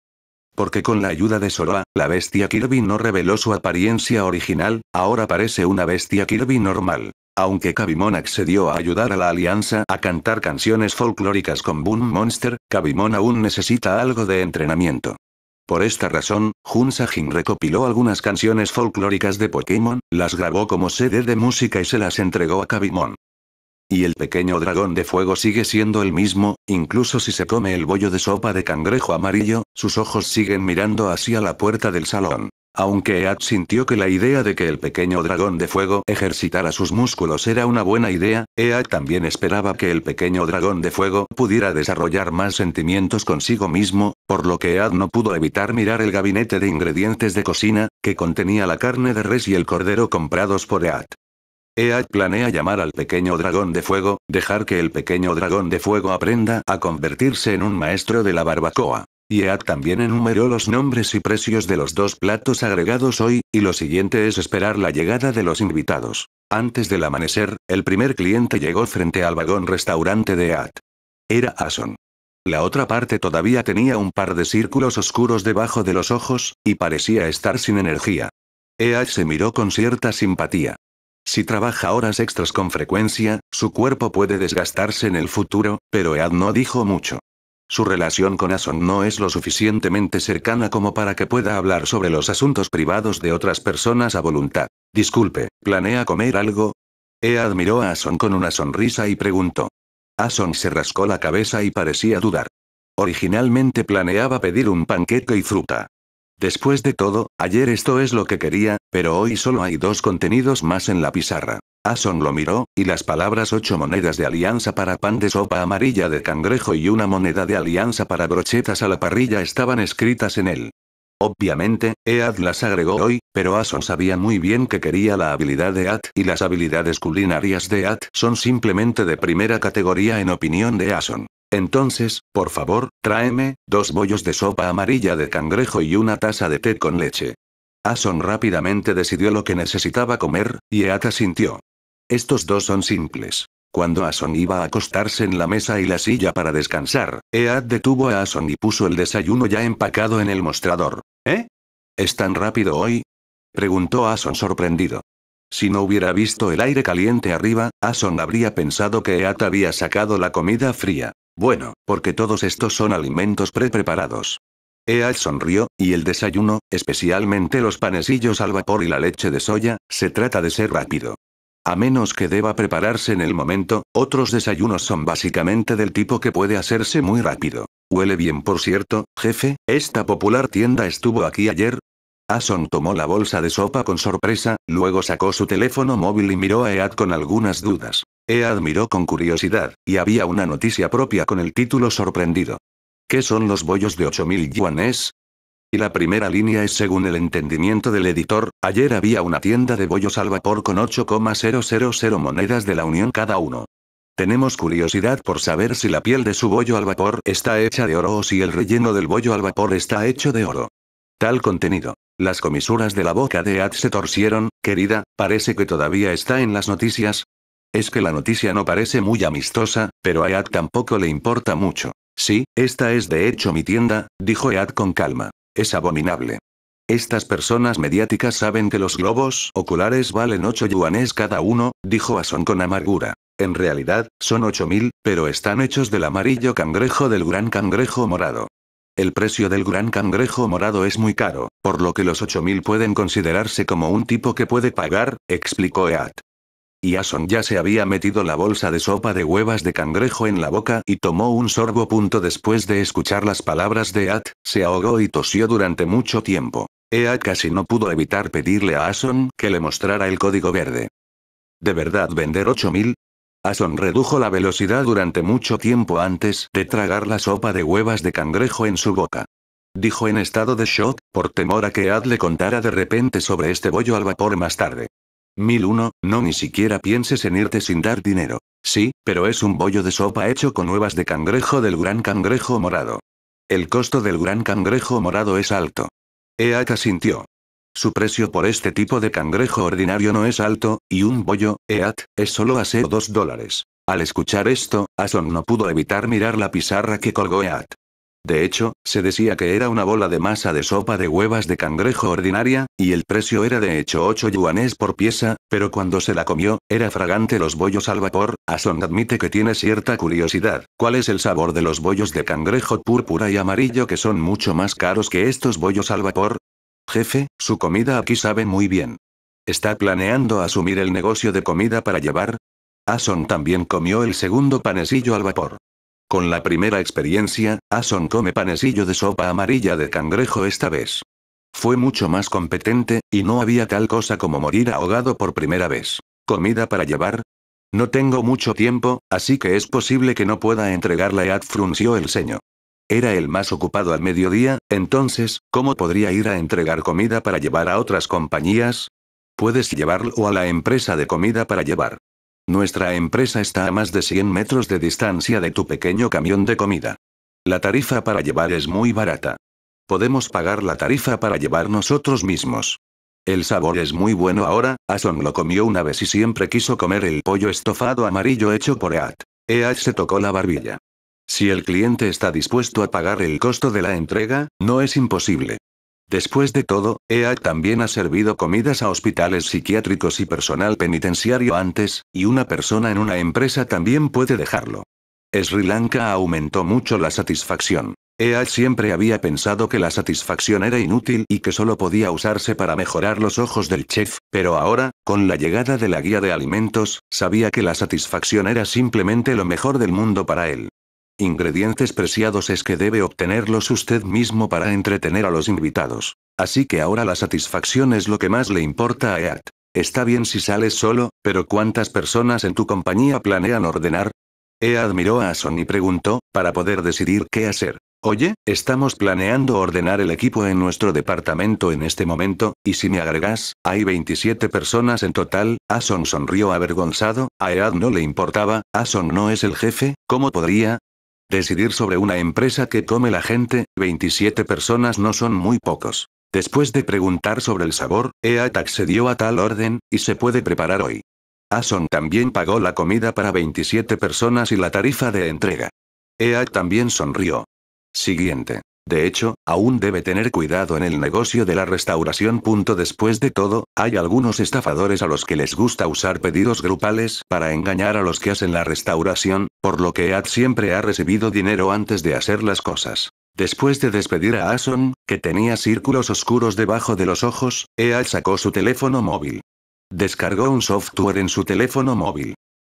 Porque con la ayuda de Soroa, la bestia Kirby no reveló su apariencia original, ahora parece una bestia Kirby normal. Aunque Kabimon accedió a ayudar a la alianza a cantar canciones folclóricas con Boom Monster, Kabimon aún necesita algo de entrenamiento. Por esta razón, Sajin recopiló algunas canciones folclóricas de Pokémon, las grabó como CD de música y se las entregó a Kabimon. Y el pequeño dragón de fuego sigue siendo el mismo, incluso si se come el bollo de sopa de cangrejo amarillo, sus ojos siguen mirando hacia la puerta del salón. Aunque Ead sintió que la idea de que el pequeño dragón de fuego ejercitara sus músculos era una buena idea, Ead también esperaba que el pequeño dragón de fuego pudiera desarrollar más sentimientos consigo mismo, por lo que Ead no pudo evitar mirar el gabinete de ingredientes de cocina, que contenía la carne de res y el cordero comprados por Ead. EAD planea llamar al pequeño dragón de fuego, dejar que el pequeño dragón de fuego aprenda a convertirse en un maestro de la barbacoa. EAD también enumeró los nombres y precios de los dos platos agregados hoy, y lo siguiente es esperar la llegada de los invitados. Antes del amanecer, el primer cliente llegó frente al vagón restaurante de EAD. Era Ason. La otra parte todavía tenía un par de círculos oscuros debajo de los ojos, y parecía estar sin energía. EAD se miró con cierta simpatía. Si trabaja horas extras con frecuencia, su cuerpo puede desgastarse en el futuro, pero Ead no dijo mucho. Su relación con Ason no es lo suficientemente cercana como para que pueda hablar sobre los asuntos privados de otras personas a voluntad. Disculpe, ¿planea comer algo? Ead miró a Ason con una sonrisa y preguntó. Ason se rascó la cabeza y parecía dudar. Originalmente planeaba pedir un panquete y fruta, Después de todo, ayer esto es lo que quería, pero hoy solo hay dos contenidos más en la pizarra. Ason lo miró, y las palabras ocho monedas de alianza para pan de sopa amarilla de cangrejo y una moneda de alianza para brochetas a la parrilla estaban escritas en él. Obviamente, Ead las agregó hoy, pero Ason sabía muy bien que quería la habilidad de Ead y las habilidades culinarias de Ead son simplemente de primera categoría en opinión de Ason. Entonces, por favor, tráeme, dos bollos de sopa amarilla de cangrejo y una taza de té con leche. Ason rápidamente decidió lo que necesitaba comer, y Eata sintió. Estos dos son simples. Cuando Ason iba a acostarse en la mesa y la silla para descansar, Eata detuvo a Ason y puso el desayuno ya empacado en el mostrador. ¿Eh? ¿Es tan rápido hoy? preguntó Ason sorprendido. Si no hubiera visto el aire caliente arriba, Ason habría pensado que Eat había sacado la comida fría. Bueno, porque todos estos son alimentos pre-preparados. Ead sonrió, y el desayuno, especialmente los panecillos al vapor y la leche de soya, se trata de ser rápido. A menos que deba prepararse en el momento, otros desayunos son básicamente del tipo que puede hacerse muy rápido. Huele bien por cierto, jefe, esta popular tienda estuvo aquí ayer. Ason tomó la bolsa de sopa con sorpresa, luego sacó su teléfono móvil y miró a Ead con algunas dudas. Ea admiró con curiosidad, y había una noticia propia con el título sorprendido. ¿Qué son los bollos de 8.000 yuanes? Y la primera línea es según el entendimiento del editor, ayer había una tienda de bollos al vapor con 8,000 monedas de la Unión cada uno. Tenemos curiosidad por saber si la piel de su bollo al vapor está hecha de oro o si el relleno del bollo al vapor está hecho de oro. Tal contenido. Las comisuras de la boca de Ad se torcieron, querida, parece que todavía está en las noticias, es que la noticia no parece muy amistosa, pero a Ead tampoco le importa mucho. Sí, esta es de hecho mi tienda, dijo Ead con calma. Es abominable. Estas personas mediáticas saben que los globos oculares valen 8 yuanes cada uno, dijo Ason con amargura. En realidad, son 8.000, pero están hechos del amarillo cangrejo del gran cangrejo morado. El precio del gran cangrejo morado es muy caro, por lo que los 8.000 pueden considerarse como un tipo que puede pagar, explicó EAD. Y Ason ya se había metido la bolsa de sopa de huevas de cangrejo en la boca y tomó un sorbo. Punto después de escuchar las palabras de At, se ahogó y tosió durante mucho tiempo. Ea casi no pudo evitar pedirle a Ason que le mostrara el código verde. ¿De verdad vender 8000? Ason redujo la velocidad durante mucho tiempo antes de tragar la sopa de huevas de cangrejo en su boca. Dijo en estado de shock, por temor a que Ad le contara de repente sobre este bollo al vapor más tarde. 1001, no ni siquiera pienses en irte sin dar dinero. Sí, pero es un bollo de sopa hecho con huevas de cangrejo del gran cangrejo morado. El costo del gran cangrejo morado es alto. Eat sintió. Su precio por este tipo de cangrejo ordinario no es alto, y un bollo, EAT, es solo a 2 dólares. Al escuchar esto, Ason no pudo evitar mirar la pizarra que colgó EAT. De hecho, se decía que era una bola de masa de sopa de huevas de cangrejo ordinaria, y el precio era de hecho 8 yuanes por pieza, pero cuando se la comió, era fragante los bollos al vapor, Ason admite que tiene cierta curiosidad, cuál es el sabor de los bollos de cangrejo púrpura y amarillo que son mucho más caros que estos bollos al vapor. Jefe, su comida aquí sabe muy bien. ¿Está planeando asumir el negocio de comida para llevar? Ason también comió el segundo panecillo al vapor. Con la primera experiencia, Ason come panecillo de sopa amarilla de cangrejo esta vez. Fue mucho más competente, y no había tal cosa como morir ahogado por primera vez. ¿Comida para llevar? No tengo mucho tiempo, así que es posible que no pueda entregarla. y frunció el ceño. Era el más ocupado al mediodía, entonces, ¿cómo podría ir a entregar comida para llevar a otras compañías? Puedes llevarlo a la empresa de comida para llevar. Nuestra empresa está a más de 100 metros de distancia de tu pequeño camión de comida. La tarifa para llevar es muy barata. Podemos pagar la tarifa para llevar nosotros mismos. El sabor es muy bueno ahora, Ason lo comió una vez y siempre quiso comer el pollo estofado amarillo hecho por EAT. EAT se tocó la barbilla. Si el cliente está dispuesto a pagar el costo de la entrega, no es imposible. Después de todo, EA también ha servido comidas a hospitales psiquiátricos y personal penitenciario antes, y una persona en una empresa también puede dejarlo. Sri Lanka aumentó mucho la satisfacción. EA siempre había pensado que la satisfacción era inútil y que solo podía usarse para mejorar los ojos del chef, pero ahora, con la llegada de la guía de alimentos, sabía que la satisfacción era simplemente lo mejor del mundo para él. Ingredientes preciados es que debe obtenerlos usted mismo para entretener a los invitados. Así que ahora la satisfacción es lo que más le importa a Ead. Está bien si sales solo, pero ¿cuántas personas en tu compañía planean ordenar? Ead miró a Ason y preguntó, para poder decidir qué hacer. Oye, estamos planeando ordenar el equipo en nuestro departamento en este momento, y si me agregas, hay 27 personas en total, Ason sonrió avergonzado, a Ead no le importaba, Ason no es el jefe, ¿cómo podría? Decidir sobre una empresa que come la gente, 27 personas no son muy pocos. Después de preguntar sobre el sabor, EAT accedió a tal orden, y se puede preparar hoy. Ason también pagó la comida para 27 personas y la tarifa de entrega. EAT también sonrió. Siguiente. De hecho, aún debe tener cuidado en el negocio de la restauración. Después de todo, hay algunos estafadores a los que les gusta usar pedidos grupales para engañar a los que hacen la restauración, por lo que Ad siempre ha recibido dinero antes de hacer las cosas. Después de despedir a Ason, que tenía círculos oscuros debajo de los ojos, Ead sacó su teléfono móvil. Descargó un software en su teléfono móvil.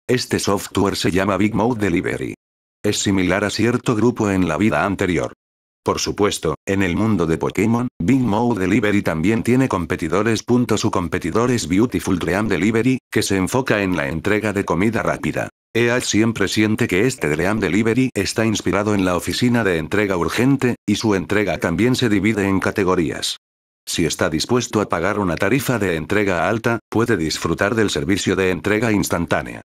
Este software se llama Big Mode Delivery. Es similar a cierto grupo en la vida anterior. Por supuesto, en el mundo de Pokémon, Big Mode Delivery también tiene competidores. Su competidor es Beautiful Dream Delivery, que se enfoca en la entrega de comida rápida. EA siempre siente que este Dream Delivery está inspirado en la oficina de entrega urgente, y su entrega también se divide en categorías. Si está dispuesto a pagar una tarifa de entrega alta, puede disfrutar del servicio de entrega instantánea.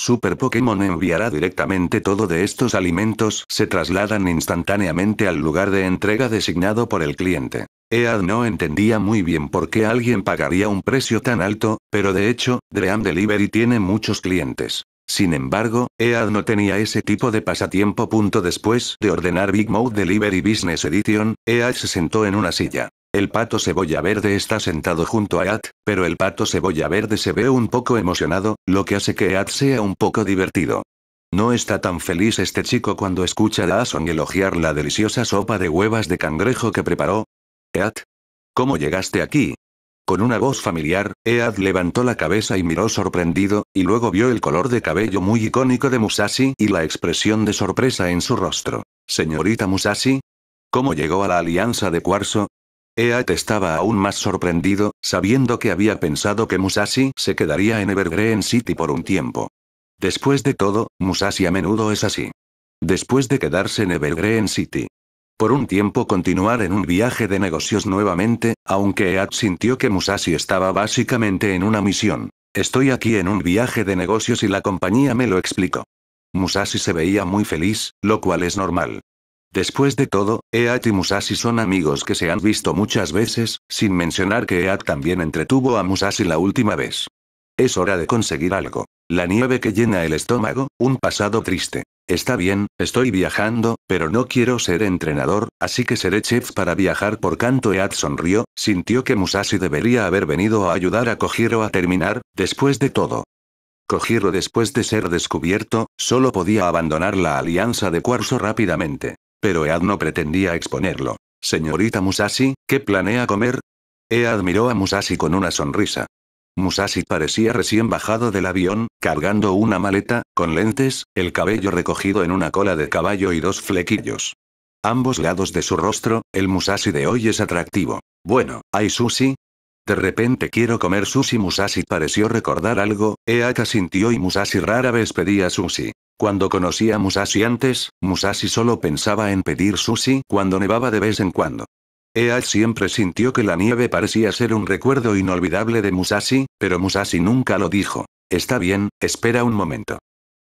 Super Pokémon enviará directamente todo de estos alimentos se trasladan instantáneamente al lugar de entrega designado por el cliente. EAD no entendía muy bien por qué alguien pagaría un precio tan alto, pero de hecho, Dream Delivery tiene muchos clientes. Sin embargo, EAD no tenía ese tipo de pasatiempo. Después de ordenar Big Mouth Delivery Business Edition, EAD se sentó en una silla. El pato cebolla verde está sentado junto a Ead, pero el pato cebolla verde se ve un poco emocionado, lo que hace que Ead sea un poco divertido. No está tan feliz este chico cuando escucha a Ason elogiar la deliciosa sopa de huevas de cangrejo que preparó. Ead. ¿Cómo llegaste aquí? Con una voz familiar, Ead levantó la cabeza y miró sorprendido, y luego vio el color de cabello muy icónico de Musashi y la expresión de sorpresa en su rostro. Señorita Musashi, ¿Cómo llegó a la alianza de cuarzo? Eat estaba aún más sorprendido, sabiendo que había pensado que Musashi se quedaría en Evergreen City por un tiempo. Después de todo, Musashi a menudo es así. Después de quedarse en Evergreen City. Por un tiempo continuar en un viaje de negocios nuevamente, aunque Eat sintió que Musashi estaba básicamente en una misión. Estoy aquí en un viaje de negocios y la compañía me lo explicó. Musashi se veía muy feliz, lo cual es normal. Después de todo, Eat y Musashi son amigos que se han visto muchas veces, sin mencionar que Eat también entretuvo a Musashi la última vez. Es hora de conseguir algo. La nieve que llena el estómago, un pasado triste. Está bien, estoy viajando, pero no quiero ser entrenador, así que seré chef para viajar por canto. Ead sonrió, sintió que Musashi debería haber venido a ayudar a Kojiro a terminar, después de todo. Kojiro después de ser descubierto, solo podía abandonar la alianza de cuarzo rápidamente. Pero Ead no pretendía exponerlo. Señorita Musashi, ¿qué planea comer? Ead miró a Musashi con una sonrisa. Musashi parecía recién bajado del avión, cargando una maleta, con lentes, el cabello recogido en una cola de caballo y dos flequillos. Ambos lados de su rostro, el Musashi de hoy es atractivo. Bueno, ¿hay sushi? De repente quiero comer sushi. Musashi pareció recordar algo, Eaka sintió y Musashi rara vez pedía sushi. Cuando conocí a Musashi antes, Musashi solo pensaba en pedir sushi cuando nevaba de vez en cuando. Eat siempre sintió que la nieve parecía ser un recuerdo inolvidable de Musashi, pero Musashi nunca lo dijo. Está bien, espera un momento.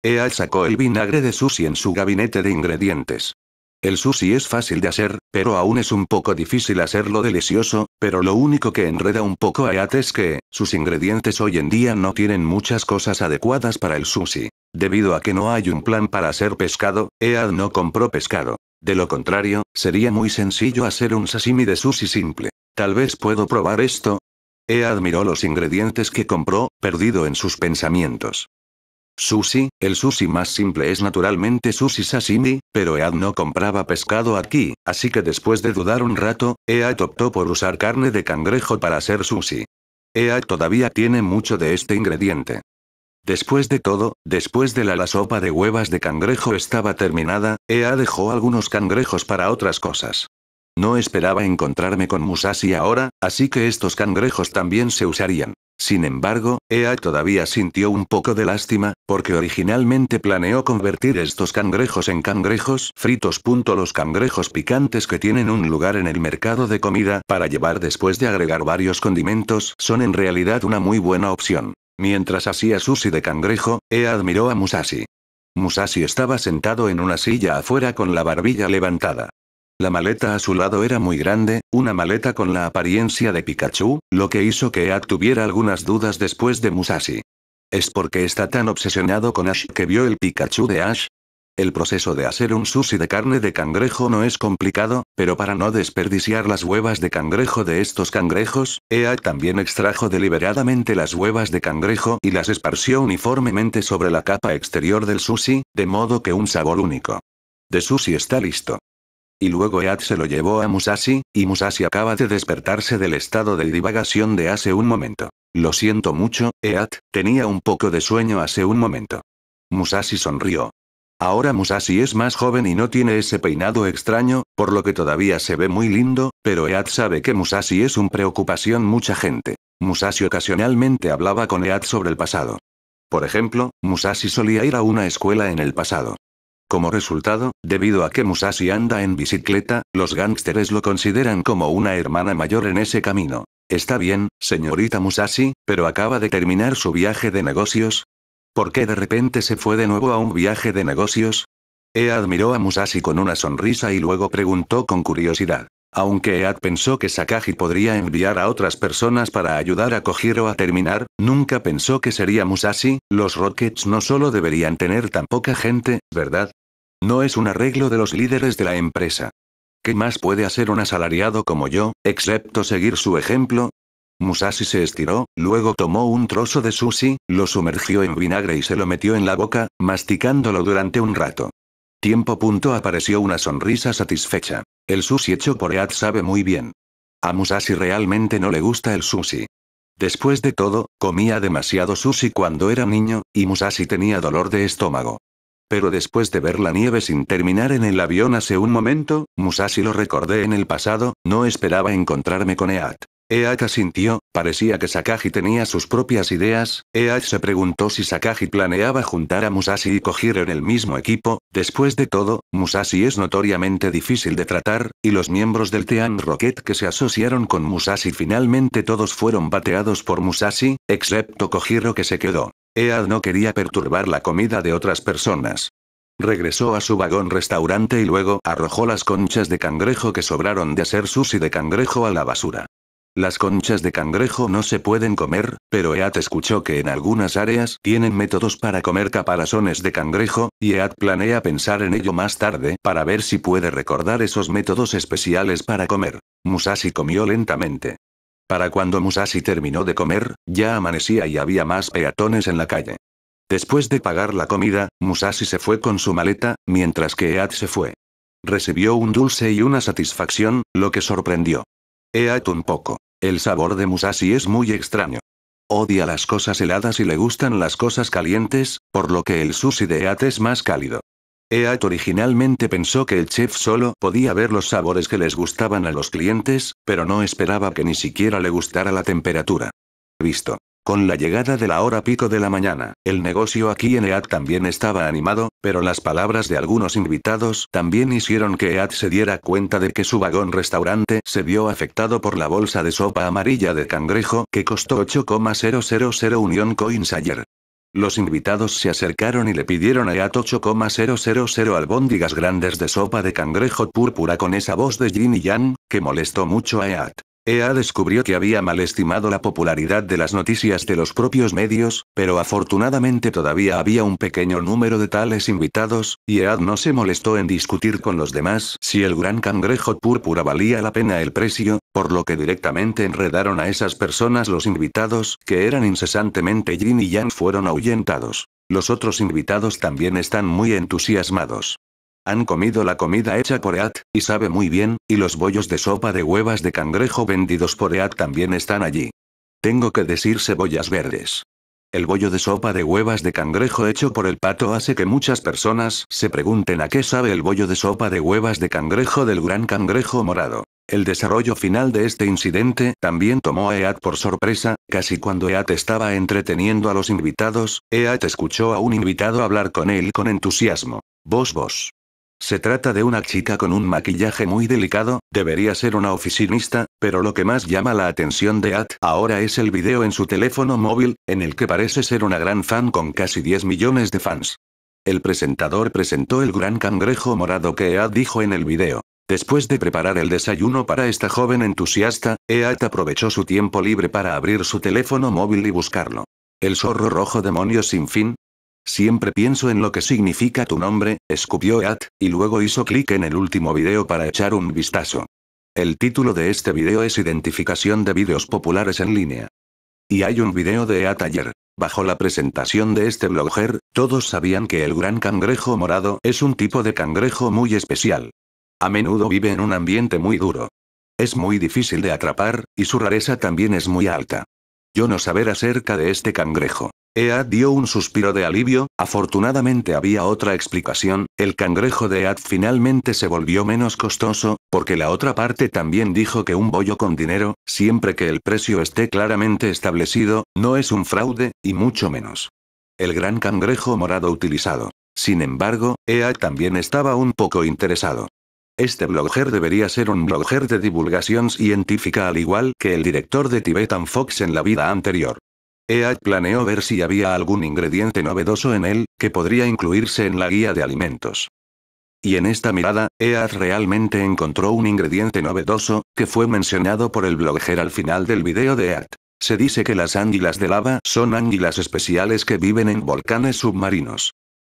Eat sacó el vinagre de sushi en su gabinete de ingredientes. El sushi es fácil de hacer, pero aún es un poco difícil hacerlo delicioso, pero lo único que enreda un poco a Eat es que, sus ingredientes hoy en día no tienen muchas cosas adecuadas para el sushi. Debido a que no hay un plan para hacer pescado, Ead no compró pescado. De lo contrario, sería muy sencillo hacer un sashimi de sushi simple. Tal vez puedo probar esto. Ead miró los ingredientes que compró, perdido en sus pensamientos. Sushi, el sushi más simple es naturalmente sushi sashimi, pero Ead no compraba pescado aquí, así que después de dudar un rato, Ead optó por usar carne de cangrejo para hacer sushi. Ead todavía tiene mucho de este ingrediente. Después de todo, después de la, la sopa de huevas de cangrejo estaba terminada, Ea dejó algunos cangrejos para otras cosas. No esperaba encontrarme con Musashi ahora, así que estos cangrejos también se usarían. Sin embargo, Ea todavía sintió un poco de lástima, porque originalmente planeó convertir estos cangrejos en cangrejos fritos. Los cangrejos picantes que tienen un lugar en el mercado de comida para llevar después de agregar varios condimentos son en realidad una muy buena opción. Mientras hacía sushi de cangrejo, Ea admiró a Musashi. Musashi estaba sentado en una silla afuera con la barbilla levantada. La maleta a su lado era muy grande, una maleta con la apariencia de Pikachu, lo que hizo que Ea tuviera algunas dudas después de Musashi. ¿Es porque está tan obsesionado con Ash que vio el Pikachu de Ash? El proceso de hacer un sushi de carne de cangrejo no es complicado, pero para no desperdiciar las huevas de cangrejo de estos cangrejos, Ea también extrajo deliberadamente las huevas de cangrejo y las esparció uniformemente sobre la capa exterior del sushi, de modo que un sabor único. De sushi está listo. Y luego Ead se lo llevó a Musashi, y Musashi acaba de despertarse del estado de divagación de hace un momento. Lo siento mucho, Ead, tenía un poco de sueño hace un momento. Musashi sonrió, Ahora Musashi es más joven y no tiene ese peinado extraño, por lo que todavía se ve muy lindo, pero Ead sabe que Musashi es un preocupación mucha gente. Musashi ocasionalmente hablaba con Ead sobre el pasado. Por ejemplo, Musashi solía ir a una escuela en el pasado. Como resultado, debido a que Musashi anda en bicicleta, los gángsteres lo consideran como una hermana mayor en ese camino. Está bien, señorita Musashi, pero acaba de terminar su viaje de negocios, ¿Por qué de repente se fue de nuevo a un viaje de negocios? Ea admiró a Musashi con una sonrisa y luego preguntó con curiosidad. Aunque Ead pensó que Sakagi podría enviar a otras personas para ayudar a Kojiro a terminar, nunca pensó que sería Musashi, los Rockets no solo deberían tener tan poca gente, ¿verdad? No es un arreglo de los líderes de la empresa. ¿Qué más puede hacer un asalariado como yo, excepto seguir su ejemplo? Musashi se estiró, luego tomó un trozo de sushi, lo sumergió en vinagre y se lo metió en la boca, masticándolo durante un rato. Tiempo punto apareció una sonrisa satisfecha. El sushi hecho por Ead sabe muy bien. A Musashi realmente no le gusta el sushi. Después de todo, comía demasiado sushi cuando era niño, y Musashi tenía dolor de estómago. Pero después de ver la nieve sin terminar en el avión hace un momento, Musashi lo recordé en el pasado, no esperaba encontrarme con Ead ea asintió, parecía que Sakaji tenía sus propias ideas, EAD se preguntó si Sakaji planeaba juntar a Musashi y Kojiro en el mismo equipo, después de todo, Musashi es notoriamente difícil de tratar, y los miembros del Team Rocket que se asociaron con Musashi finalmente todos fueron bateados por Musashi, excepto Kojiro que se quedó. Ead no quería perturbar la comida de otras personas. Regresó a su vagón restaurante y luego arrojó las conchas de cangrejo que sobraron de hacer sushi de cangrejo a la basura. Las conchas de cangrejo no se pueden comer, pero Eat escuchó que en algunas áreas tienen métodos para comer caparazones de cangrejo, y Eat planea pensar en ello más tarde para ver si puede recordar esos métodos especiales para comer. Musashi comió lentamente. Para cuando Musashi terminó de comer, ya amanecía y había más peatones en la calle. Después de pagar la comida, Musashi se fue con su maleta, mientras que Eat se fue. Recibió un dulce y una satisfacción, lo que sorprendió. Eat un poco. El sabor de Musashi es muy extraño. Odia las cosas heladas y le gustan las cosas calientes, por lo que el sushi de Eat es más cálido. Eat originalmente pensó que el chef solo podía ver los sabores que les gustaban a los clientes, pero no esperaba que ni siquiera le gustara la temperatura. Visto. Con la llegada de la hora pico de la mañana, el negocio aquí en EAT también estaba animado, pero las palabras de algunos invitados también hicieron que EAT se diera cuenta de que su vagón restaurante se vio afectado por la bolsa de sopa amarilla de cangrejo que costó 8,000 unión Coins ayer. Los invitados se acercaron y le pidieron a EAT 8,000 albóndigas grandes de sopa de cangrejo púrpura con esa voz de Jin y Yang, que molestó mucho a EAT. EA descubrió que había malestimado la popularidad de las noticias de los propios medios, pero afortunadamente todavía había un pequeño número de tales invitados, y EA no se molestó en discutir con los demás si el gran cangrejo púrpura valía la pena el precio, por lo que directamente enredaron a esas personas los invitados, que eran incesantemente Jin y Yang fueron ahuyentados. Los otros invitados también están muy entusiasmados. Han comido la comida hecha por EAT, y sabe muy bien, y los bollos de sopa de huevas de cangrejo vendidos por EAT también están allí. Tengo que decir cebollas verdes. El bollo de sopa de huevas de cangrejo hecho por el pato hace que muchas personas se pregunten a qué sabe el bollo de sopa de huevas de cangrejo del gran cangrejo morado. El desarrollo final de este incidente también tomó a EAT por sorpresa, casi cuando EAT estaba entreteniendo a los invitados, EAT escuchó a un invitado hablar con él con entusiasmo. Vos vos. Se trata de una chica con un maquillaje muy delicado, debería ser una oficinista, pero lo que más llama la atención de At ahora es el video en su teléfono móvil, en el que parece ser una gran fan con casi 10 millones de fans. El presentador presentó el gran cangrejo morado que Ead dijo en el video. Después de preparar el desayuno para esta joven entusiasta, Ead aprovechó su tiempo libre para abrir su teléfono móvil y buscarlo. El zorro rojo demonio sin fin, Siempre pienso en lo que significa tu nombre, escupió At y luego hizo clic en el último video para echar un vistazo. El título de este video es Identificación de Videos populares en línea. Y hay un video de Eat ayer. Bajo la presentación de este blogger, todos sabían que el gran cangrejo morado es un tipo de cangrejo muy especial. A menudo vive en un ambiente muy duro. Es muy difícil de atrapar, y su rareza también es muy alta. Yo no saber acerca de este cangrejo. Ead dio un suspiro de alivio, afortunadamente había otra explicación, el cangrejo de Ead finalmente se volvió menos costoso, porque la otra parte también dijo que un bollo con dinero, siempre que el precio esté claramente establecido, no es un fraude, y mucho menos. El gran cangrejo morado utilizado. Sin embargo, Ead también estaba un poco interesado. Este blogger debería ser un blogger de divulgación científica al igual que el director de Tibetan Fox en la vida anterior. EAT planeó ver si había algún ingrediente novedoso en él, que podría incluirse en la guía de alimentos. Y en esta mirada, EAD realmente encontró un ingrediente novedoso, que fue mencionado por el blogger al final del video de EAD. Se dice que las ánguilas de lava son ánguilas especiales que viven en volcanes submarinos.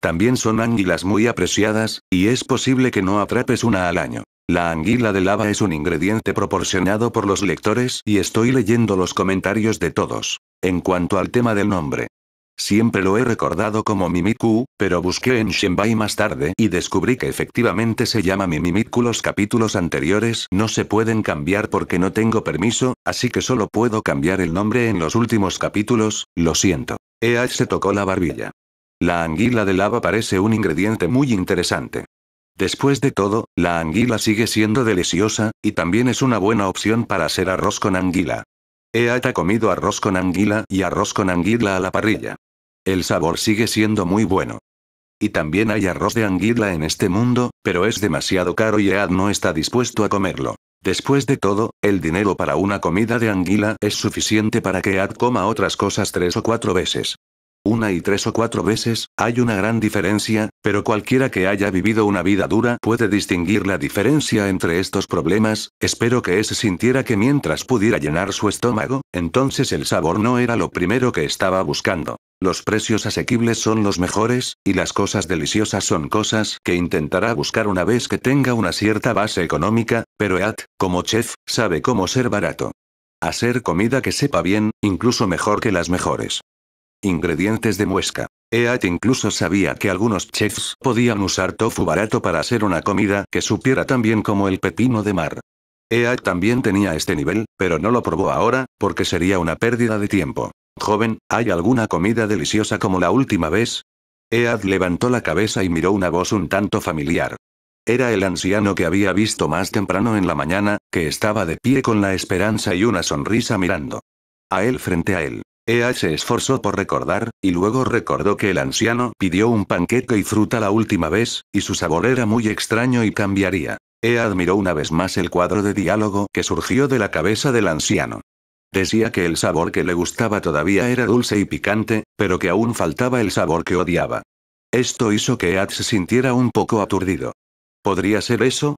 También son ánguilas muy apreciadas, y es posible que no atrapes una al año. La anguila de lava es un ingrediente proporcionado por los lectores y estoy leyendo los comentarios de todos. En cuanto al tema del nombre. Siempre lo he recordado como Mimiku, pero busqué en Shenbai más tarde y descubrí que efectivamente se llama Mimiku. Los capítulos anteriores no se pueden cambiar porque no tengo permiso, así que solo puedo cambiar el nombre en los últimos capítulos, lo siento. EH se tocó la barbilla. La anguila de lava parece un ingrediente muy interesante. Después de todo, la anguila sigue siendo deliciosa, y también es una buena opción para hacer arroz con anguila ha comido arroz con anguila y arroz con anguila a la parrilla. El sabor sigue siendo muy bueno. Y también hay arroz de anguila en este mundo, pero es demasiado caro y Ead no está dispuesto a comerlo. Después de todo, el dinero para una comida de anguila es suficiente para que Ead coma otras cosas tres o cuatro veces una y tres o cuatro veces, hay una gran diferencia, pero cualquiera que haya vivido una vida dura puede distinguir la diferencia entre estos problemas, espero que ese sintiera que mientras pudiera llenar su estómago, entonces el sabor no era lo primero que estaba buscando. Los precios asequibles son los mejores, y las cosas deliciosas son cosas que intentará buscar una vez que tenga una cierta base económica, pero Eat, como chef, sabe cómo ser barato. Hacer comida que sepa bien, incluso mejor que las mejores. Ingredientes de muesca. Ead incluso sabía que algunos chefs podían usar tofu barato para hacer una comida que supiera tan bien como el pepino de mar. Ead también tenía este nivel, pero no lo probó ahora, porque sería una pérdida de tiempo. Joven, ¿hay alguna comida deliciosa como la última vez? Ead levantó la cabeza y miró una voz un tanto familiar. Era el anciano que había visto más temprano en la mañana, que estaba de pie con la esperanza y una sonrisa mirando. A él frente a él. Ea se esforzó por recordar, y luego recordó que el anciano pidió un panqueque y fruta la última vez, y su sabor era muy extraño y cambiaría. Ea admiró una vez más el cuadro de diálogo que surgió de la cabeza del anciano. Decía que el sabor que le gustaba todavía era dulce y picante, pero que aún faltaba el sabor que odiaba. Esto hizo que Ea se sintiera un poco aturdido. ¿Podría ser eso?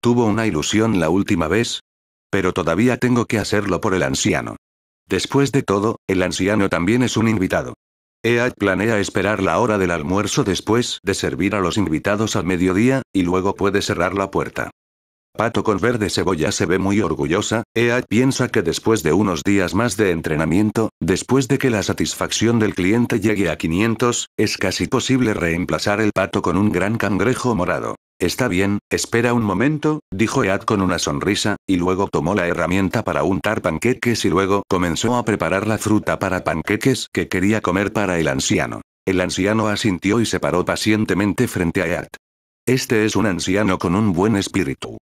Tuvo una ilusión la última vez. Pero todavía tengo que hacerlo por el anciano. Después de todo, el anciano también es un invitado. EAD planea esperar la hora del almuerzo después de servir a los invitados al mediodía, y luego puede cerrar la puerta. Pato con verde cebolla se ve muy orgullosa, EAD piensa que después de unos días más de entrenamiento, después de que la satisfacción del cliente llegue a 500, es casi posible reemplazar el pato con un gran cangrejo morado. Está bien, espera un momento, dijo Ead con una sonrisa, y luego tomó la herramienta para untar panqueques y luego comenzó a preparar la fruta para panqueques que quería comer para el anciano. El anciano asintió y se paró pacientemente frente a Ead. Este es un anciano con un buen espíritu.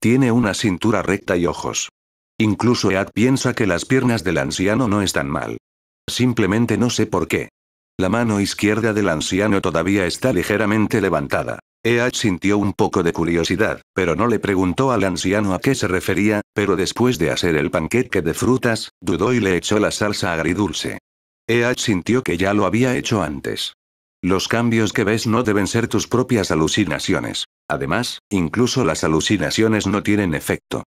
Tiene una cintura recta y ojos. Incluso Ead piensa que las piernas del anciano no están mal. Simplemente no sé por qué. La mano izquierda del anciano todavía está ligeramente levantada. Each sintió un poco de curiosidad, pero no le preguntó al anciano a qué se refería, pero después de hacer el panqueque de frutas, dudó y le echó la salsa agridulce. Each sintió que ya lo había hecho antes. Los cambios que ves no deben ser tus propias alucinaciones. Además, incluso las alucinaciones no tienen efecto.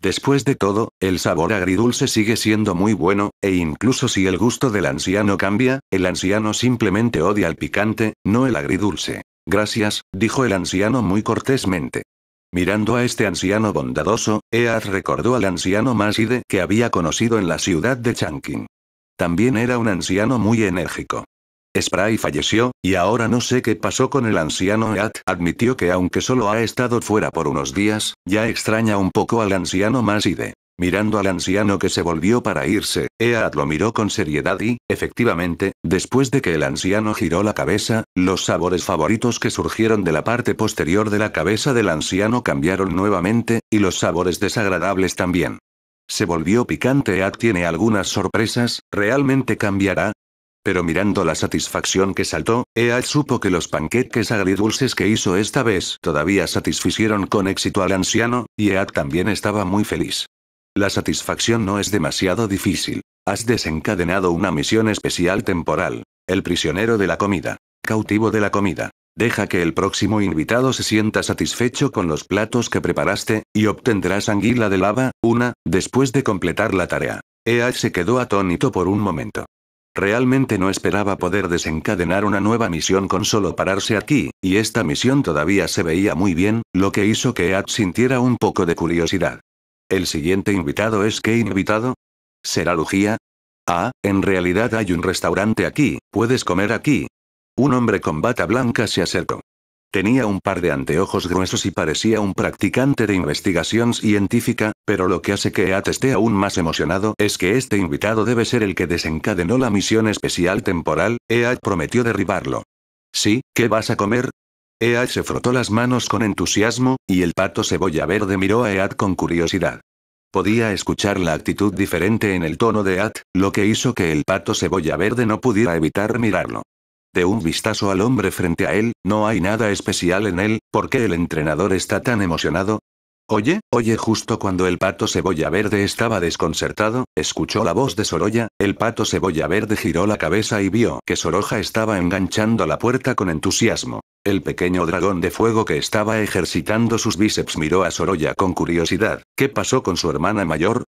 Después de todo, el sabor agridulce sigue siendo muy bueno, e incluso si el gusto del anciano cambia, el anciano simplemente odia el picante, no el agridulce. Gracias, dijo el anciano muy cortésmente. Mirando a este anciano bondadoso, Ead recordó al anciano Maside que había conocido en la ciudad de Chankin. También era un anciano muy enérgico. Spray falleció, y ahora no sé qué pasó con el anciano Ead. Admitió que aunque solo ha estado fuera por unos días, ya extraña un poco al anciano Maside. Mirando al anciano que se volvió para irse, Ead lo miró con seriedad y, efectivamente, después de que el anciano giró la cabeza, los sabores favoritos que surgieron de la parte posterior de la cabeza del anciano cambiaron nuevamente, y los sabores desagradables también. Se volvió picante Ead tiene algunas sorpresas, ¿realmente cambiará? Pero mirando la satisfacción que saltó, Ead supo que los panquetes agridulces que hizo esta vez todavía satisficieron con éxito al anciano, y Ead también estaba muy feliz. La satisfacción no es demasiado difícil. Has desencadenado una misión especial temporal. El prisionero de la comida. Cautivo de la comida. Deja que el próximo invitado se sienta satisfecho con los platos que preparaste, y obtendrás anguila de lava, una, después de completar la tarea. EA se quedó atónito por un momento. Realmente no esperaba poder desencadenar una nueva misión con solo pararse aquí, y esta misión todavía se veía muy bien, lo que hizo que Ead sintiera un poco de curiosidad. El siguiente invitado es ¿qué invitado? ¿Será Lugía? Ah, en realidad hay un restaurante aquí, puedes comer aquí. Un hombre con bata blanca se acercó. Tenía un par de anteojos gruesos y parecía un practicante de investigación científica, pero lo que hace que Eat esté aún más emocionado es que este invitado debe ser el que desencadenó la misión especial temporal, Eat prometió derribarlo. Sí, ¿qué vas a comer? Ead se frotó las manos con entusiasmo, y el pato cebolla verde miró a Ead con curiosidad. Podía escuchar la actitud diferente en el tono de Ead, lo que hizo que el pato cebolla verde no pudiera evitar mirarlo. De un vistazo al hombre frente a él, no hay nada especial en él, ¿por qué el entrenador está tan emocionado? Oye, oye, justo cuando el pato cebolla verde estaba desconcertado, escuchó la voz de Soroya. el pato cebolla verde giró la cabeza y vio que Soroja estaba enganchando la puerta con entusiasmo. El pequeño dragón de fuego que estaba ejercitando sus bíceps miró a Soroya con curiosidad. ¿Qué pasó con su hermana mayor?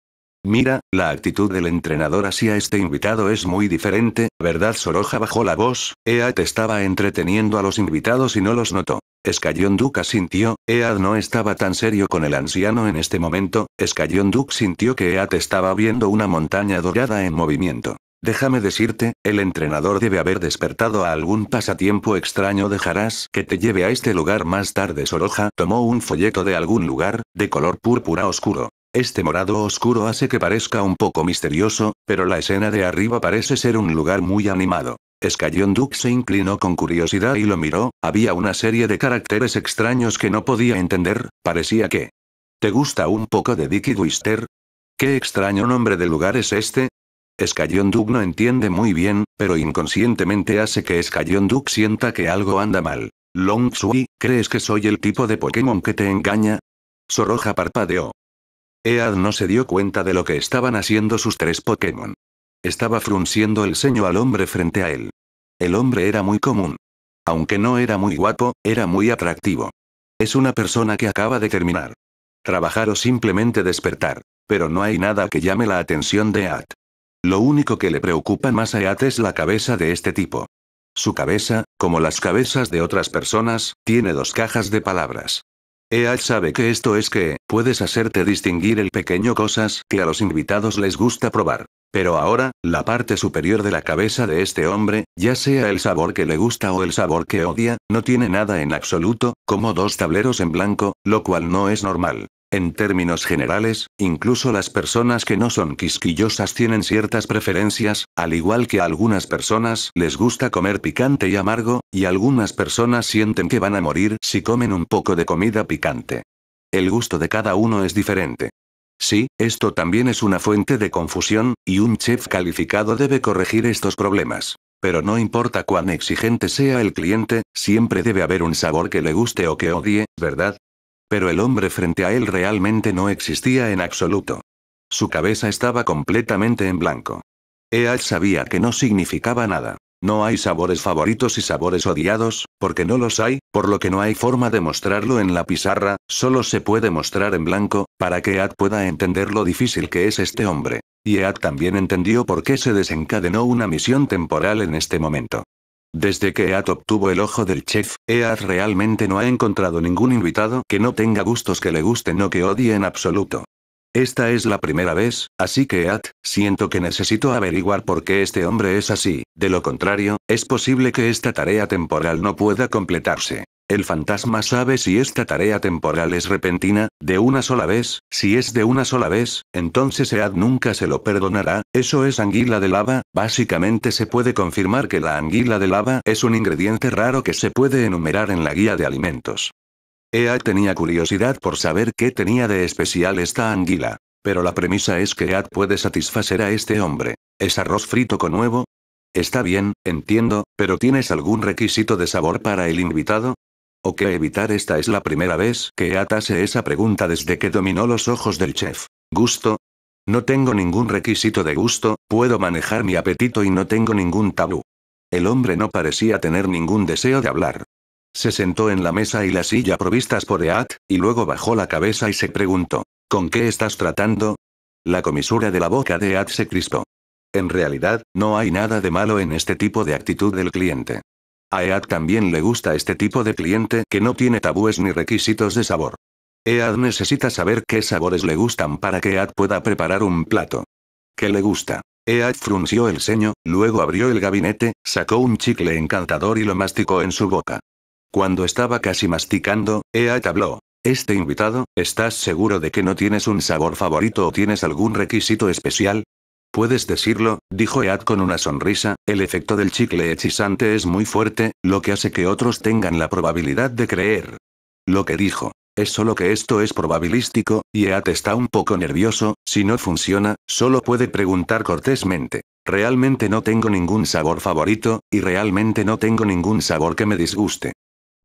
Mira, la actitud del entrenador hacia este invitado es muy diferente, ¿verdad? Soroja bajó la voz, Ea estaba entreteniendo a los invitados y no los notó. Escayón Duke sintió, Ead no estaba tan serio con el anciano en este momento, Escayón Duke sintió que Ead estaba viendo una montaña dorada en movimiento. Déjame decirte, el entrenador debe haber despertado a algún pasatiempo extraño dejarás que te lleve a este lugar más tarde Soroja tomó un folleto de algún lugar, de color púrpura oscuro. Este morado oscuro hace que parezca un poco misterioso, pero la escena de arriba parece ser un lugar muy animado. Escallón Duke se inclinó con curiosidad y lo miró, había una serie de caracteres extraños que no podía entender, parecía que... ¿Te gusta un poco de Dicky Wister? ¿Qué extraño nombre de lugar es este? Escallón Duke no entiende muy bien, pero inconscientemente hace que Escallón Duke sienta que algo anda mal. Long sui ¿crees que soy el tipo de Pokémon que te engaña? Sorroja parpadeó. Ead no se dio cuenta de lo que estaban haciendo sus tres Pokémon. Estaba frunciendo el ceño al hombre frente a él. El hombre era muy común. Aunque no era muy guapo, era muy atractivo. Es una persona que acaba de terminar. Trabajar o simplemente despertar. Pero no hay nada que llame la atención de At. Lo único que le preocupa más a At es la cabeza de este tipo. Su cabeza, como las cabezas de otras personas, tiene dos cajas de palabras. Eat sabe que esto es que, puedes hacerte distinguir el pequeño cosas que a los invitados les gusta probar. Pero ahora, la parte superior de la cabeza de este hombre, ya sea el sabor que le gusta o el sabor que odia, no tiene nada en absoluto, como dos tableros en blanco, lo cual no es normal. En términos generales, incluso las personas que no son quisquillosas tienen ciertas preferencias, al igual que a algunas personas les gusta comer picante y amargo, y algunas personas sienten que van a morir si comen un poco de comida picante. El gusto de cada uno es diferente. Sí, esto también es una fuente de confusión, y un chef calificado debe corregir estos problemas. Pero no importa cuán exigente sea el cliente, siempre debe haber un sabor que le guste o que odie, ¿verdad? Pero el hombre frente a él realmente no existía en absoluto. Su cabeza estaba completamente en blanco. Eal sabía que no significaba nada. No hay sabores favoritos y sabores odiados, porque no los hay, por lo que no hay forma de mostrarlo en la pizarra, solo se puede mostrar en blanco, para que Ad pueda entender lo difícil que es este hombre. Y Ad también entendió por qué se desencadenó una misión temporal en este momento. Desde que Eat obtuvo el ojo del chef, Ead realmente no ha encontrado ningún invitado que no tenga gustos que le gusten o que odie en absoluto. Esta es la primera vez, así que At, siento que necesito averiguar por qué este hombre es así, de lo contrario, es posible que esta tarea temporal no pueda completarse. El fantasma sabe si esta tarea temporal es repentina, de una sola vez, si es de una sola vez, entonces Ead nunca se lo perdonará, eso es anguila de lava, básicamente se puede confirmar que la anguila de lava es un ingrediente raro que se puede enumerar en la guía de alimentos. Ea tenía curiosidad por saber qué tenía de especial esta anguila. Pero la premisa es que Ead puede satisfacer a este hombre. ¿Es arroz frito con huevo? Está bien, entiendo, pero ¿tienes algún requisito de sabor para el invitado? ¿O que evitar esta es la primera vez que Ead hace esa pregunta desde que dominó los ojos del chef? ¿Gusto? No tengo ningún requisito de gusto, puedo manejar mi apetito y no tengo ningún tabú. El hombre no parecía tener ningún deseo de hablar, se sentó en la mesa y la silla provistas por EAT, y luego bajó la cabeza y se preguntó, ¿con qué estás tratando? La comisura de la boca de EAT se crispó. En realidad, no hay nada de malo en este tipo de actitud del cliente. A EAD también le gusta este tipo de cliente que no tiene tabúes ni requisitos de sabor. EAD necesita saber qué sabores le gustan para que EAD pueda preparar un plato. ¿Qué le gusta? EAD frunció el ceño, luego abrió el gabinete, sacó un chicle encantador y lo masticó en su boca. Cuando estaba casi masticando, Ead habló. Este invitado, ¿estás seguro de que no tienes un sabor favorito o tienes algún requisito especial? Puedes decirlo, dijo Ead con una sonrisa, el efecto del chicle hechizante es muy fuerte, lo que hace que otros tengan la probabilidad de creer. Lo que dijo. Es solo que esto es probabilístico, y Ead está un poco nervioso, si no funciona, solo puede preguntar cortésmente. Realmente no tengo ningún sabor favorito, y realmente no tengo ningún sabor que me disguste.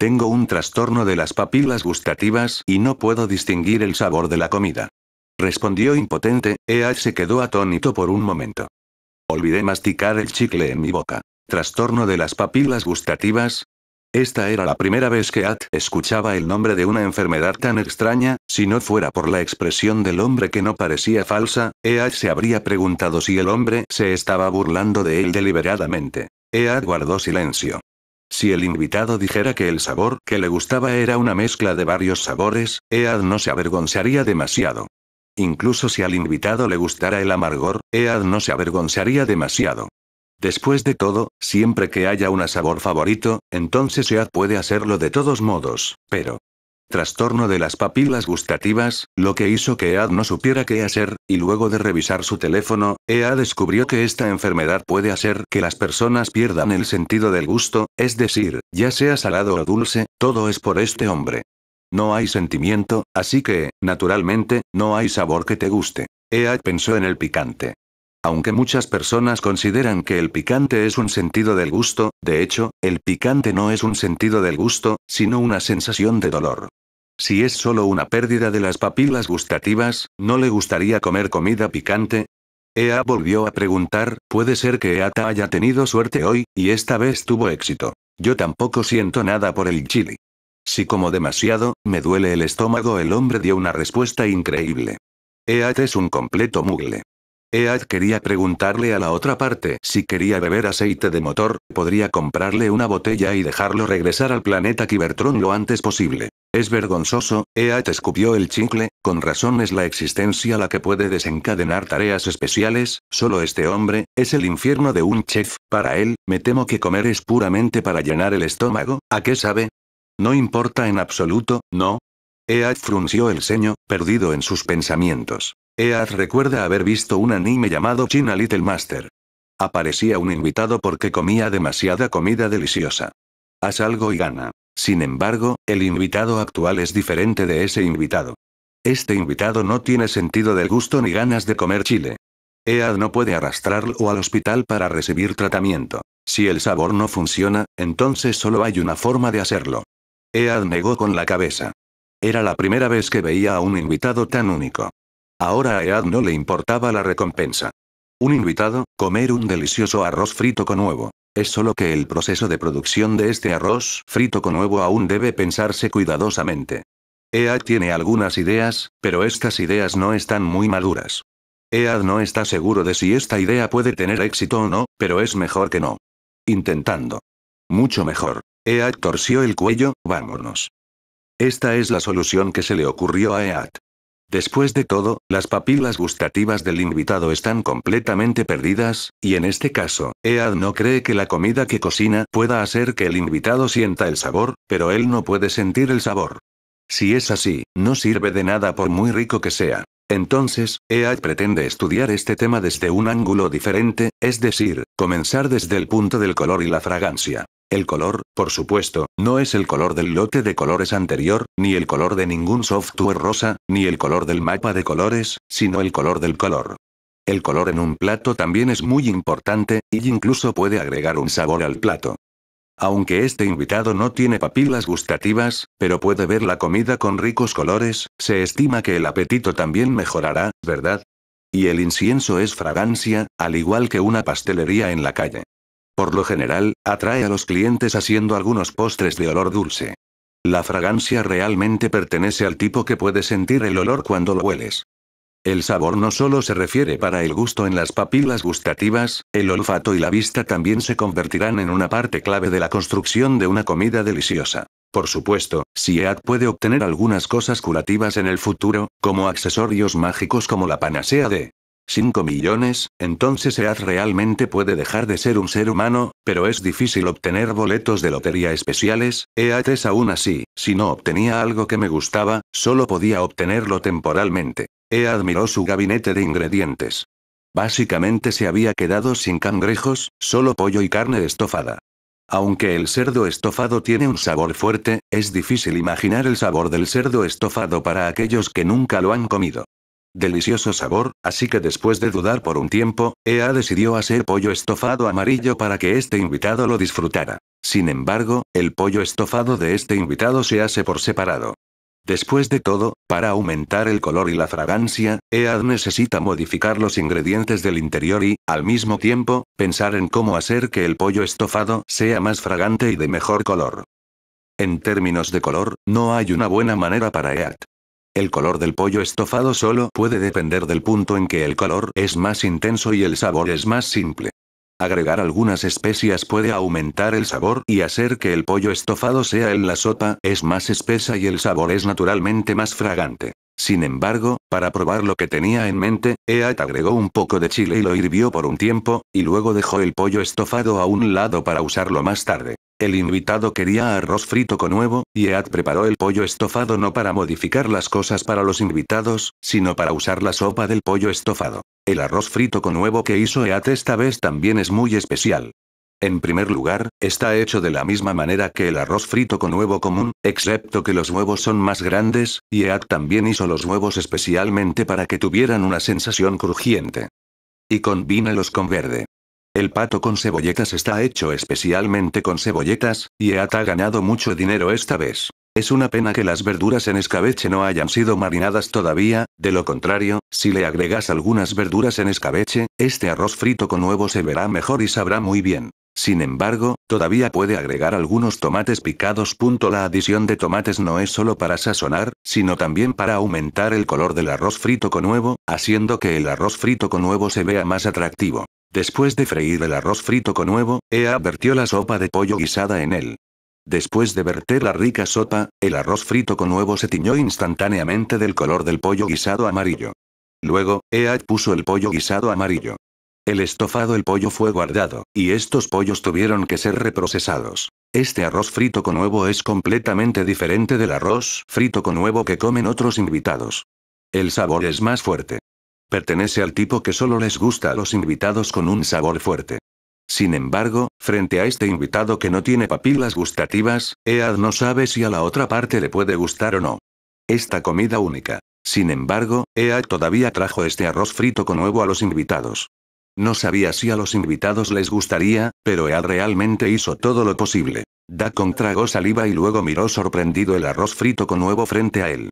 Tengo un trastorno de las papilas gustativas y no puedo distinguir el sabor de la comida. Respondió impotente, Ead se quedó atónito por un momento. Olvidé masticar el chicle en mi boca. ¿Trastorno de las papilas gustativas? Esta era la primera vez que Ead escuchaba el nombre de una enfermedad tan extraña, si no fuera por la expresión del hombre que no parecía falsa, Ead se habría preguntado si el hombre se estaba burlando de él deliberadamente. Ead guardó silencio. Si el invitado dijera que el sabor que le gustaba era una mezcla de varios sabores, Ead no se avergonzaría demasiado. Incluso si al invitado le gustara el amargor, Ead no se avergonzaría demasiado. Después de todo, siempre que haya un sabor favorito, entonces Ead puede hacerlo de todos modos, pero trastorno de las papilas gustativas, lo que hizo que Ead no supiera qué hacer, y luego de revisar su teléfono, EA descubrió que esta enfermedad puede hacer que las personas pierdan el sentido del gusto, es decir, ya sea salado o dulce, todo es por este hombre. No hay sentimiento, así que, naturalmente, no hay sabor que te guste. Ead pensó en el picante. Aunque muchas personas consideran que el picante es un sentido del gusto, de hecho, el picante no es un sentido del gusto, sino una sensación de dolor. Si es solo una pérdida de las papilas gustativas, ¿no le gustaría comer comida picante? Ea volvió a preguntar, puede ser que Eata haya tenido suerte hoy, y esta vez tuvo éxito. Yo tampoco siento nada por el chili. Si como demasiado, me duele el estómago. El hombre dio una respuesta increíble. Eat es un completo mugle. Eat quería preguntarle a la otra parte si quería beber aceite de motor, podría comprarle una botella y dejarlo regresar al planeta Kibertron lo antes posible. Es vergonzoso, Eat escupió el chicle, con razón es la existencia la que puede desencadenar tareas especiales, solo este hombre, es el infierno de un chef, para él, me temo que comer es puramente para llenar el estómago, ¿a qué sabe? No importa en absoluto, ¿no? Eat frunció el ceño, perdido en sus pensamientos. Eat recuerda haber visto un anime llamado China Little Master. Aparecía un invitado porque comía demasiada comida deliciosa. Haz algo y gana. Sin embargo, el invitado actual es diferente de ese invitado. Este invitado no tiene sentido del gusto ni ganas de comer chile. EAD no puede arrastrarlo al hospital para recibir tratamiento. Si el sabor no funciona, entonces solo hay una forma de hacerlo. EAD negó con la cabeza. Era la primera vez que veía a un invitado tan único. Ahora a EAD no le importaba la recompensa. Un invitado, comer un delicioso arroz frito con huevo. Es solo que el proceso de producción de este arroz frito con huevo aún debe pensarse cuidadosamente. EAD tiene algunas ideas, pero estas ideas no están muy maduras. EAD no está seguro de si esta idea puede tener éxito o no, pero es mejor que no. Intentando. Mucho mejor. EAD torció el cuello, vámonos. Esta es la solución que se le ocurrió a EAD. Después de todo, las papilas gustativas del invitado están completamente perdidas, y en este caso, Ead no cree que la comida que cocina pueda hacer que el invitado sienta el sabor, pero él no puede sentir el sabor. Si es así, no sirve de nada por muy rico que sea. Entonces, EAD pretende estudiar este tema desde un ángulo diferente, es decir, comenzar desde el punto del color y la fragancia. El color, por supuesto, no es el color del lote de colores anterior, ni el color de ningún software rosa, ni el color del mapa de colores, sino el color del color. El color en un plato también es muy importante, y incluso puede agregar un sabor al plato. Aunque este invitado no tiene papilas gustativas, pero puede ver la comida con ricos colores, se estima que el apetito también mejorará, ¿verdad? Y el incienso es fragancia, al igual que una pastelería en la calle. Por lo general, atrae a los clientes haciendo algunos postres de olor dulce. La fragancia realmente pertenece al tipo que puede sentir el olor cuando lo hueles. El sabor no solo se refiere para el gusto en las papilas gustativas, el olfato y la vista también se convertirán en una parte clave de la construcción de una comida deliciosa. Por supuesto, SIAD puede obtener algunas cosas curativas en el futuro, como accesorios mágicos como la panacea de 5 millones, entonces EAD realmente puede dejar de ser un ser humano, pero es difícil obtener boletos de lotería especiales, EAD es aún así, si no obtenía algo que me gustaba, solo podía obtenerlo temporalmente. E admiró su gabinete de ingredientes. Básicamente se había quedado sin cangrejos, solo pollo y carne estofada. Aunque el cerdo estofado tiene un sabor fuerte, es difícil imaginar el sabor del cerdo estofado para aquellos que nunca lo han comido. Delicioso sabor, así que después de dudar por un tiempo, Ea decidió hacer pollo estofado amarillo para que este invitado lo disfrutara. Sin embargo, el pollo estofado de este invitado se hace por separado. Después de todo, para aumentar el color y la fragancia, EAD necesita modificar los ingredientes del interior y, al mismo tiempo, pensar en cómo hacer que el pollo estofado sea más fragante y de mejor color. En términos de color, no hay una buena manera para EAD. El color del pollo estofado solo puede depender del punto en que el color es más intenso y el sabor es más simple. Agregar algunas especias puede aumentar el sabor y hacer que el pollo estofado sea en la sopa es más espesa y el sabor es naturalmente más fragante. Sin embargo, para probar lo que tenía en mente, Eat agregó un poco de chile y lo hirvió por un tiempo, y luego dejó el pollo estofado a un lado para usarlo más tarde. El invitado quería arroz frito con huevo, y Ead preparó el pollo estofado no para modificar las cosas para los invitados, sino para usar la sopa del pollo estofado. El arroz frito con huevo que hizo Ead esta vez también es muy especial. En primer lugar, está hecho de la misma manera que el arroz frito con huevo común, excepto que los huevos son más grandes, y Ead también hizo los huevos especialmente para que tuvieran una sensación crujiente. Y combínalos con verde. El pato con cebolletas está hecho especialmente con cebolletas, y EAT ha ganado mucho dinero esta vez. Es una pena que las verduras en escabeche no hayan sido marinadas todavía, de lo contrario, si le agregas algunas verduras en escabeche, este arroz frito con huevo se verá mejor y sabrá muy bien. Sin embargo, todavía puede agregar algunos tomates picados. La adición de tomates no es solo para sazonar, sino también para aumentar el color del arroz frito con huevo, haciendo que el arroz frito con huevo se vea más atractivo. Después de freír el arroz frito con huevo, Ea vertió la sopa de pollo guisada en él. Después de verter la rica sopa, el arroz frito con huevo se tiñó instantáneamente del color del pollo guisado amarillo. Luego, Ea puso el pollo guisado amarillo. El estofado el pollo fue guardado, y estos pollos tuvieron que ser reprocesados. Este arroz frito con huevo es completamente diferente del arroz frito con huevo que comen otros invitados. El sabor es más fuerte. Pertenece al tipo que solo les gusta a los invitados con un sabor fuerte. Sin embargo, frente a este invitado que no tiene papilas gustativas, Ead no sabe si a la otra parte le puede gustar o no. Esta comida única. Sin embargo, Ead todavía trajo este arroz frito con huevo a los invitados. No sabía si a los invitados les gustaría, pero Ead realmente hizo todo lo posible. con tragó saliva y luego miró sorprendido el arroz frito con huevo frente a él.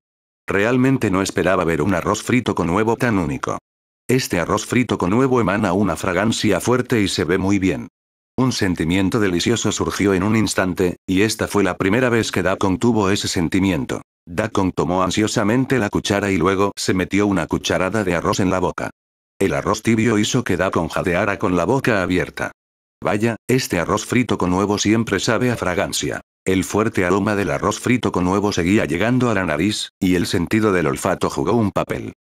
Realmente no esperaba ver un arroz frito con huevo tan único. Este arroz frito con huevo emana una fragancia fuerte y se ve muy bien. Un sentimiento delicioso surgió en un instante, y esta fue la primera vez que Dacon tuvo ese sentimiento. Dacon tomó ansiosamente la cuchara y luego se metió una cucharada de arroz en la boca. El arroz tibio hizo que Dacon jadeara con la boca abierta. Vaya, este arroz frito con huevo siempre sabe a fragancia. El fuerte aroma del arroz frito con huevo seguía llegando a la nariz, y el sentido del olfato jugó un papel.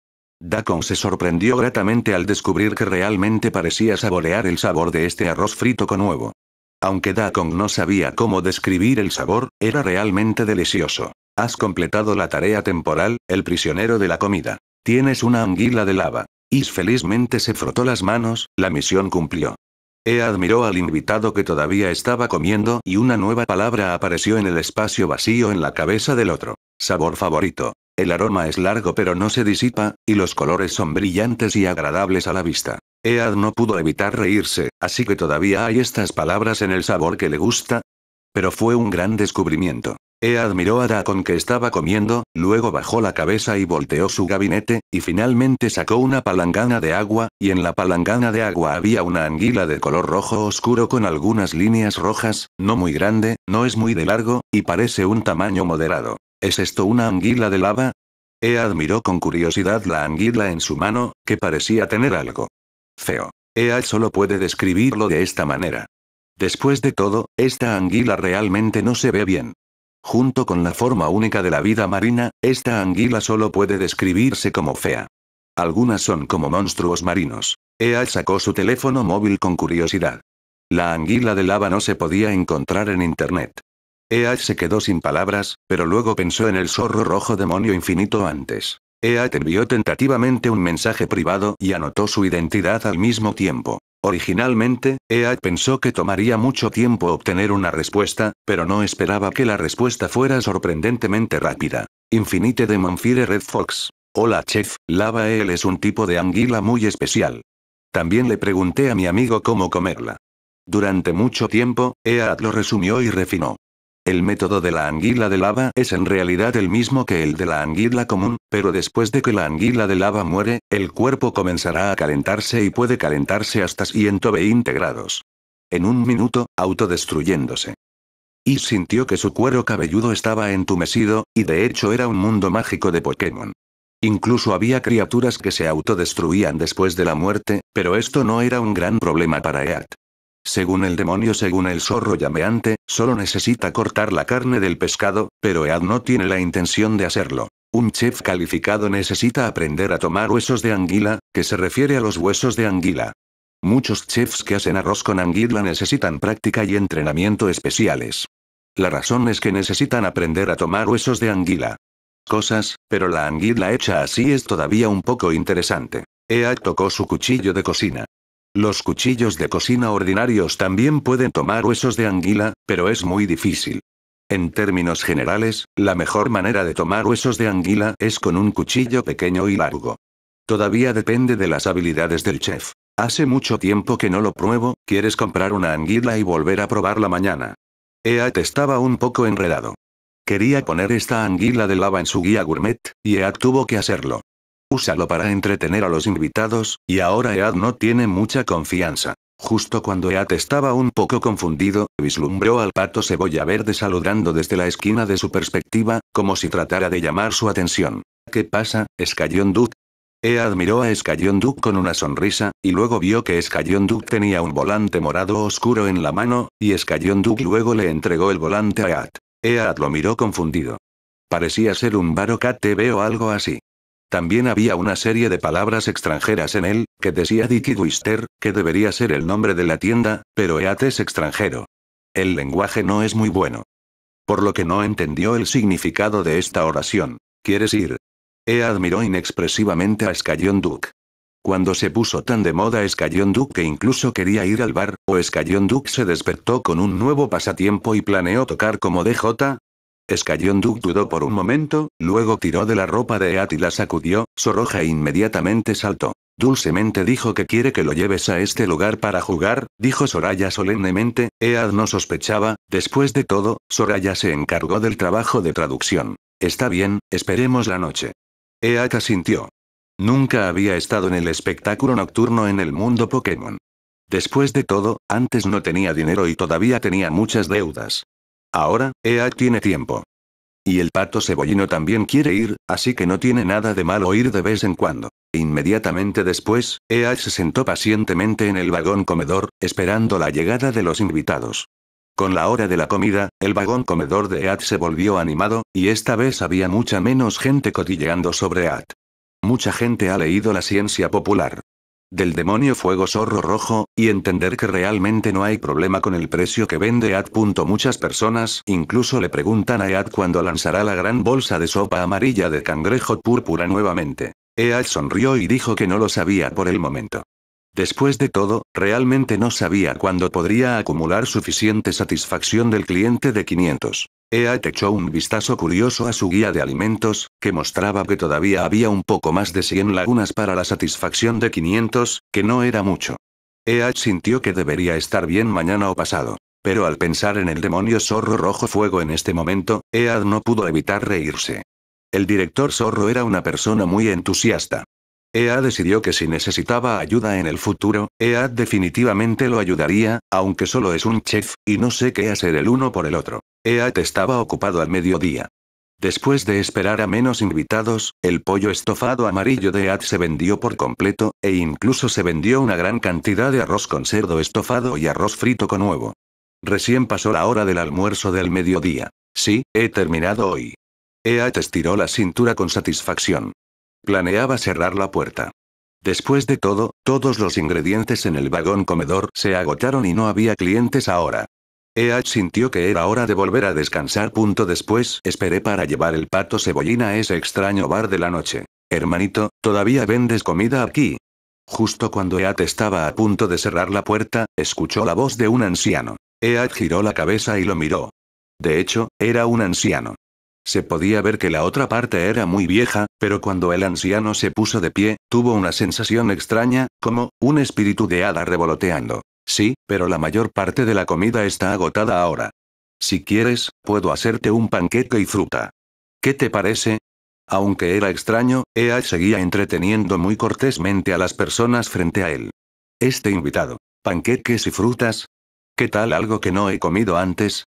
Dacon se sorprendió gratamente al descubrir que realmente parecía saborear el sabor de este arroz frito con huevo. Aunque Dacon no sabía cómo describir el sabor, era realmente delicioso. Has completado la tarea temporal, el prisionero de la comida. Tienes una anguila de lava. Y felizmente se frotó las manos, la misión cumplió. Ead admiró al invitado que todavía estaba comiendo y una nueva palabra apareció en el espacio vacío en la cabeza del otro. Sabor favorito. El aroma es largo pero no se disipa, y los colores son brillantes y agradables a la vista. Ead no pudo evitar reírse, así que todavía hay estas palabras en el sabor que le gusta. Pero fue un gran descubrimiento. Ea admiró a Dacon que estaba comiendo, luego bajó la cabeza y volteó su gabinete, y finalmente sacó una palangana de agua, y en la palangana de agua había una anguila de color rojo oscuro con algunas líneas rojas, no muy grande, no es muy de largo, y parece un tamaño moderado. ¿Es esto una anguila de lava? Ea admiró con curiosidad la anguila en su mano, que parecía tener algo. Feo. Ea solo puede describirlo de esta manera. Después de todo, esta anguila realmente no se ve bien. Junto con la forma única de la vida marina, esta anguila solo puede describirse como fea. Algunas son como monstruos marinos. Ea sacó su teléfono móvil con curiosidad. La anguila de lava no se podía encontrar en internet. Ea se quedó sin palabras, pero luego pensó en el zorro rojo demonio infinito antes. Ea envió tentativamente un mensaje privado y anotó su identidad al mismo tiempo. Originalmente, EAD pensó que tomaría mucho tiempo obtener una respuesta, pero no esperaba que la respuesta fuera sorprendentemente rápida. Infinite de Manfire Red Fox. Hola chef, lava él es un tipo de anguila muy especial. También le pregunté a mi amigo cómo comerla. Durante mucho tiempo, Ead lo resumió y refinó. El método de la anguila de lava es en realidad el mismo que el de la anguila común, pero después de que la anguila de lava muere, el cuerpo comenzará a calentarse y puede calentarse hasta 120 grados. En un minuto, autodestruyéndose. Y sintió que su cuero cabelludo estaba entumecido, y de hecho era un mundo mágico de Pokémon. Incluso había criaturas que se autodestruían después de la muerte, pero esto no era un gran problema para Eat. Según el demonio, según el zorro llameante, solo necesita cortar la carne del pescado, pero Ead no tiene la intención de hacerlo. Un chef calificado necesita aprender a tomar huesos de anguila, que se refiere a los huesos de anguila. Muchos chefs que hacen arroz con anguila necesitan práctica y entrenamiento especiales. La razón es que necesitan aprender a tomar huesos de anguila. Cosas, pero la anguila hecha así es todavía un poco interesante. Ead tocó su cuchillo de cocina. Los cuchillos de cocina ordinarios también pueden tomar huesos de anguila, pero es muy difícil. En términos generales, la mejor manera de tomar huesos de anguila es con un cuchillo pequeño y largo. Todavía depende de las habilidades del chef. Hace mucho tiempo que no lo pruebo, quieres comprar una anguila y volver a probarla mañana. Eat estaba un poco enredado. Quería poner esta anguila de lava en su guía gourmet, y Eat tuvo que hacerlo. Úsalo para entretener a los invitados, y ahora Ead no tiene mucha confianza. Justo cuando Ead estaba un poco confundido, vislumbró al pato cebolla verde saludando desde la esquina de su perspectiva, como si tratara de llamar su atención. ¿Qué pasa, Scallion Ead miró a Scallion con una sonrisa, y luego vio que Scallion Duke tenía un volante morado oscuro en la mano, y Scallion Duke luego le entregó el volante a Ead. Ead lo miró confundido. Parecía ser un Barocat TV o algo así. También había una serie de palabras extranjeras en él, que decía Dicky Wister, que debería ser el nombre de la tienda, pero EAT es extranjero. El lenguaje no es muy bueno. Por lo que no entendió el significado de esta oración. ¿Quieres ir? e admiró inexpresivamente a Scallion Duke. Cuando se puso tan de moda Scallion Duke que incluso quería ir al bar, o Scallion Duke se despertó con un nuevo pasatiempo y planeó tocar como DJ, Escayón Duke dudó por un momento, luego tiró de la ropa de Eat y la sacudió, Soroja inmediatamente saltó. Dulcemente dijo que quiere que lo lleves a este lugar para jugar, dijo Soraya solemnemente, Ead no sospechaba, después de todo, Soraya se encargó del trabajo de traducción. Está bien, esperemos la noche. Ead asintió. Nunca había estado en el espectáculo nocturno en el mundo Pokémon. Después de todo, antes no tenía dinero y todavía tenía muchas deudas. Ahora, Ea tiene tiempo. Y el pato cebollino también quiere ir, así que no tiene nada de malo ir de vez en cuando. Inmediatamente después, Ea se sentó pacientemente en el vagón comedor, esperando la llegada de los invitados. Con la hora de la comida, el vagón comedor de Ead se volvió animado, y esta vez había mucha menos gente cotilleando sobre Ead. Mucha gente ha leído la ciencia popular del demonio fuego zorro rojo, y entender que realmente no hay problema con el precio que vende Ad. Muchas personas incluso le preguntan a Ad cuando lanzará la gran bolsa de sopa amarilla de cangrejo púrpura nuevamente. Ead sonrió y dijo que no lo sabía por el momento. Después de todo, realmente no sabía cuándo podría acumular suficiente satisfacción del cliente de 500. Ead echó un vistazo curioso a su guía de alimentos, que mostraba que todavía había un poco más de 100 lagunas para la satisfacción de 500, que no era mucho. Ead sintió que debería estar bien mañana o pasado. Pero al pensar en el demonio zorro rojo fuego en este momento, Ead no pudo evitar reírse. El director zorro era una persona muy entusiasta. Ead decidió que si necesitaba ayuda en el futuro, Ead definitivamente lo ayudaría, aunque solo es un chef, y no sé qué hacer el uno por el otro. Eat estaba ocupado al mediodía. Después de esperar a menos invitados, el pollo estofado amarillo de Eat se vendió por completo, e incluso se vendió una gran cantidad de arroz con cerdo estofado y arroz frito con huevo. Recién pasó la hora del almuerzo del mediodía. Sí, he terminado hoy. Eat estiró la cintura con satisfacción. Planeaba cerrar la puerta. Después de todo, todos los ingredientes en el vagón comedor se agotaron y no había clientes ahora. Ead sintió que era hora de volver a descansar. Punto después esperé para llevar el pato cebollina a ese extraño bar de la noche. Hermanito, ¿todavía vendes comida aquí? Justo cuando Eat estaba a punto de cerrar la puerta, escuchó la voz de un anciano. Eat giró la cabeza y lo miró. De hecho, era un anciano. Se podía ver que la otra parte era muy vieja, pero cuando el anciano se puso de pie, tuvo una sensación extraña, como un espíritu de hada revoloteando. Sí, pero la mayor parte de la comida está agotada ahora. Si quieres, puedo hacerte un panqueque y fruta. ¿Qué te parece? Aunque era extraño, Ea seguía entreteniendo muy cortésmente a las personas frente a él. Este invitado. ¿Panqueques y frutas? ¿Qué tal algo que no he comido antes?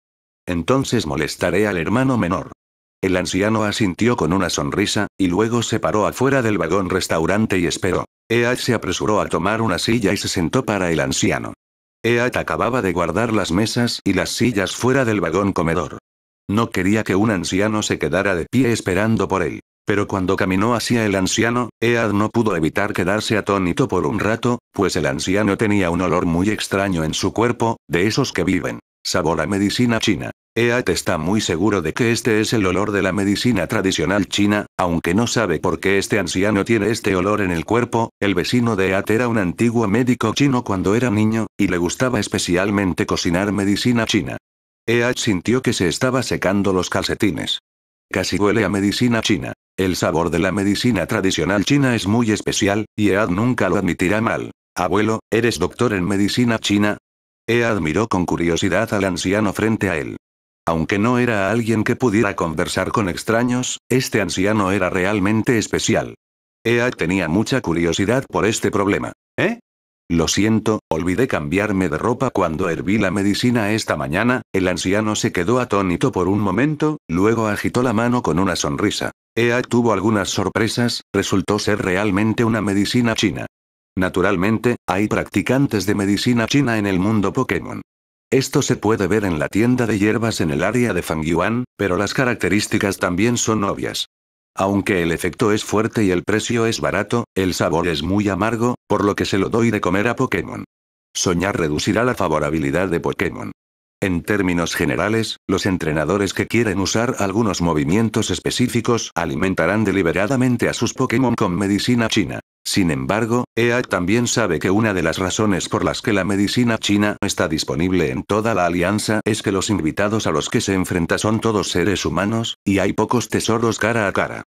Entonces molestaré al hermano menor. El anciano asintió con una sonrisa, y luego se paró afuera del vagón restaurante y esperó. Ea se apresuró a tomar una silla y se sentó para el anciano. Ead acababa de guardar las mesas y las sillas fuera del vagón comedor. No quería que un anciano se quedara de pie esperando por él. Pero cuando caminó hacia el anciano, Ead no pudo evitar quedarse atónito por un rato, pues el anciano tenía un olor muy extraño en su cuerpo, de esos que viven. Sabor a medicina china. Eat está muy seguro de que este es el olor de la medicina tradicional china, aunque no sabe por qué este anciano tiene este olor en el cuerpo, el vecino de Eat era un antiguo médico chino cuando era niño, y le gustaba especialmente cocinar medicina china. Eat sintió que se estaba secando los calcetines. Casi huele a medicina china. El sabor de la medicina tradicional china es muy especial, y Ead nunca lo admitirá mal. Abuelo, ¿eres doctor en medicina china? Ead miró con curiosidad al anciano frente a él. Aunque no era alguien que pudiera conversar con extraños, este anciano era realmente especial. Ea tenía mucha curiosidad por este problema. ¿Eh? Lo siento, olvidé cambiarme de ropa cuando herví la medicina esta mañana, el anciano se quedó atónito por un momento, luego agitó la mano con una sonrisa. Ea tuvo algunas sorpresas, resultó ser realmente una medicina china. Naturalmente, hay practicantes de medicina china en el mundo Pokémon. Esto se puede ver en la tienda de hierbas en el área de Fangyuan, pero las características también son obvias. Aunque el efecto es fuerte y el precio es barato, el sabor es muy amargo, por lo que se lo doy de comer a Pokémon. Soñar reducirá la favorabilidad de Pokémon. En términos generales, los entrenadores que quieren usar algunos movimientos específicos alimentarán deliberadamente a sus Pokémon con medicina china. Sin embargo, EA también sabe que una de las razones por las que la medicina china está disponible en toda la alianza es que los invitados a los que se enfrenta son todos seres humanos, y hay pocos tesoros cara a cara.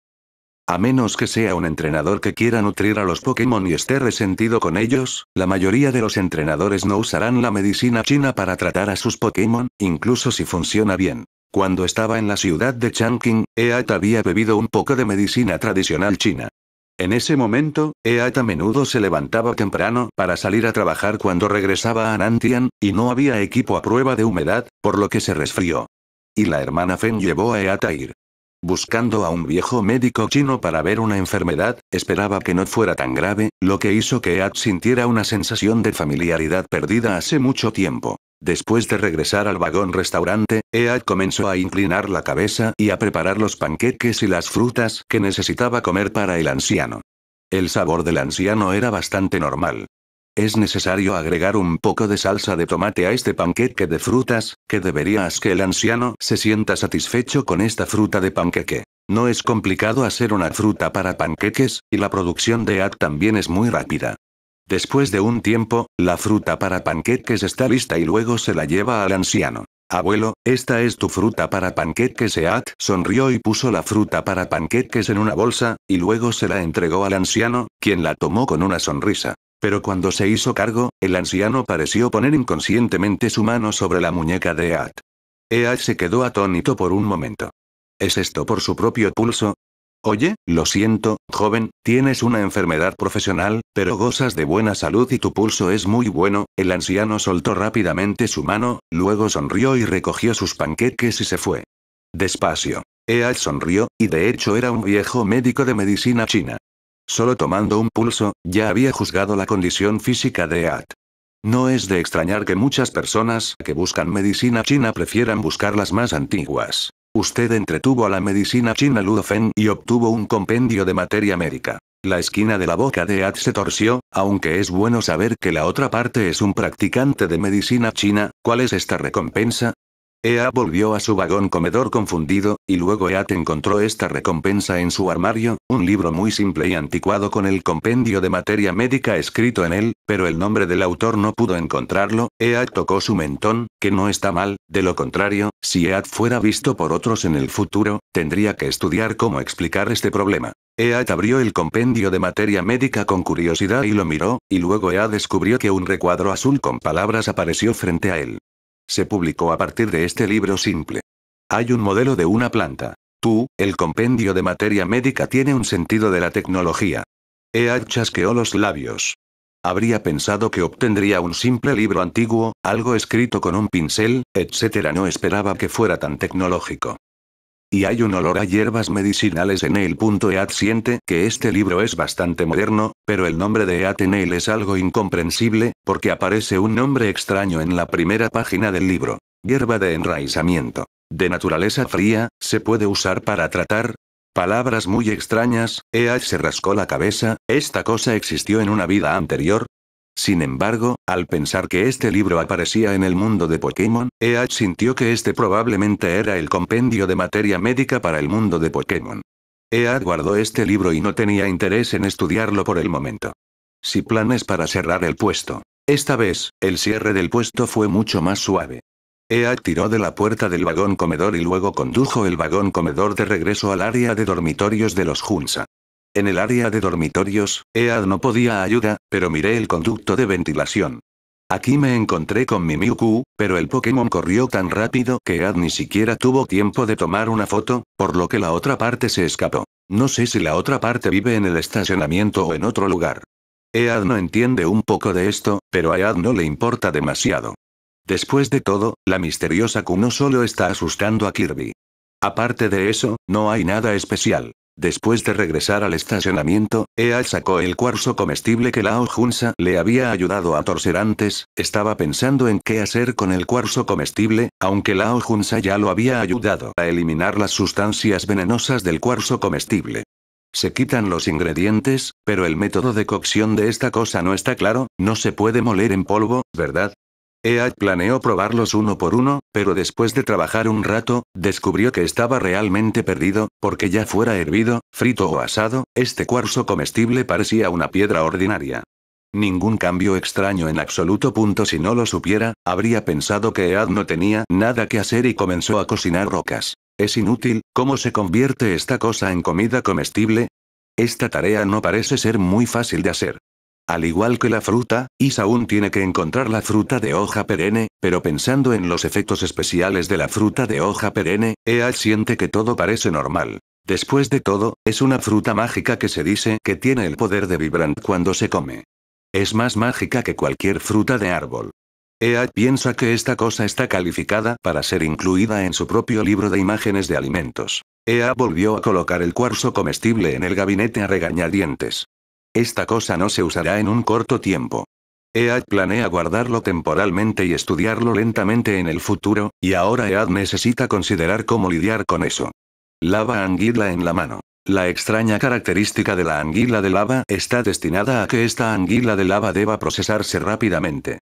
A menos que sea un entrenador que quiera nutrir a los Pokémon y esté resentido con ellos, la mayoría de los entrenadores no usarán la medicina china para tratar a sus Pokémon, incluso si funciona bien. Cuando estaba en la ciudad de Changqing, EAT había bebido un poco de medicina tradicional china. En ese momento, Eat a menudo se levantaba temprano para salir a trabajar cuando regresaba a Nantian, y no había equipo a prueba de humedad, por lo que se resfrió. Y la hermana Fen llevó a Eat a ir. Buscando a un viejo médico chino para ver una enfermedad, esperaba que no fuera tan grave, lo que hizo que Eat sintiera una sensación de familiaridad perdida hace mucho tiempo. Después de regresar al vagón restaurante, Ead comenzó a inclinar la cabeza y a preparar los panqueques y las frutas que necesitaba comer para el anciano. El sabor del anciano era bastante normal. Es necesario agregar un poco de salsa de tomate a este panqueque de frutas, que deberías que el anciano se sienta satisfecho con esta fruta de panqueque. No es complicado hacer una fruta para panqueques, y la producción de Ead también es muy rápida. Después de un tiempo, la fruta para panqueques está lista y luego se la lleva al anciano. Abuelo, esta es tu fruta para panqueques. Eat sonrió y puso la fruta para panqueques en una bolsa, y luego se la entregó al anciano, quien la tomó con una sonrisa. Pero cuando se hizo cargo, el anciano pareció poner inconscientemente su mano sobre la muñeca de Eat. Eat se quedó atónito por un momento. ¿Es esto por su propio pulso? Oye, lo siento, joven, tienes una enfermedad profesional, pero gozas de buena salud y tu pulso es muy bueno. El anciano soltó rápidamente su mano, luego sonrió y recogió sus panqueques y se fue. Despacio. Eat sonrió, y de hecho era un viejo médico de medicina china. Solo tomando un pulso, ya había juzgado la condición física de Eat. No es de extrañar que muchas personas que buscan medicina china prefieran buscar las más antiguas. Usted entretuvo a la medicina china Ludofen y obtuvo un compendio de materia médica. La esquina de la boca de Ad se torció, aunque es bueno saber que la otra parte es un practicante de medicina china, ¿cuál es esta recompensa? Ea volvió a su vagón comedor confundido, y luego Eat encontró esta recompensa en su armario, un libro muy simple y anticuado con el compendio de materia médica escrito en él, pero el nombre del autor no pudo encontrarlo, Ea tocó su mentón, que no está mal, de lo contrario, si Ea fuera visto por otros en el futuro, tendría que estudiar cómo explicar este problema. Ea abrió el compendio de materia médica con curiosidad y lo miró, y luego Ea descubrió que un recuadro azul con palabras apareció frente a él. Se publicó a partir de este libro simple. Hay un modelo de una planta. Tú, el compendio de materia médica tiene un sentido de la tecnología. He chasqueó los labios. Habría pensado que obtendría un simple libro antiguo, algo escrito con un pincel, etc. No esperaba que fuera tan tecnológico y hay un olor a hierbas medicinales en él. Ead siente que este libro es bastante moderno, pero el nombre de Ead en él es algo incomprensible, porque aparece un nombre extraño en la primera página del libro. Hierba de enraizamiento. De naturaleza fría, se puede usar para tratar. Palabras muy extrañas, Ead se rascó la cabeza, ¿esta cosa existió en una vida anterior? Sin embargo, al pensar que este libro aparecía en el mundo de Pokémon, Ead sintió que este probablemente era el compendio de materia médica para el mundo de Pokémon. Ead guardó este libro y no tenía interés en estudiarlo por el momento. Si planes para cerrar el puesto. Esta vez, el cierre del puesto fue mucho más suave. EA tiró de la puerta del vagón comedor y luego condujo el vagón comedor de regreso al área de dormitorios de los Junsa. En el área de dormitorios, Ead no podía ayuda, pero miré el conducto de ventilación. Aquí me encontré con mi pero el Pokémon corrió tan rápido que Ead ni siquiera tuvo tiempo de tomar una foto, por lo que la otra parte se escapó. No sé si la otra parte vive en el estacionamiento o en otro lugar. Ead no entiende un poco de esto, pero a Ead no le importa demasiado. Después de todo, la misteriosa Q no solo está asustando a Kirby. Aparte de eso, no hay nada especial. Después de regresar al estacionamiento, Ea sacó el cuarzo comestible que Lao Junsa le había ayudado a torcer antes, estaba pensando en qué hacer con el cuarzo comestible, aunque Lao Junsa ya lo había ayudado a eliminar las sustancias venenosas del cuarzo comestible. Se quitan los ingredientes, pero el método de cocción de esta cosa no está claro, no se puede moler en polvo, ¿verdad? Ead planeó probarlos uno por uno, pero después de trabajar un rato, descubrió que estaba realmente perdido, porque ya fuera hervido, frito o asado, este cuarzo comestible parecía una piedra ordinaria. Ningún cambio extraño en absoluto. Punto si no lo supiera, habría pensado que Ead no tenía nada que hacer y comenzó a cocinar rocas. Es inútil, ¿cómo se convierte esta cosa en comida comestible? Esta tarea no parece ser muy fácil de hacer. Al igual que la fruta, aún tiene que encontrar la fruta de hoja perenne, pero pensando en los efectos especiales de la fruta de hoja perenne, Ea siente que todo parece normal. Después de todo, es una fruta mágica que se dice que tiene el poder de Vibrant cuando se come. Es más mágica que cualquier fruta de árbol. Ea piensa que esta cosa está calificada para ser incluida en su propio libro de imágenes de alimentos. Ea volvió a colocar el cuarzo comestible en el gabinete a regañadientes. Esta cosa no se usará en un corto tiempo. EAD planea guardarlo temporalmente y estudiarlo lentamente en el futuro, y ahora EAD necesita considerar cómo lidiar con eso. Lava anguila en la mano. La extraña característica de la anguila de lava está destinada a que esta anguila de lava deba procesarse rápidamente.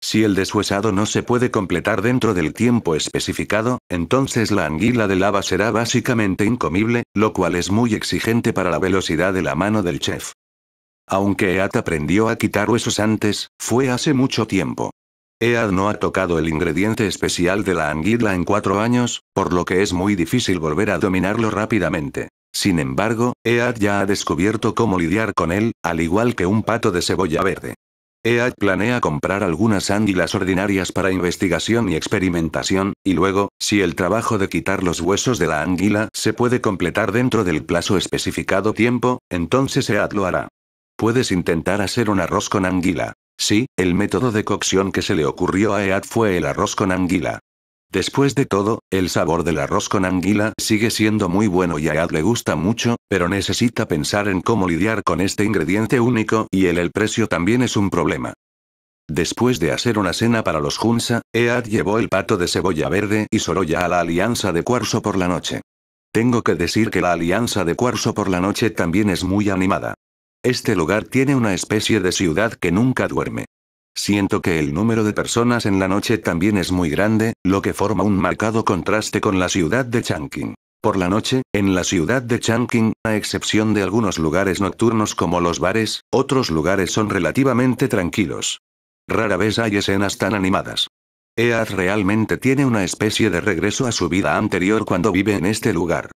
Si el deshuesado no se puede completar dentro del tiempo especificado, entonces la anguila de lava será básicamente incomible, lo cual es muy exigente para la velocidad de la mano del chef. Aunque Ead aprendió a quitar huesos antes, fue hace mucho tiempo. Ead no ha tocado el ingrediente especial de la anguila en cuatro años, por lo que es muy difícil volver a dominarlo rápidamente. Sin embargo, Ead ya ha descubierto cómo lidiar con él, al igual que un pato de cebolla verde. EAD planea comprar algunas anguilas ordinarias para investigación y experimentación, y luego, si el trabajo de quitar los huesos de la anguila se puede completar dentro del plazo especificado tiempo, entonces EAD lo hará. Puedes intentar hacer un arroz con anguila. Sí, el método de cocción que se le ocurrió a Ead fue el arroz con anguila. Después de todo, el sabor del arroz con anguila sigue siendo muy bueno y a Ead le gusta mucho, pero necesita pensar en cómo lidiar con este ingrediente único y el, el precio también es un problema. Después de hacer una cena para los Junsa, Ead llevó el pato de cebolla verde y Sorolla a la Alianza de Cuarzo por la noche. Tengo que decir que la Alianza de Cuarzo por la noche también es muy animada. Este lugar tiene una especie de ciudad que nunca duerme. Siento que el número de personas en la noche también es muy grande, lo que forma un marcado contraste con la ciudad de Changqing. Por la noche, en la ciudad de Changqing, a excepción de algunos lugares nocturnos como los bares, otros lugares son relativamente tranquilos. Rara vez hay escenas tan animadas. EAD realmente tiene una especie de regreso a su vida anterior cuando vive en este lugar.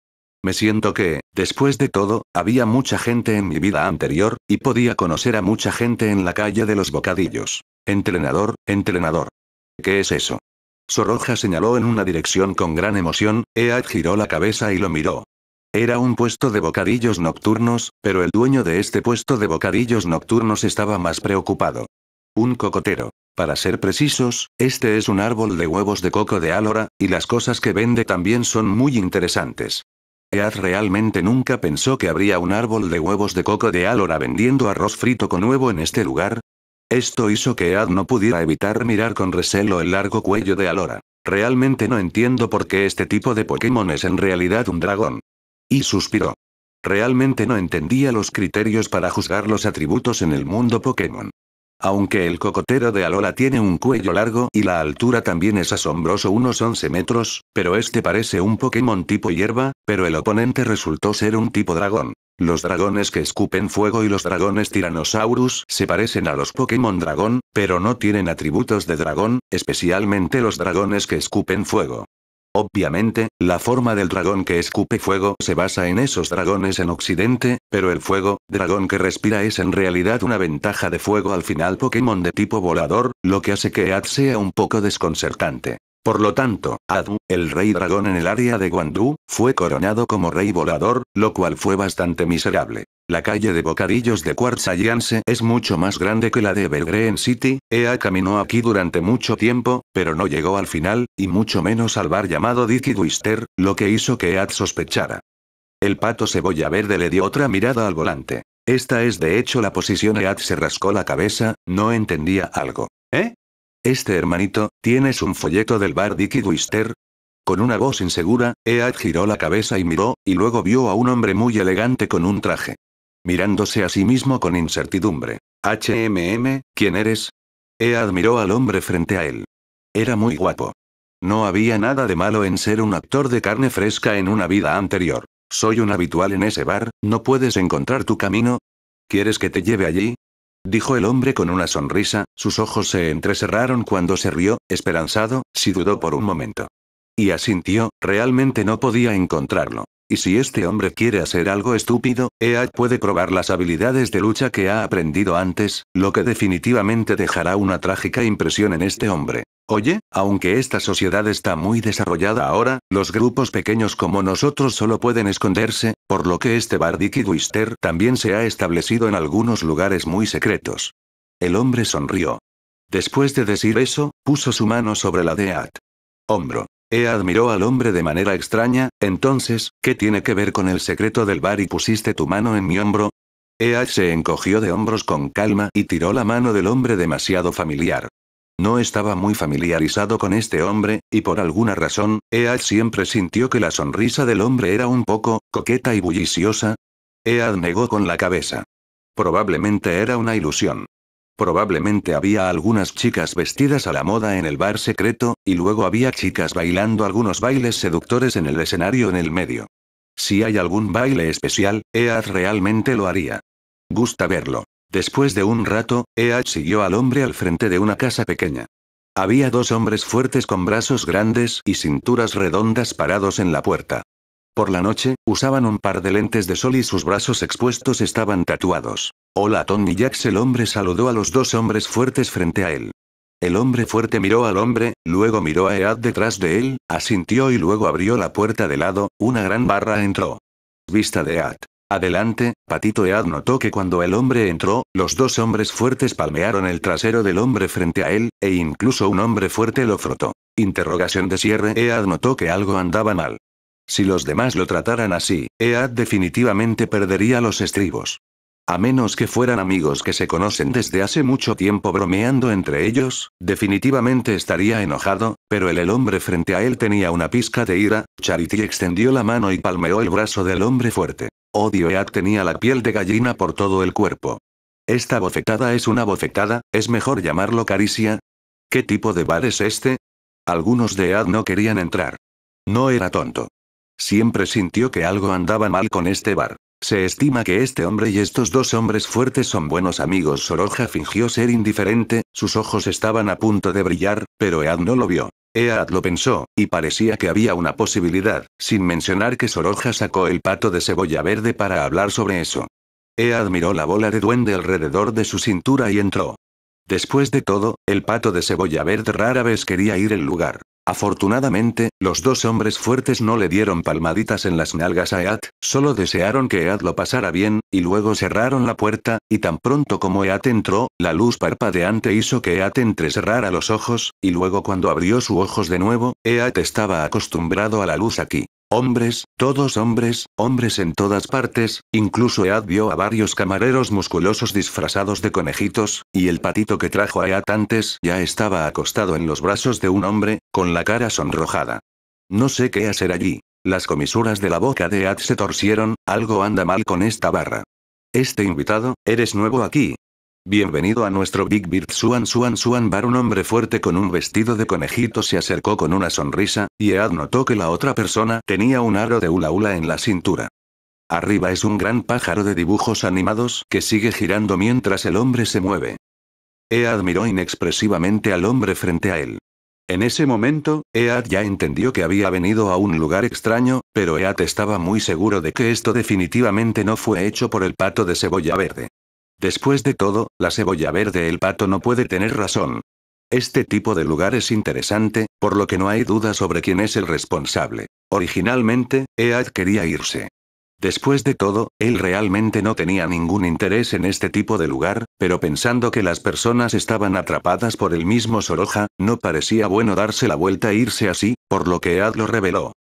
Me siento que, después de todo, había mucha gente en mi vida anterior, y podía conocer a mucha gente en la calle de los bocadillos. Entrenador, entrenador. ¿Qué es eso? Sorroja señaló en una dirección con gran emoción, Ead giró la cabeza y lo miró. Era un puesto de bocadillos nocturnos, pero el dueño de este puesto de bocadillos nocturnos estaba más preocupado. Un cocotero. Para ser precisos, este es un árbol de huevos de coco de Álora, y las cosas que vende también son muy interesantes. Ead realmente nunca pensó que habría un árbol de huevos de coco de Alora vendiendo arroz frito con huevo en este lugar. Esto hizo que Ead no pudiera evitar mirar con recelo el largo cuello de Alora. Realmente no entiendo por qué este tipo de Pokémon es en realidad un dragón. Y suspiró. Realmente no entendía los criterios para juzgar los atributos en el mundo Pokémon. Aunque el cocotero de Alola tiene un cuello largo y la altura también es asombroso unos 11 metros, pero este parece un Pokémon tipo hierba, pero el oponente resultó ser un tipo dragón. Los dragones que escupen fuego y los dragones Tyrannosaurus se parecen a los Pokémon dragón, pero no tienen atributos de dragón, especialmente los dragones que escupen fuego. Obviamente, la forma del dragón que escupe fuego se basa en esos dragones en Occidente, pero el fuego, dragón que respira es en realidad una ventaja de fuego al final Pokémon de tipo volador, lo que hace que Ad sea un poco desconcertante. Por lo tanto, Adu, el rey dragón en el área de guandú fue coronado como rey volador, lo cual fue bastante miserable. La calle de bocadillos de Quartzallianse es mucho más grande que la de Belgreen City, Ea caminó aquí durante mucho tiempo, pero no llegó al final, y mucho menos al bar llamado Dicky Dwister, lo que hizo que Ead sospechara. El pato cebolla verde le dio otra mirada al volante. Esta es de hecho la posición Ead se rascó la cabeza, no entendía algo. ¿Eh? Este hermanito, ¿tienes un folleto del bar Dickie Wister? Con una voz insegura, Ead giró la cabeza y miró, y luego vio a un hombre muy elegante con un traje. Mirándose a sí mismo con incertidumbre. HMM, ¿quién eres? Ead miró al hombre frente a él. Era muy guapo. No había nada de malo en ser un actor de carne fresca en una vida anterior. Soy un habitual en ese bar, ¿no puedes encontrar tu camino? ¿Quieres que te lleve allí? dijo el hombre con una sonrisa, sus ojos se entrecerraron cuando se rió, esperanzado, si dudó por un momento. Y asintió, realmente no podía encontrarlo. Y si este hombre quiere hacer algo estúpido, EA puede probar las habilidades de lucha que ha aprendido antes, lo que definitivamente dejará una trágica impresión en este hombre. Oye, aunque esta sociedad está muy desarrollada ahora, los grupos pequeños como nosotros solo pueden esconderse, por lo que este bar y Dwister también se ha establecido en algunos lugares muy secretos. El hombre sonrió. Después de decir eso, puso su mano sobre la de Ad. Hombro. Ea admiró al hombre de manera extraña, entonces, ¿qué tiene que ver con el secreto del bar y pusiste tu mano en mi hombro? Ead se encogió de hombros con calma y tiró la mano del hombre demasiado familiar. No estaba muy familiarizado con este hombre, y por alguna razón, Ead siempre sintió que la sonrisa del hombre era un poco, coqueta y bulliciosa. Ead negó con la cabeza. Probablemente era una ilusión. Probablemente había algunas chicas vestidas a la moda en el bar secreto, y luego había chicas bailando algunos bailes seductores en el escenario en el medio. Si hay algún baile especial, Ead realmente lo haría. Gusta verlo. Después de un rato, Ead siguió al hombre al frente de una casa pequeña. Había dos hombres fuertes con brazos grandes y cinturas redondas parados en la puerta. Por la noche, usaban un par de lentes de sol y sus brazos expuestos estaban tatuados. Hola Tony Jax el hombre saludó a los dos hombres fuertes frente a él. El hombre fuerte miró al hombre, luego miró a Ead detrás de él, asintió y luego abrió la puerta de lado, una gran barra entró. Vista de Ead. Adelante, Patito Ead notó que cuando el hombre entró, los dos hombres fuertes palmearon el trasero del hombre frente a él, e incluso un hombre fuerte lo frotó. Interrogación de cierre Ead notó que algo andaba mal. Si los demás lo trataran así, Ead definitivamente perdería los estribos. A menos que fueran amigos que se conocen desde hace mucho tiempo bromeando entre ellos, definitivamente estaría enojado, pero el, hombre frente a él tenía una pizca de ira, Charity extendió la mano y palmeó el brazo del hombre fuerte. Odio Ed tenía la piel de gallina por todo el cuerpo. Esta bofetada es una bofetada, es mejor llamarlo caricia. ¿Qué tipo de bar es este? Algunos de Ead no querían entrar. No era tonto. Siempre sintió que algo andaba mal con este bar. Se estima que este hombre y estos dos hombres fuertes son buenos amigos. Soroja fingió ser indiferente, sus ojos estaban a punto de brillar, pero Ead no lo vio. Ead lo pensó, y parecía que había una posibilidad, sin mencionar que Soroja sacó el pato de cebolla verde para hablar sobre eso. Ead miró la bola de duende alrededor de su cintura y entró. Después de todo, el pato de cebolla verde rara vez quería ir el lugar. Afortunadamente, los dos hombres fuertes no le dieron palmaditas en las nalgas a Eat, solo desearon que Eat lo pasara bien, y luego cerraron la puerta, y tan pronto como Eat entró, la luz parpadeante hizo que Eat entrecerrara los ojos, y luego cuando abrió sus ojos de nuevo, Eat estaba acostumbrado a la luz aquí. Hombres, todos hombres, hombres en todas partes, incluso Ead vio a varios camareros musculosos disfrazados de conejitos, y el patito que trajo a Ead antes ya estaba acostado en los brazos de un hombre, con la cara sonrojada. No sé qué hacer allí. Las comisuras de la boca de Ead se torcieron, algo anda mal con esta barra. Este invitado, eres nuevo aquí, Bienvenido a nuestro Big Bird Suan Suan Suan Bar. Un hombre fuerte con un vestido de conejito se acercó con una sonrisa, y Ead notó que la otra persona tenía un aro de hula hula en la cintura. Arriba es un gran pájaro de dibujos animados que sigue girando mientras el hombre se mueve. Ead miró inexpresivamente al hombre frente a él. En ese momento, Ead ya entendió que había venido a un lugar extraño, pero Ead estaba muy seguro de que esto definitivamente no fue hecho por el pato de cebolla verde. Después de todo, la cebolla verde el pato no puede tener razón. Este tipo de lugar es interesante, por lo que no hay duda sobre quién es el responsable. Originalmente, Ead quería irse. Después de todo, él realmente no tenía ningún interés en este tipo de lugar, pero pensando que las personas estaban atrapadas por el mismo Soroja, no parecía bueno darse la vuelta e irse así, por lo que Ead lo reveló.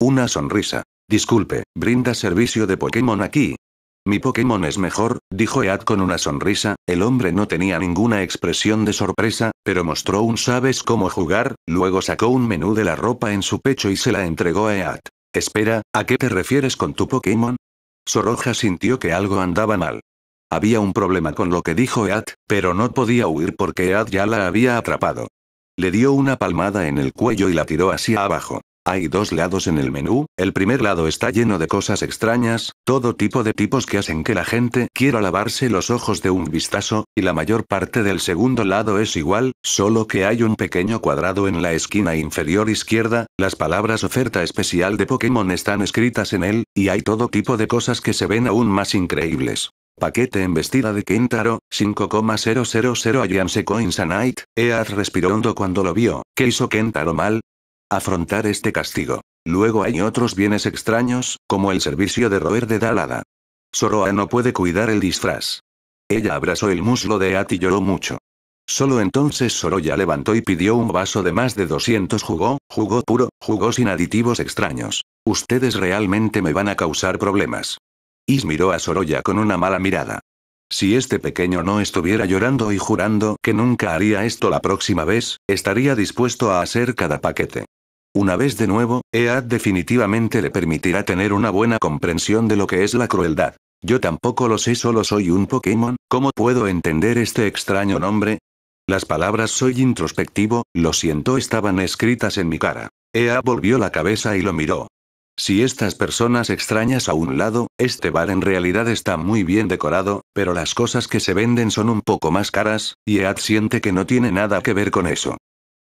Una sonrisa. Disculpe, ¿brinda servicio de Pokémon aquí? Mi Pokémon es mejor, dijo Ead con una sonrisa, el hombre no tenía ninguna expresión de sorpresa, pero mostró un sabes cómo jugar, luego sacó un menú de la ropa en su pecho y se la entregó a Ead. Espera, ¿a qué te refieres con tu Pokémon? Soroja sintió que algo andaba mal. Había un problema con lo que dijo Ead, pero no podía huir porque Ead ya la había atrapado. Le dio una palmada en el cuello y la tiró hacia abajo. Hay dos lados en el menú, el primer lado está lleno de cosas extrañas, todo tipo de tipos que hacen que la gente quiera lavarse los ojos de un vistazo, y la mayor parte del segundo lado es igual, solo que hay un pequeño cuadrado en la esquina inferior izquierda, las palabras oferta especial de Pokémon están escritas en él, y hay todo tipo de cosas que se ven aún más increíbles. Paquete en vestida de Kentaro, 5,000 Ayanse Coins a Night, Eaz respiró hondo cuando lo vio, ¿qué hizo Kentaro mal? afrontar este castigo. Luego hay otros bienes extraños, como el servicio de roer de Dalada. Soroa no puede cuidar el disfraz. Ella abrazó el muslo de At y lloró mucho. Solo entonces Soroya levantó y pidió un vaso de más de 200 jugó, jugó puro, jugó sin aditivos extraños. Ustedes realmente me van a causar problemas. Is miró a Soroya con una mala mirada. Si este pequeño no estuviera llorando y jurando que nunca haría esto la próxima vez, estaría dispuesto a hacer cada paquete. Una vez de nuevo, EAD definitivamente le permitirá tener una buena comprensión de lo que es la crueldad. Yo tampoco lo sé, solo soy un Pokémon, ¿cómo puedo entender este extraño nombre? Las palabras soy introspectivo, lo siento, estaban escritas en mi cara. EA volvió la cabeza y lo miró. Si estas personas extrañas a un lado, este bar en realidad está muy bien decorado, pero las cosas que se venden son un poco más caras, y Ead siente que no tiene nada que ver con eso.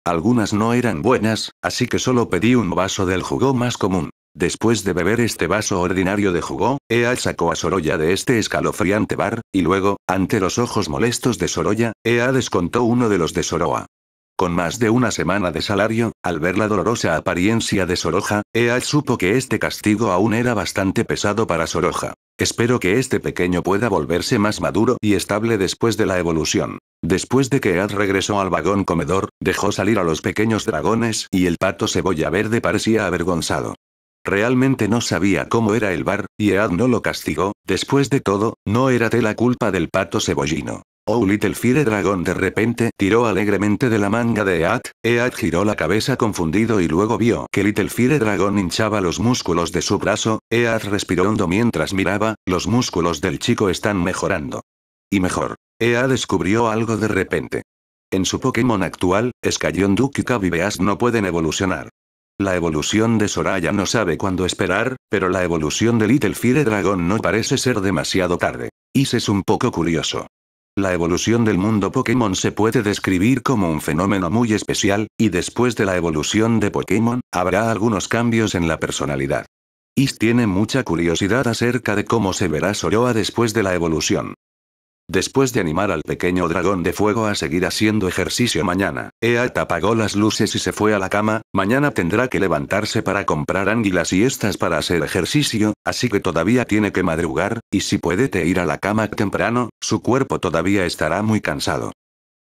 Algunas no eran buenas, así que solo pedí un vaso del jugo más común. Después de beber este vaso ordinario de jugo, Ea sacó a Sorolla de este escalofriante bar, y luego, ante los ojos molestos de Sorolla, Ea descontó uno de los de Soroa. Con más de una semana de salario, al ver la dolorosa apariencia de Soroja, Ead supo que este castigo aún era bastante pesado para Soroja. Espero que este pequeño pueda volverse más maduro y estable después de la evolución. Después de que Ead regresó al vagón comedor, dejó salir a los pequeños dragones y el pato cebolla verde parecía avergonzado. Realmente no sabía cómo era el bar, y Ead no lo castigó, después de todo, no era de la culpa del pato cebollino. Oh Little Fire Dragon de repente tiró alegremente de la manga de Eat, Eat giró la cabeza confundido y luego vio que Little Fire Dragon hinchaba los músculos de su brazo, Eat respiró hondo mientras miraba, los músculos del chico están mejorando. Y mejor. Ea descubrió algo de repente. En su Pokémon actual, Skyon Duke y Cabibeas no pueden evolucionar. La evolución de Soraya no sabe cuándo esperar, pero la evolución de Little Fire Dragon no parece ser demasiado tarde. Y es un poco curioso. La evolución del mundo Pokémon se puede describir como un fenómeno muy especial, y después de la evolución de Pokémon, habrá algunos cambios en la personalidad. Is tiene mucha curiosidad acerca de cómo se verá Soroa después de la evolución. Después de animar al pequeño dragón de fuego a seguir haciendo ejercicio mañana, Eat apagó las luces y se fue a la cama, mañana tendrá que levantarse para comprar ánguilas y estas para hacer ejercicio, así que todavía tiene que madrugar, y si puede te ir a la cama temprano, su cuerpo todavía estará muy cansado.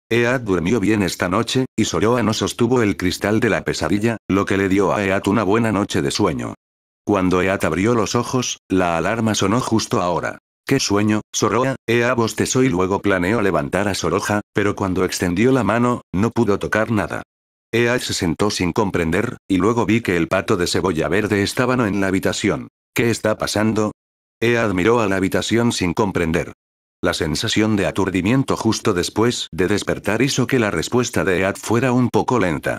Eat durmió bien esta noche, y Soroa no sostuvo el cristal de la pesadilla, lo que le dio a Eat una buena noche de sueño. Cuando Eat abrió los ojos, la alarma sonó justo ahora. ¡Qué sueño, Soroa! Ea bostezó y luego planeó levantar a Soroja, pero cuando extendió la mano, no pudo tocar nada. Ea se sentó sin comprender, y luego vi que el pato de cebolla verde estaba no en la habitación. ¿Qué está pasando? Ea admiró a la habitación sin comprender. La sensación de aturdimiento justo después de despertar hizo que la respuesta de Ea fuera un poco lenta.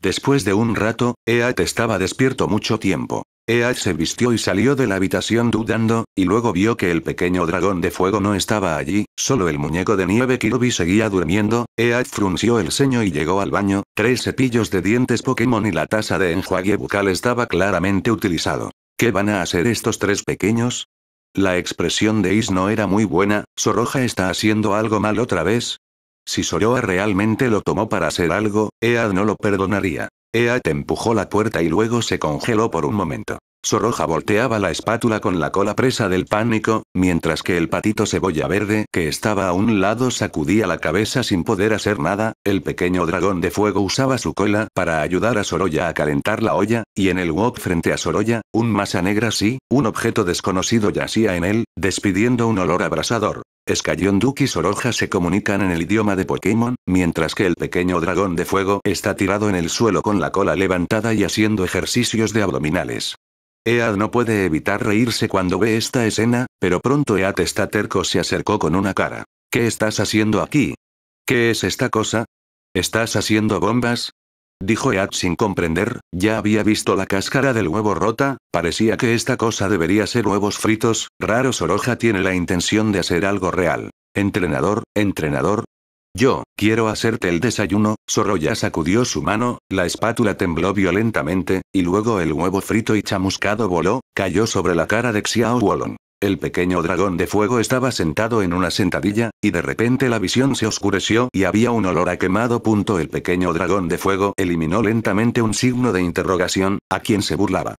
Después de un rato, Ea estaba despierto mucho tiempo. Ead se vistió y salió de la habitación dudando, y luego vio que el pequeño dragón de fuego no estaba allí, solo el muñeco de nieve Kirby seguía durmiendo, Ead frunció el ceño y llegó al baño, tres cepillos de dientes Pokémon y la taza de enjuague bucal estaba claramente utilizado. ¿Qué van a hacer estos tres pequeños? La expresión de Is no era muy buena, Soroja está haciendo algo mal otra vez. Si Soroa realmente lo tomó para hacer algo, Ead no lo perdonaría. Ea te empujó la puerta y luego se congeló por un momento. Soroja volteaba la espátula con la cola presa del pánico, mientras que el patito cebolla verde que estaba a un lado sacudía la cabeza sin poder hacer nada, el pequeño dragón de fuego usaba su cola para ayudar a Sorolla a calentar la olla, y en el wok frente a Sorolla, un masa negra sí, un objeto desconocido yacía en él, despidiendo un olor abrasador. Escayón y Soroja se comunican en el idioma de Pokémon, mientras que el pequeño dragón de fuego está tirado en el suelo con la cola levantada y haciendo ejercicios de abdominales. Ead no puede evitar reírse cuando ve esta escena, pero pronto Ead está terco se acercó con una cara. ¿Qué estás haciendo aquí? ¿Qué es esta cosa? ¿Estás haciendo bombas? dijo Eat sin comprender, ya había visto la cáscara del huevo rota, parecía que esta cosa debería ser huevos fritos, raro Soroja tiene la intención de hacer algo real. Entrenador, entrenador. Yo, quiero hacerte el desayuno, Soroya sacudió su mano, la espátula tembló violentamente, y luego el huevo frito y chamuscado voló, cayó sobre la cara de Xiao Wolong. El pequeño dragón de fuego estaba sentado en una sentadilla, y de repente la visión se oscureció y había un olor a quemado. Punto el pequeño dragón de fuego eliminó lentamente un signo de interrogación, ¿a quien se burlaba?